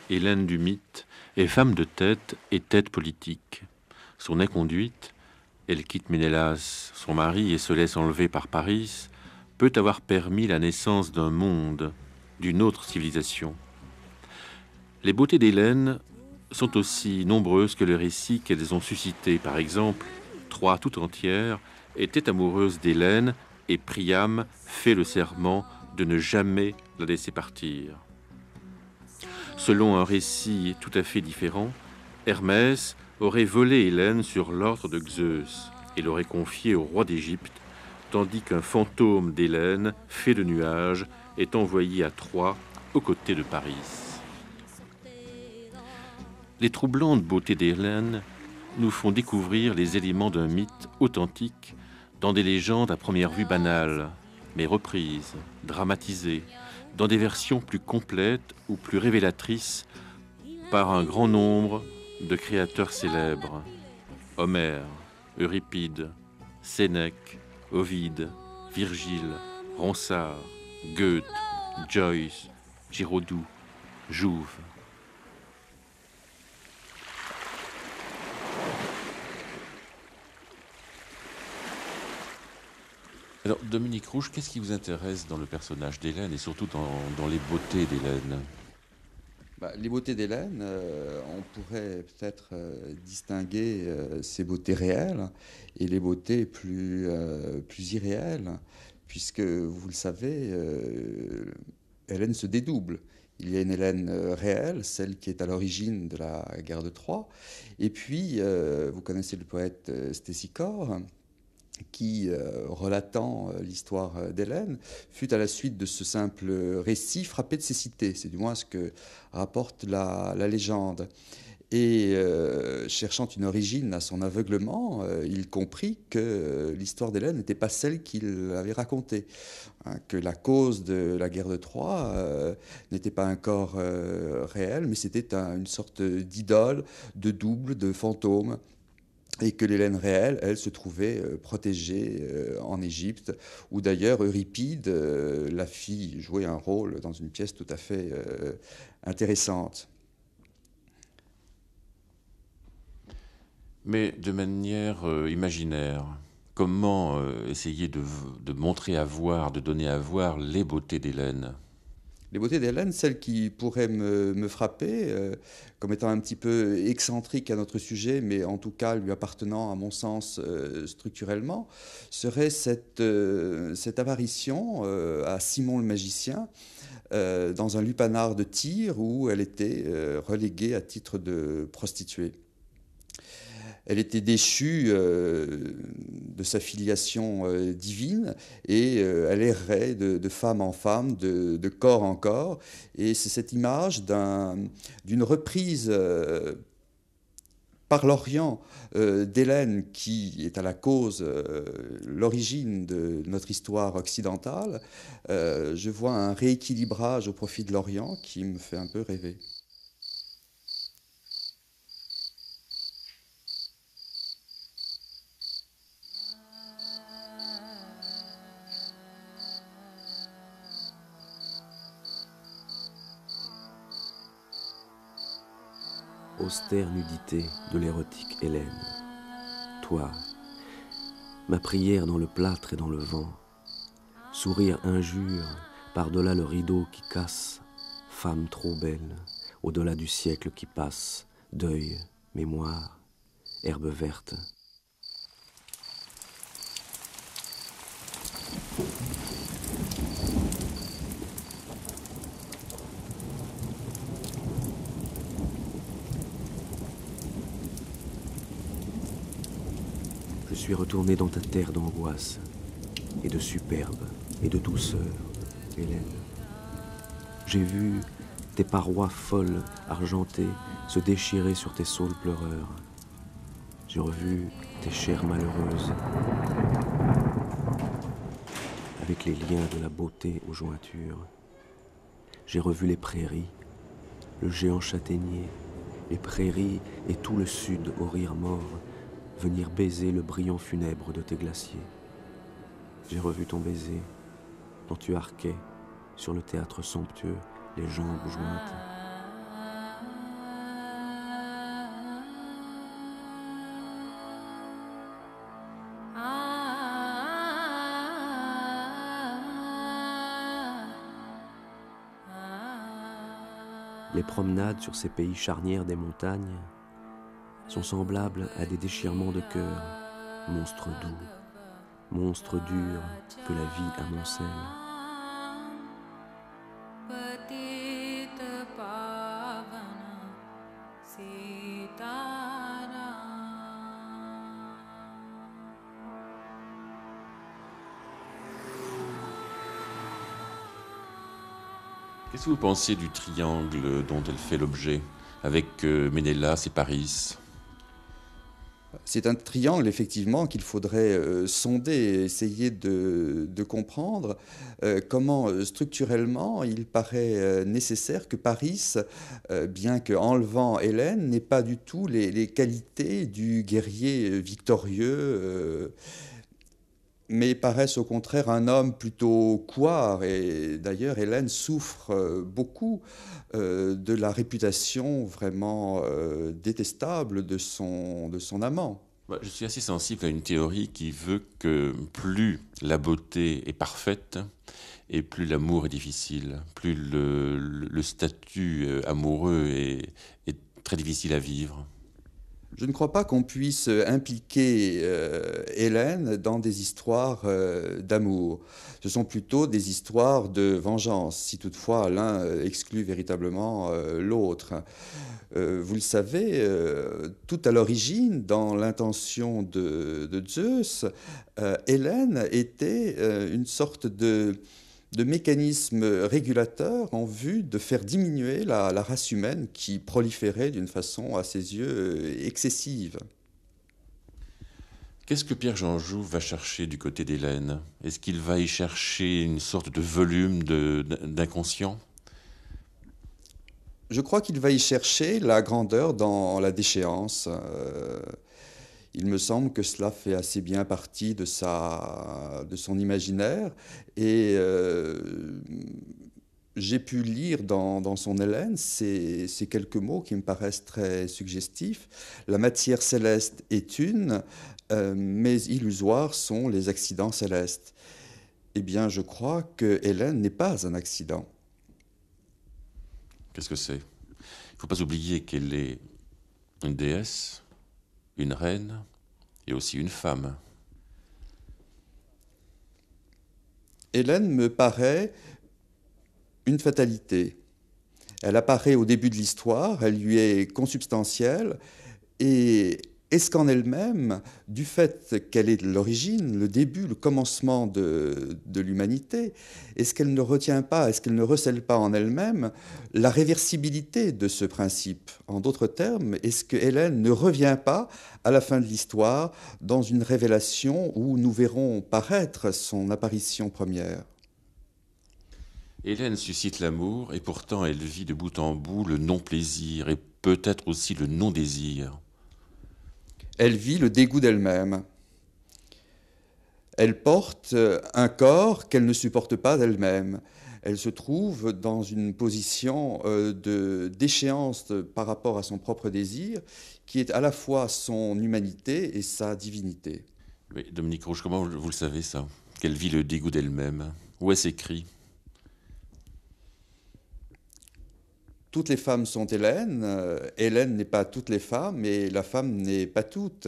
Hélène du Mythe, est femme de tête et tête politique. Son inconduite, elle quitte Ménélas, son mari, et se laisse enlever par Paris, peut avoir permis la naissance d'un monde, d'une autre civilisation. Les beautés d'Hélène sont aussi nombreuses que le récit qu'elles ont suscité. Par exemple, Troie tout entière était amoureuse d'Hélène et Priam fait le serment de ne jamais la laisser partir. Selon un récit tout à fait différent, Hermès aurait volé Hélène sur l'ordre de Zeus et l'aurait confiée au roi d'Égypte, tandis qu'un fantôme d'Hélène, fait de nuages, est envoyé à Troie aux côtés de Paris. Les troublantes beautés d'Hélène nous font découvrir les éléments d'un mythe authentique dans des légendes à première vue banales, mais reprises. Dramatisés dans des versions plus complètes ou plus révélatrices par un grand nombre de créateurs célèbres. Homère, Euripide, Sénèque, Ovide, Virgile, Ronsard, Goethe, Joyce, Giraudoux, Jouve. Alors, Dominique Rouge, qu'est-ce qui vous intéresse dans le personnage d'Hélène et surtout dans, les beautés d'Hélène bah, Les beautés d'Hélène, euh, on pourrait peut-être euh, distinguer ces euh, ses beautés réelles et les beautés plus, plus irréelles, puisque vous le savez, Hélène se dédouble. Il y a une Hélène réelle, celle qui est à l'origine de la guerre de Troie. Et puis, vous connaissez le poète Stésicore, qui, euh, relatant euh, l'histoire euh, d'Hélène, fut à la suite de ce simple récit frappé de cécité. C'est du moins ce que rapporte la, légende. Et cherchant une origine à son aveuglement, il comprit que l'histoire d'Hélène n'était pas celle qu'il avait racontée, hein, que la cause de la guerre de Troie n'était pas un corps réel, mais c'était une sorte d'idole, de double, de fantôme et que l'Hélène réelle, elle, se trouvait euh, protégée euh, en Égypte, où d'ailleurs Euripide, euh, la fille, jouait un rôle dans une pièce tout à fait intéressante. Mais de manière imaginaire, comment essayer de, de montrer à voir, de donner à voir les beautés d'Hélène les beautés d'Hélène, celles qui pourraient me, frapper, euh, comme étant un petit peu excentrique à notre sujet, mais en tout cas lui appartenant à mon sens euh, structurellement, serait cette, euh, cette apparition à Simon le magicien dans un lupanar de tir où elle était reléguée à titre de prostituée elle était déchue euh, de sa filiation euh, divine et euh, elle errait de, femme en femme, de, corps en corps. Et c'est cette image d'une reprise par l'Orient d'Hélène qui est à la cause, l'origine de notre histoire occidentale. je vois un rééquilibrage au profit de l'Orient qui me fait un peu rêver. nudité de l'érotique Hélène. Toi, ma prière dans le plâtre et dans le vent, sourire injure par-delà le rideau qui casse, femme trop belle, au-delà du siècle qui passe, deuil, mémoire, herbe verte, Je suis retourné dans ta terre d'angoisse, et de superbe, et de douceur, Hélène. J'ai vu tes parois folles, argentées, se déchirer sur tes saules pleureurs. J'ai revu tes chairs malheureuses, avec les liens de la beauté aux jointures. J'ai revu les prairies, le géant châtaignier, les prairies et tout le sud au rire mort, venir baiser le brillant funèbre de tes glaciers. J'ai revu ton baiser quand tu arquais sur le théâtre somptueux, les jambes jointes. Les promenades sur ces pays charnières des montagnes sont semblables à des déchirements de cœur, monstres doux, monstres durs que la vie amoncelle. Qu'est-ce que vous pensez du triangle dont elle fait l'objet avec euh, Ménélas et Paris c'est un triangle, effectivement, qu'il faudrait euh, sonder sonder, essayer de, comprendre euh, comment euh, structurellement il paraît nécessaire que Paris, bien qu'enlevant Hélène, n'ait pas du tout les, qualités du guerrier victorieux mais paraissent au contraire un homme plutôt quoi Et d'ailleurs, Hélène souffre euh, beaucoup euh, de la réputation vraiment euh, détestable de son, de son amant. Bah, je suis assez sensible à une théorie qui veut que plus la beauté est parfaite, et plus l'amour est difficile, plus le, statut amoureux est très difficile à vivre. Je ne crois pas qu'on puisse euh, impliquer euh, Hélène dans des histoires euh, d'amour. Ce sont plutôt des histoires de vengeance, si toutefois l'un exclut véritablement l'autre. vous le savez, tout à l'origine, dans l'intention de Zeus, Hélène était une sorte de de mécanismes régulateurs en vue de faire diminuer la, race humaine qui proliférait d'une façon, à ses yeux, excessive. Qu'est-ce que Pierre Jeanjou va chercher du côté d'Hélène Est-ce qu'il va y chercher une sorte de volume d'inconscient Je crois qu'il va y chercher la grandeur dans la déchéance. Euh, il me semble que cela fait assez bien partie de, sa, de son imaginaire. Et euh, j'ai pu lire dans, son Hélène ces, quelques mots qui me paraissent très suggestifs. La matière céleste est une, euh, mais illusoires sont les accidents célestes. Eh bien, je crois que Hélène n'est pas un accident. Qu'est-ce que c'est Il ne faut pas oublier qu'elle est une déesse une reine et aussi une femme. Hélène me paraît une fatalité. Elle apparaît au début de l'histoire, elle lui est consubstantielle et est-ce qu'en elle-même, du fait qu'elle est l'origine, le début, le commencement de, l'humanité, est-ce qu'elle ne retient pas, est-ce qu'elle ne recèle pas en elle-même la réversibilité de ce principe En d'autres termes, est-ce que Hélène ne revient pas à la fin de l'histoire dans une révélation où nous verrons paraître son apparition première Hélène suscite l'amour et pourtant elle vit de bout en bout le non-plaisir et peut-être aussi le non-désir elle vit le dégoût d'elle-même. Elle porte un corps qu'elle ne supporte pas delle même Elle se trouve dans une position euh, de déchéance par rapport à son propre désir, qui est à la fois son humanité et sa divinité. Dominique Rouge, comment vous le savez ça Qu'elle vit le dégoût d'elle-même Où est-ce écrit toutes les femmes sont Hélène, euh, Hélène n'est pas toutes les femmes et la femme n'est pas toute.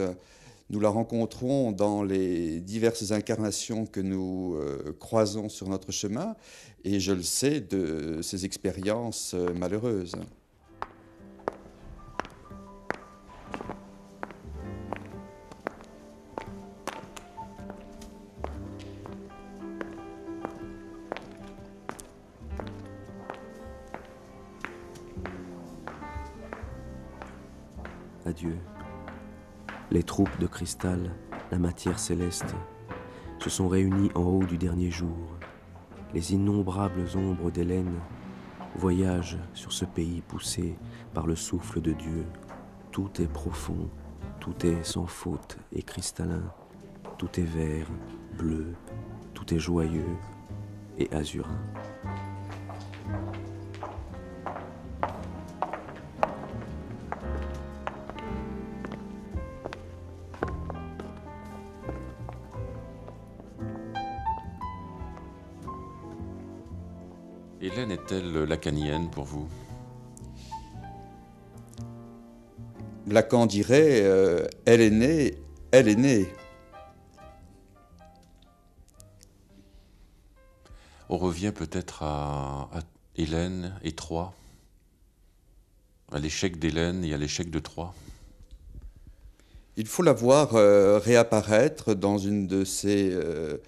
Nous la rencontrons dans les diverses incarnations que nous euh, croisons sur notre chemin et je le sais de ces expériences euh, malheureuses. Dieu. Les troupes de cristal, la matière céleste, se sont réunies en haut du dernier jour. Les innombrables ombres d'Hélène voyagent sur ce pays poussé par le souffle de Dieu. Tout est profond, tout est sans faute et cristallin, tout est vert, bleu, tout est joyeux et azurin. lacanienne pour vous Lacan dirait euh, Elle est née, elle est née. On revient peut-être à, Hélène et Troie. À l'échec d'Hélène et à l'échec de Troie. Il faut la voir euh, réapparaître dans une de ces euh,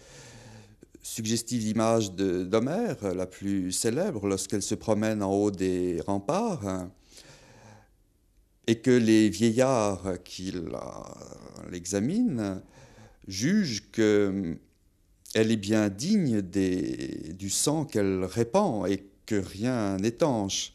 suggestive image d'Homère, la plus célèbre, lorsqu'elle se promène en haut des remparts, hein, et que les vieillards qui l'examinent jugent qu'elle euh, est bien digne du sang qu'elle répand et que rien n'étanche.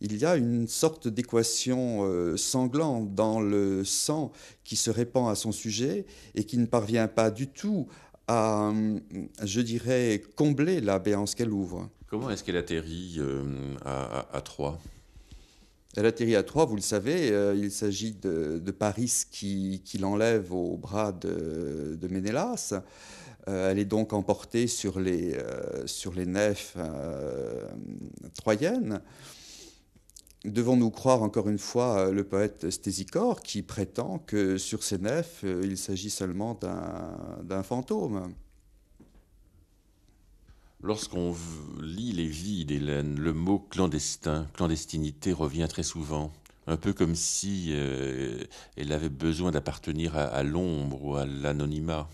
Il y a une sorte d'équation euh, sanglante dans le sang qui se répand à son sujet et qui ne parvient pas du tout à, euh, je dirais, combler la béance qu'elle ouvre. Comment est-ce qu'elle atterrit euh, à, Troyes Elle atterrit à Troyes, vous le savez, euh, il s'agit de, Paris qui, l'enlève au bras de, Ménélas. elle est donc emportée sur les, sur les nefs troyennes devons-nous croire encore une fois euh, le poète Stésicore qui prétend que sur ces nefs, euh, il s'agit seulement d'un fantôme Lorsqu'on lit les vies d'Hélène, le mot clandestin, clandestinité revient très souvent, un peu comme si euh, elle avait besoin d'appartenir à l'ombre ou à l'anonymat.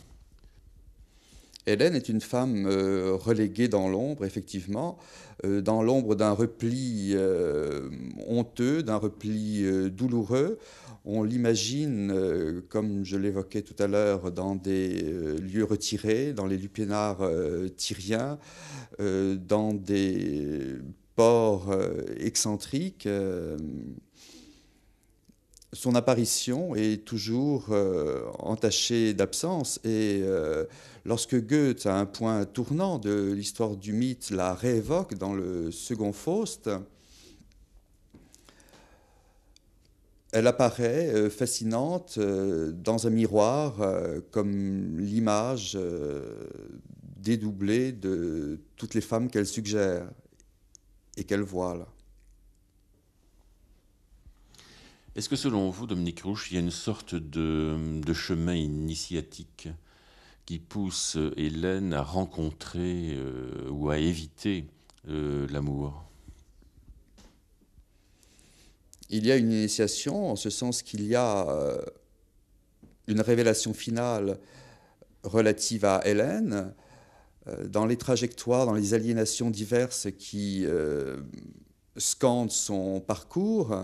Hélène est une femme euh, reléguée dans l'ombre, effectivement, euh, dans l'ombre d'un repli euh, honteux, d'un repli douloureux. On l'imagine, comme je l'évoquais tout à l'heure, dans des lieux retirés, dans les lupénards tyriens, dans des ports excentriques son apparition est toujours entachée d'absence et Lorsque Goethe, à un point tournant de l'histoire du mythe, la réévoque dans le second Faust, elle apparaît euh, fascinante euh, dans un miroir euh, comme l'image dédoublée de toutes les femmes qu'elle suggère et qu'elle là. Est-ce que selon vous, Dominique Rouche, il y a une sorte de chemin initiatique qui pousse euh, Hélène à rencontrer euh, ou à éviter euh, l'amour Il y a une initiation en ce sens qu'il y a une révélation finale relative à Hélène dans les trajectoires, dans les aliénations diverses qui scandent son parcours.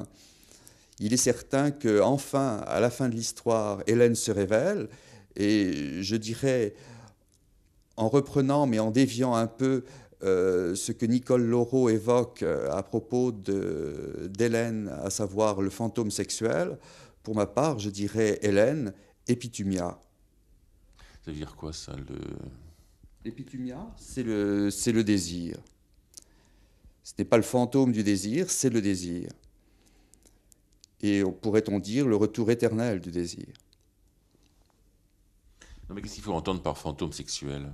Il est certain que enfin, à la fin de l'histoire, Hélène se révèle et je dirais, en reprenant, mais en déviant un peu euh, ce que Nicole Laureau évoque euh, à propos d'Hélène, à savoir le fantôme sexuel, pour ma part, je dirais Hélène, épitumia. Ça veut dire quoi ça le... c'est le, le désir. Ce n'est pas le fantôme du désir, c'est le désir. Et pourrait-on dire le retour éternel du désir. Non, mais qu'est-ce qu'il faut entendre par fantôme sexuel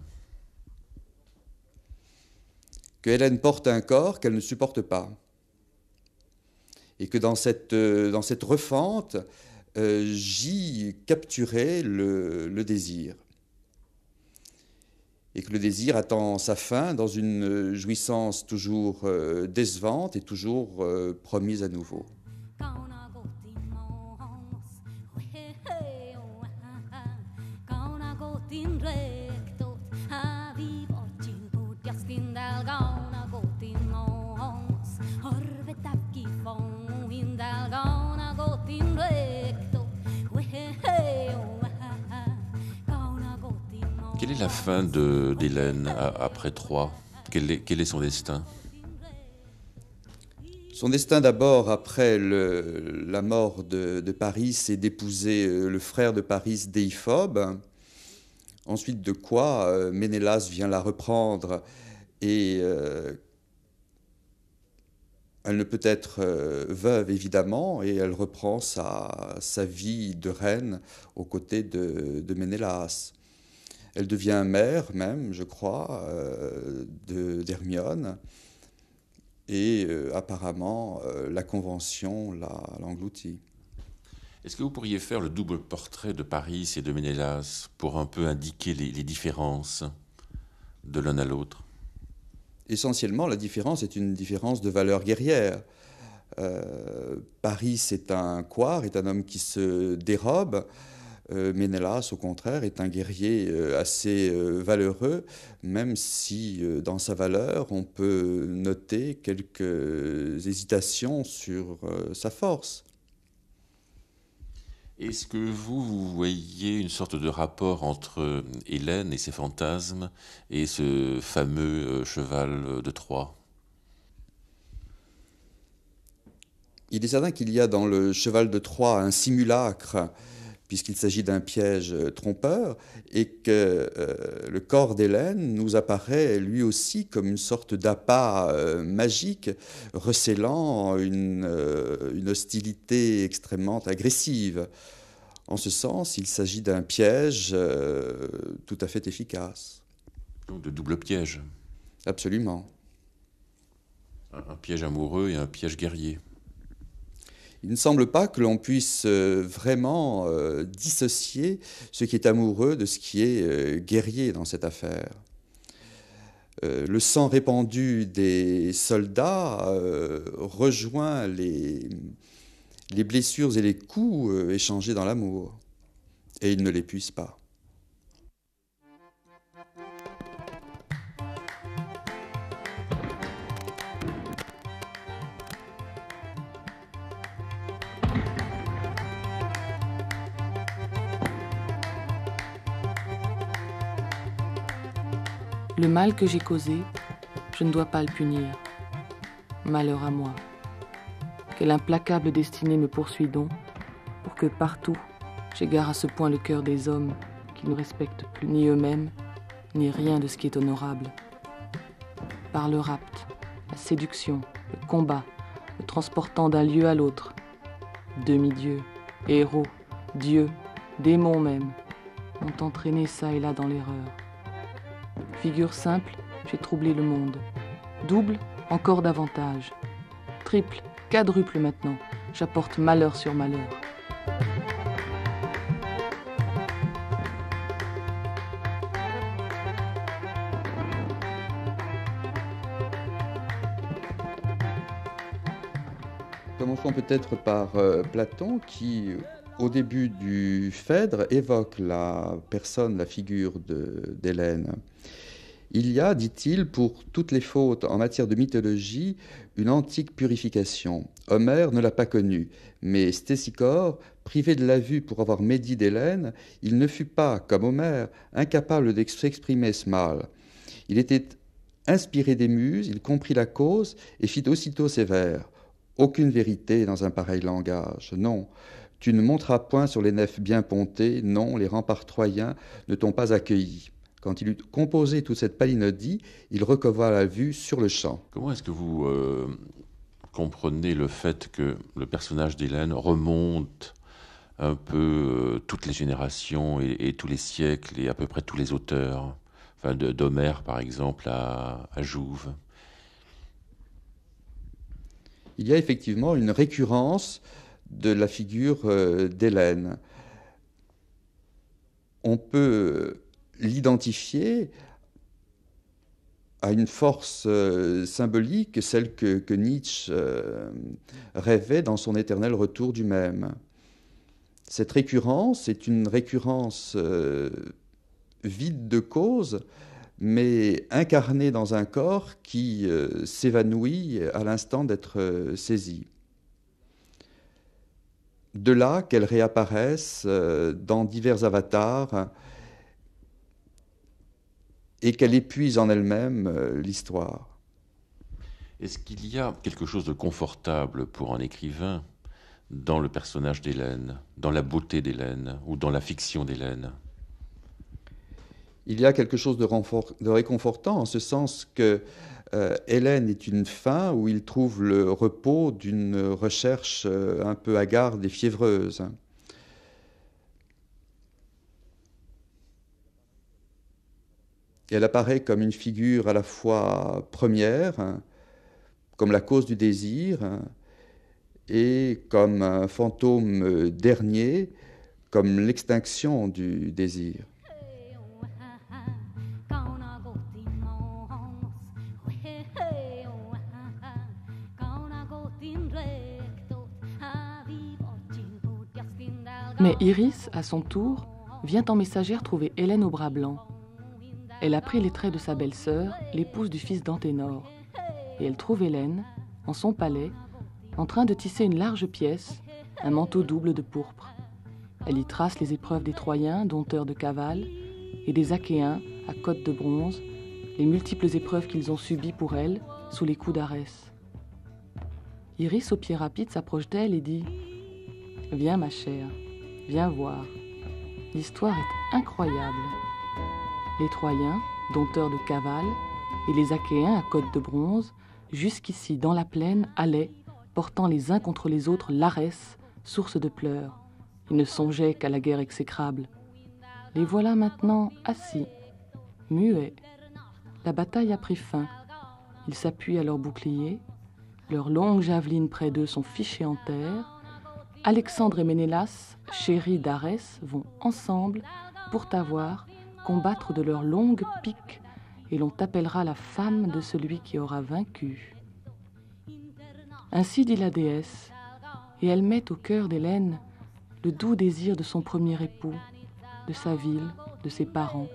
Que Hélène porte un corps qu'elle ne supporte pas. Et que dans cette, euh, dans cette refente, euh, j'y capturais le, désir et que le désir attend sa fin dans une euh, jouissance toujours décevante et toujours promise à nouveau. Quelle est la fin d'Hélène après Troyes quel est, son destin son destin d'abord, après la mort de, Paris, c'est d'épouser euh, le frère de Paris, Déiphobe. Ensuite de quoi, euh, Ménélas vient la reprendre et euh, elle ne peut être veuve, évidemment, et elle reprend sa, vie de reine aux côtés de Ménélas. Elle devient mère même, je crois, euh, d'Hermione. Et euh, apparemment, euh, la Convention l'engloutit. Est-ce que vous pourriez faire le double portrait de Paris et de Ménélas pour un peu indiquer les, différences de l'un à l'autre Essentiellement, la différence est une différence de valeur guerrière. Paris est un coir, est un homme qui se dérobe. Euh, Ménélas, au contraire, est un guerrier euh, assez euh, valeureux, même si dans sa valeur, on peut noter quelques hésitations sur sa force. Est-ce que vous, vous, voyez une sorte de rapport entre Hélène et ses fantasmes et ce fameux cheval de Troie Il est certain qu'il y a dans le cheval de Troie un simulacre puisqu'il s'agit d'un piège euh, trompeur, et que euh, le corps d'Hélène nous apparaît lui aussi comme une sorte d'appât euh, magique, recélant une, hostilité extrêmement agressive. En ce sens, il s'agit d'un piège tout à fait efficace. Donc De double piège. Absolument. un piège amoureux et un piège guerrier il ne semble pas que l'on puisse euh, vraiment euh, dissocier ce qui est amoureux de ce qui est euh, guerrier dans cette affaire. le sang répandu des soldats rejoint les, les blessures et les coups échangés dans l'amour, et il ne l'épuise pas. Le mal que j'ai causé, je ne dois pas le punir. Malheur à moi. Quelle implacable destinée me poursuit donc, pour que partout j'égare à ce point le cœur des hommes qui ne respectent plus ni eux-mêmes, ni rien de ce qui est honorable. Par le rapt, la séduction, le combat, le transportant d'un lieu à l'autre, demi dieux héros, dieux, démons même, m'ont entraîné ça et là dans l'erreur. Figure simple, j'ai troublé le monde. Double, encore davantage. Triple, quadruple maintenant, j'apporte malheur sur malheur. Commençons peut-être par euh, Platon qui euh, au début du Phèdre, évoque la personne, la figure d'Hélène. Il y a, dit-il, pour toutes les fautes en matière de mythologie, une antique purification. Homère ne l'a pas connue, mais Stésichore, privé de la vue pour avoir médit d'Hélène, il ne fut pas, comme Homère, incapable d'exprimer ce mal. Il était inspiré des muses, il comprit la cause et fit aussitôt ses vers. Aucune vérité dans un pareil langage, non. Tu ne monteras point sur les nefs bien pontées, non, les remparts troyens ne t'ont pas accueilli. Quand il eut composé toute cette palinodie, il recouvra la vue sur le champ. Comment est-ce que vous euh, comprenez le fait que le personnage d'Hélène remonte un peu euh, toutes les générations et, tous les siècles et à peu près tous les auteurs, enfin d'Homère par exemple à, à Jouve Il y a effectivement une récurrence de la figure euh, d'Hélène. On peut l'identifier à une force euh, symbolique, celle que, Nietzsche euh, rêvait dans son éternel retour du même. Cette récurrence est une récurrence vide de cause, mais incarnée dans un corps qui s'évanouit à l'instant d'être saisi de là qu'elle réapparaissent euh, dans divers avatars et qu'elle épuise en elle-même euh, l'histoire. Est-ce qu'il y a quelque chose de confortable pour un écrivain dans le personnage d'Hélène, dans la beauté d'Hélène ou dans la fiction d'Hélène Il y a quelque chose de réconfortant en ce sens que euh, Hélène est une fin où il trouve le repos d'une recherche euh, un peu hagarde et fiévreuse. elle apparaît comme une figure à la fois première, comme la cause du désir, et comme un fantôme dernier, comme l'extinction du désir. Mais Iris, à son tour, vient en messagère trouver Hélène au bras blanc. Elle a pris les traits de sa belle-sœur, l'épouse du fils d'Anténor. Et elle trouve Hélène, en son palais, en train de tisser une large pièce, un manteau double de pourpre. Elle y trace les épreuves des Troyens, dompteurs de cavale, et des Achéens, à côte de bronze, les multiples épreuves qu'ils ont subies pour elle sous les coups d'Arès. Iris, au pied rapide, s'approche d'elle et dit Viens, ma chère. Viens voir. L'histoire est incroyable. Les Troyens, dompteurs de cavale, et les Achéens à côte de bronze, jusqu'ici dans la plaine, allaient, portant les uns contre les autres l'Arès, source de pleurs. Ils ne songeaient qu'à la guerre exécrable. Les voilà maintenant assis, muets. La bataille a pris fin. Ils s'appuient à leurs boucliers, leurs longues javelines près d'eux sont fichées en terre, Alexandre et Ménélas, chéris d'Arès, vont ensemble, pour t'avoir, combattre de leurs longues piques, et l'on t'appellera la femme de celui qui aura vaincu. Ainsi dit la déesse, et elle met au cœur d'Hélène le doux désir de son premier époux, de sa ville, de ses parents.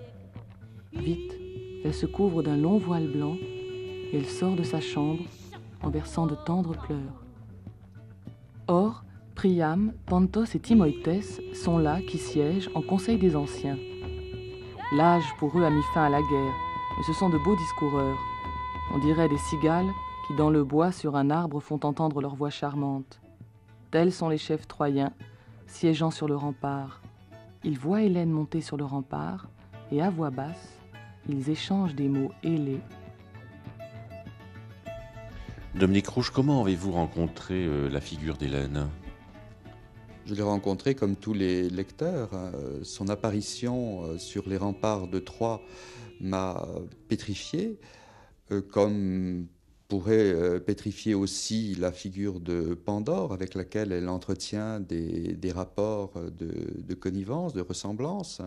Vite, elle se couvre d'un long voile blanc et elle sort de sa chambre en versant de tendres pleurs. Or, Priam, Pantos et Timoïtes sont là qui siègent en conseil des anciens. L'âge pour eux a mis fin à la guerre, mais ce sont de beaux discoureurs. On dirait des cigales qui, dans le bois sur un arbre, font entendre leur voix charmante. Tels sont les chefs troyens, siégeant sur le rempart. Ils voient Hélène monter sur le rempart, et à voix basse, ils échangent des mots ailés. Dominique Rouge, comment avez-vous rencontré euh, la figure d'Hélène je l'ai rencontré comme tous les lecteurs. Euh, son apparition euh, sur les remparts de Troie m'a euh, pétrifié, comme pourrait pétrifier aussi la figure de Pandore avec laquelle elle entretient des, rapports de, connivence, de ressemblance.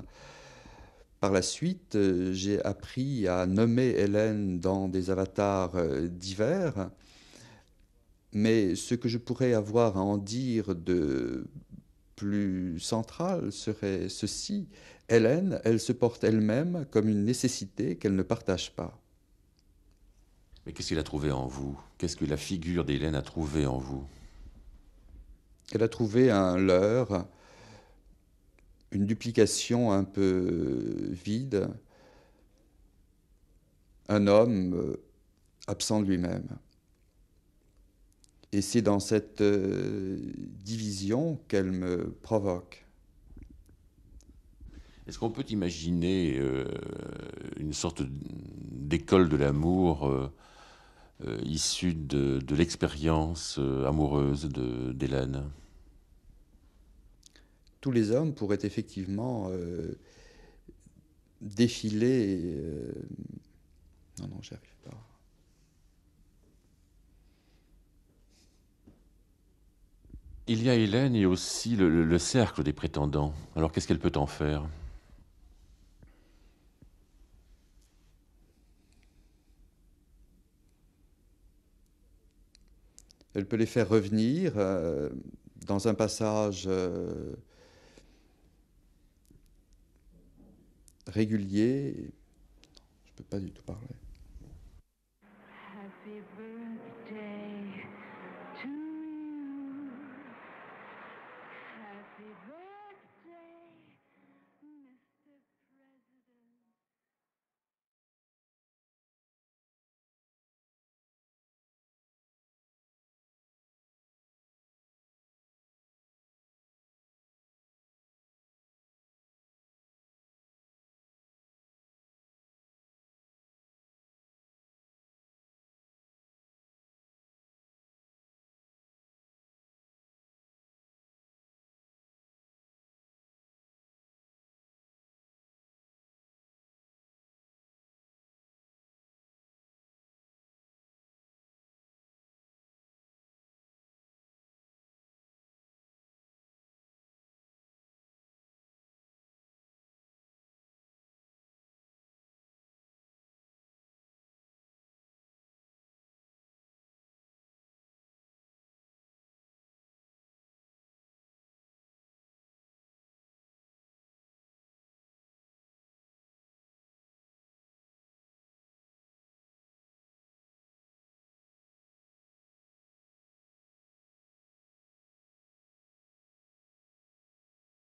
Par la suite, j'ai appris à nommer Hélène dans des avatars divers, mais ce que je pourrais avoir à en dire de plus centrale serait ceci. Hélène, elle se porte elle-même comme une nécessité qu'elle ne partage pas. Mais qu'est-ce qu'il a trouvé en vous Qu'est-ce que la figure d'Hélène a trouvé en vous Elle a trouvé un leurre, une duplication un peu vide, un homme euh, absent de lui-même. Et c'est dans cette euh, division qu'elle me provoque. Est-ce qu'on peut imaginer euh, une sorte d'école de l'amour euh, issue de, l'expérience amoureuse d'Hélène Tous les hommes pourraient effectivement défiler. Non, non, j'y arrive pas. Il y a Hélène et aussi le, cercle des prétendants. Alors qu'est-ce qu'elle peut en faire Elle peut les faire revenir euh, dans un passage euh, régulier. Je ne peux pas du tout parler.